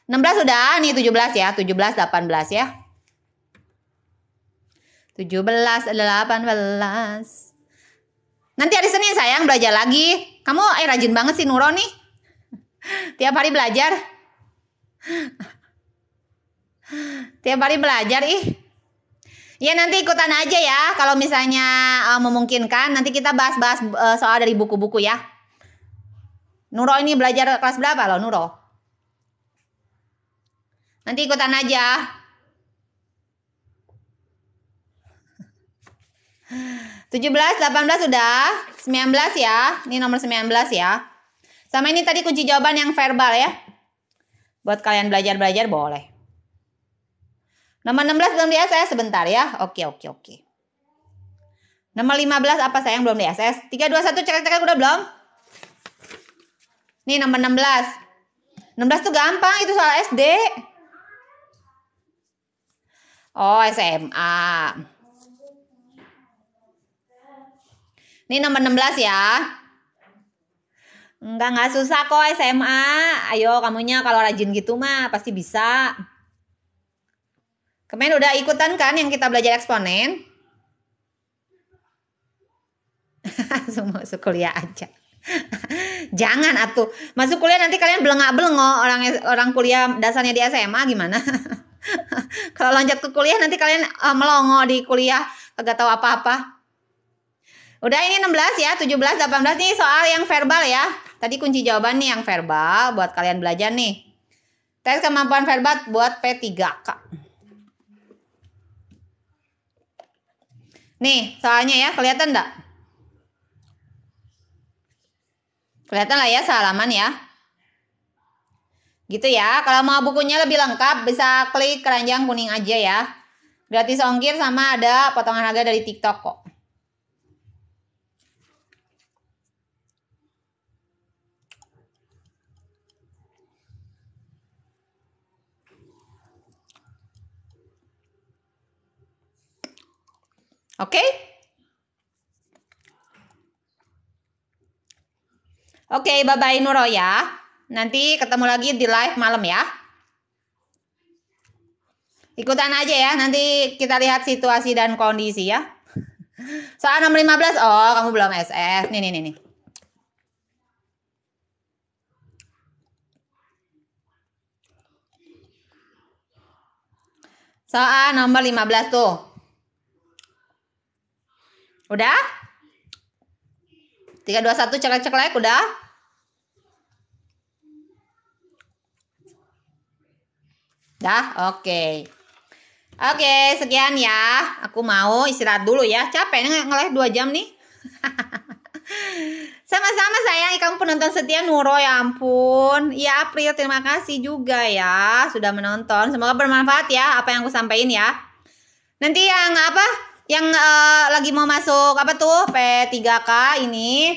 16 sudah, nih 17 ya, 17 18 ya. 17 18. Nanti hari Senin sayang belajar lagi. Kamu eh rajin banget sih Nuro nih. Tiap hari belajar. Tiap hari belajar ih. Ya nanti ikutan aja ya kalau misalnya uh, memungkinkan nanti kita bahas-bahas uh, soal dari buku-buku ya. Nuro ini belajar kelas berapa loh Nuro? Nanti ikutan aja. Tujuh belas, delapan belas sudah, sembilan belas ya, ini nomor sembilan belas ya. Sama ini tadi kunci jawaban yang verbal ya. Buat kalian belajar-belajar boleh. Nomor 16 belum di SS sebentar ya. Oke, oke, oke. Nomor 15 apa sayang belum di SS? 3 2 1 cek cek udah belum? Nih nomor 16. 16 tuh gampang itu soal SD. Oh, SMA. Ini nomor 16 ya. Enggak, enggak susah kok SMA. Ayo kamunya kalau rajin gitu mah pasti bisa. Kemarin udah ikutan kan yang kita belajar eksponen? Semua masuk kuliah aja. Jangan atuh. Masuk kuliah nanti kalian belengak belengo orang orang kuliah dasarnya di SMA gimana? Kalau loncat ke kuliah nanti kalian uh, melongo di kuliah kagak tahu apa-apa. Udah ini 16 ya, 17, 18 nih soal yang verbal ya. Tadi kunci jawaban nih yang verbal buat kalian belajar nih. Tes kemampuan verbal buat P3K. Nih, soalnya ya kelihatan enggak? Kelihatan lah ya salaman ya. Gitu ya. Kalau mau bukunya lebih lengkap bisa klik keranjang kuning aja ya. Gratis ongkir sama ada potongan harga dari TikTok kok. Oke? Okay? Oke, okay, bye-bye Nuro ya. Nanti ketemu lagi di live malam ya. Ikutan aja ya, nanti kita lihat situasi dan kondisi ya. Soal nomor 15, oh kamu belum SS. Nih, nih, nih. nih. Soal nomor 15 tuh. Udah? 3, 2, 1, ceklek, ceklek, udah? Dah, oke. Okay. Oke, okay, sekian ya. Aku mau istirahat dulu ya. Capek nih ngeleh 2 jam nih. Sama-sama sayang, kamu penonton setia Nuro ya ampun. Ya April, terima kasih juga ya sudah menonton. Semoga bermanfaat ya apa yang aku sampaikan ya. Nanti yang apa? yang uh, lagi mau masuk apa tuh P3K ini.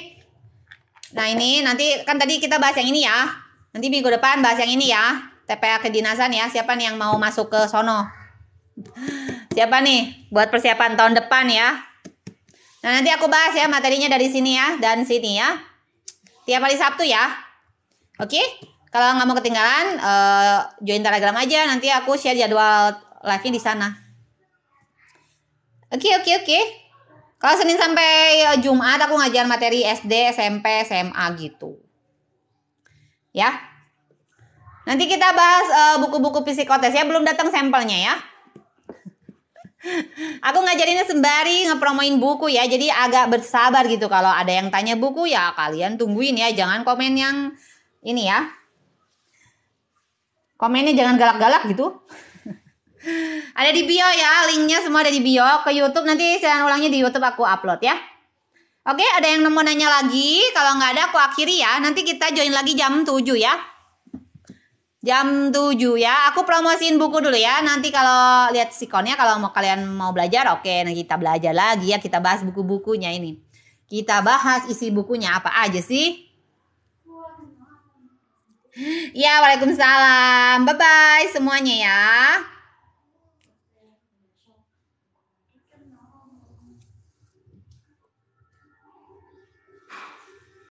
Nah, ini nanti kan tadi kita bahas yang ini ya. Nanti minggu depan bahas yang ini ya. TPA kedinasan ya. Siapa nih yang mau masuk ke sono? Siapa nih buat persiapan tahun depan ya? Nah, nanti aku bahas ya materinya dari sini ya dan sini ya. Tiap hari Sabtu ya. Oke? Kalau nggak mau ketinggalan, uh, join Telegram aja. Nanti aku share jadwal live-nya di sana. Oke, okay, oke, okay, oke. Okay. Kalau Senin sampai ya, Jumat aku ngajar materi SD, SMP, SMA gitu. Ya. Nanti kita bahas buku eh, buku-buku psikotes ya, belum datang sampelnya ya. aku ngajarinnya sembari ngepromoin buku ya, jadi agak bersabar gitu kalau ada yang tanya buku ya kalian tungguin ya, jangan komen yang ini ya. Komennya jangan galak-galak gitu. Ada di bio ya, linknya semua ada di bio ke YouTube. Nanti saya ulangnya di YouTube aku upload ya. Oke, ada yang mau nanya lagi? Kalau nggak ada aku akhiri ya. Nanti kita join lagi jam 7 ya. Jam 7 ya. Aku promosiin buku dulu ya. Nanti kalau lihat sikonnya kalau mau kalian mau belajar, oke, nah kita belajar lagi ya. Kita bahas buku-bukunya ini. Kita bahas isi bukunya apa aja sih? Ya, Waalaikumsalam. Bye-bye semuanya ya.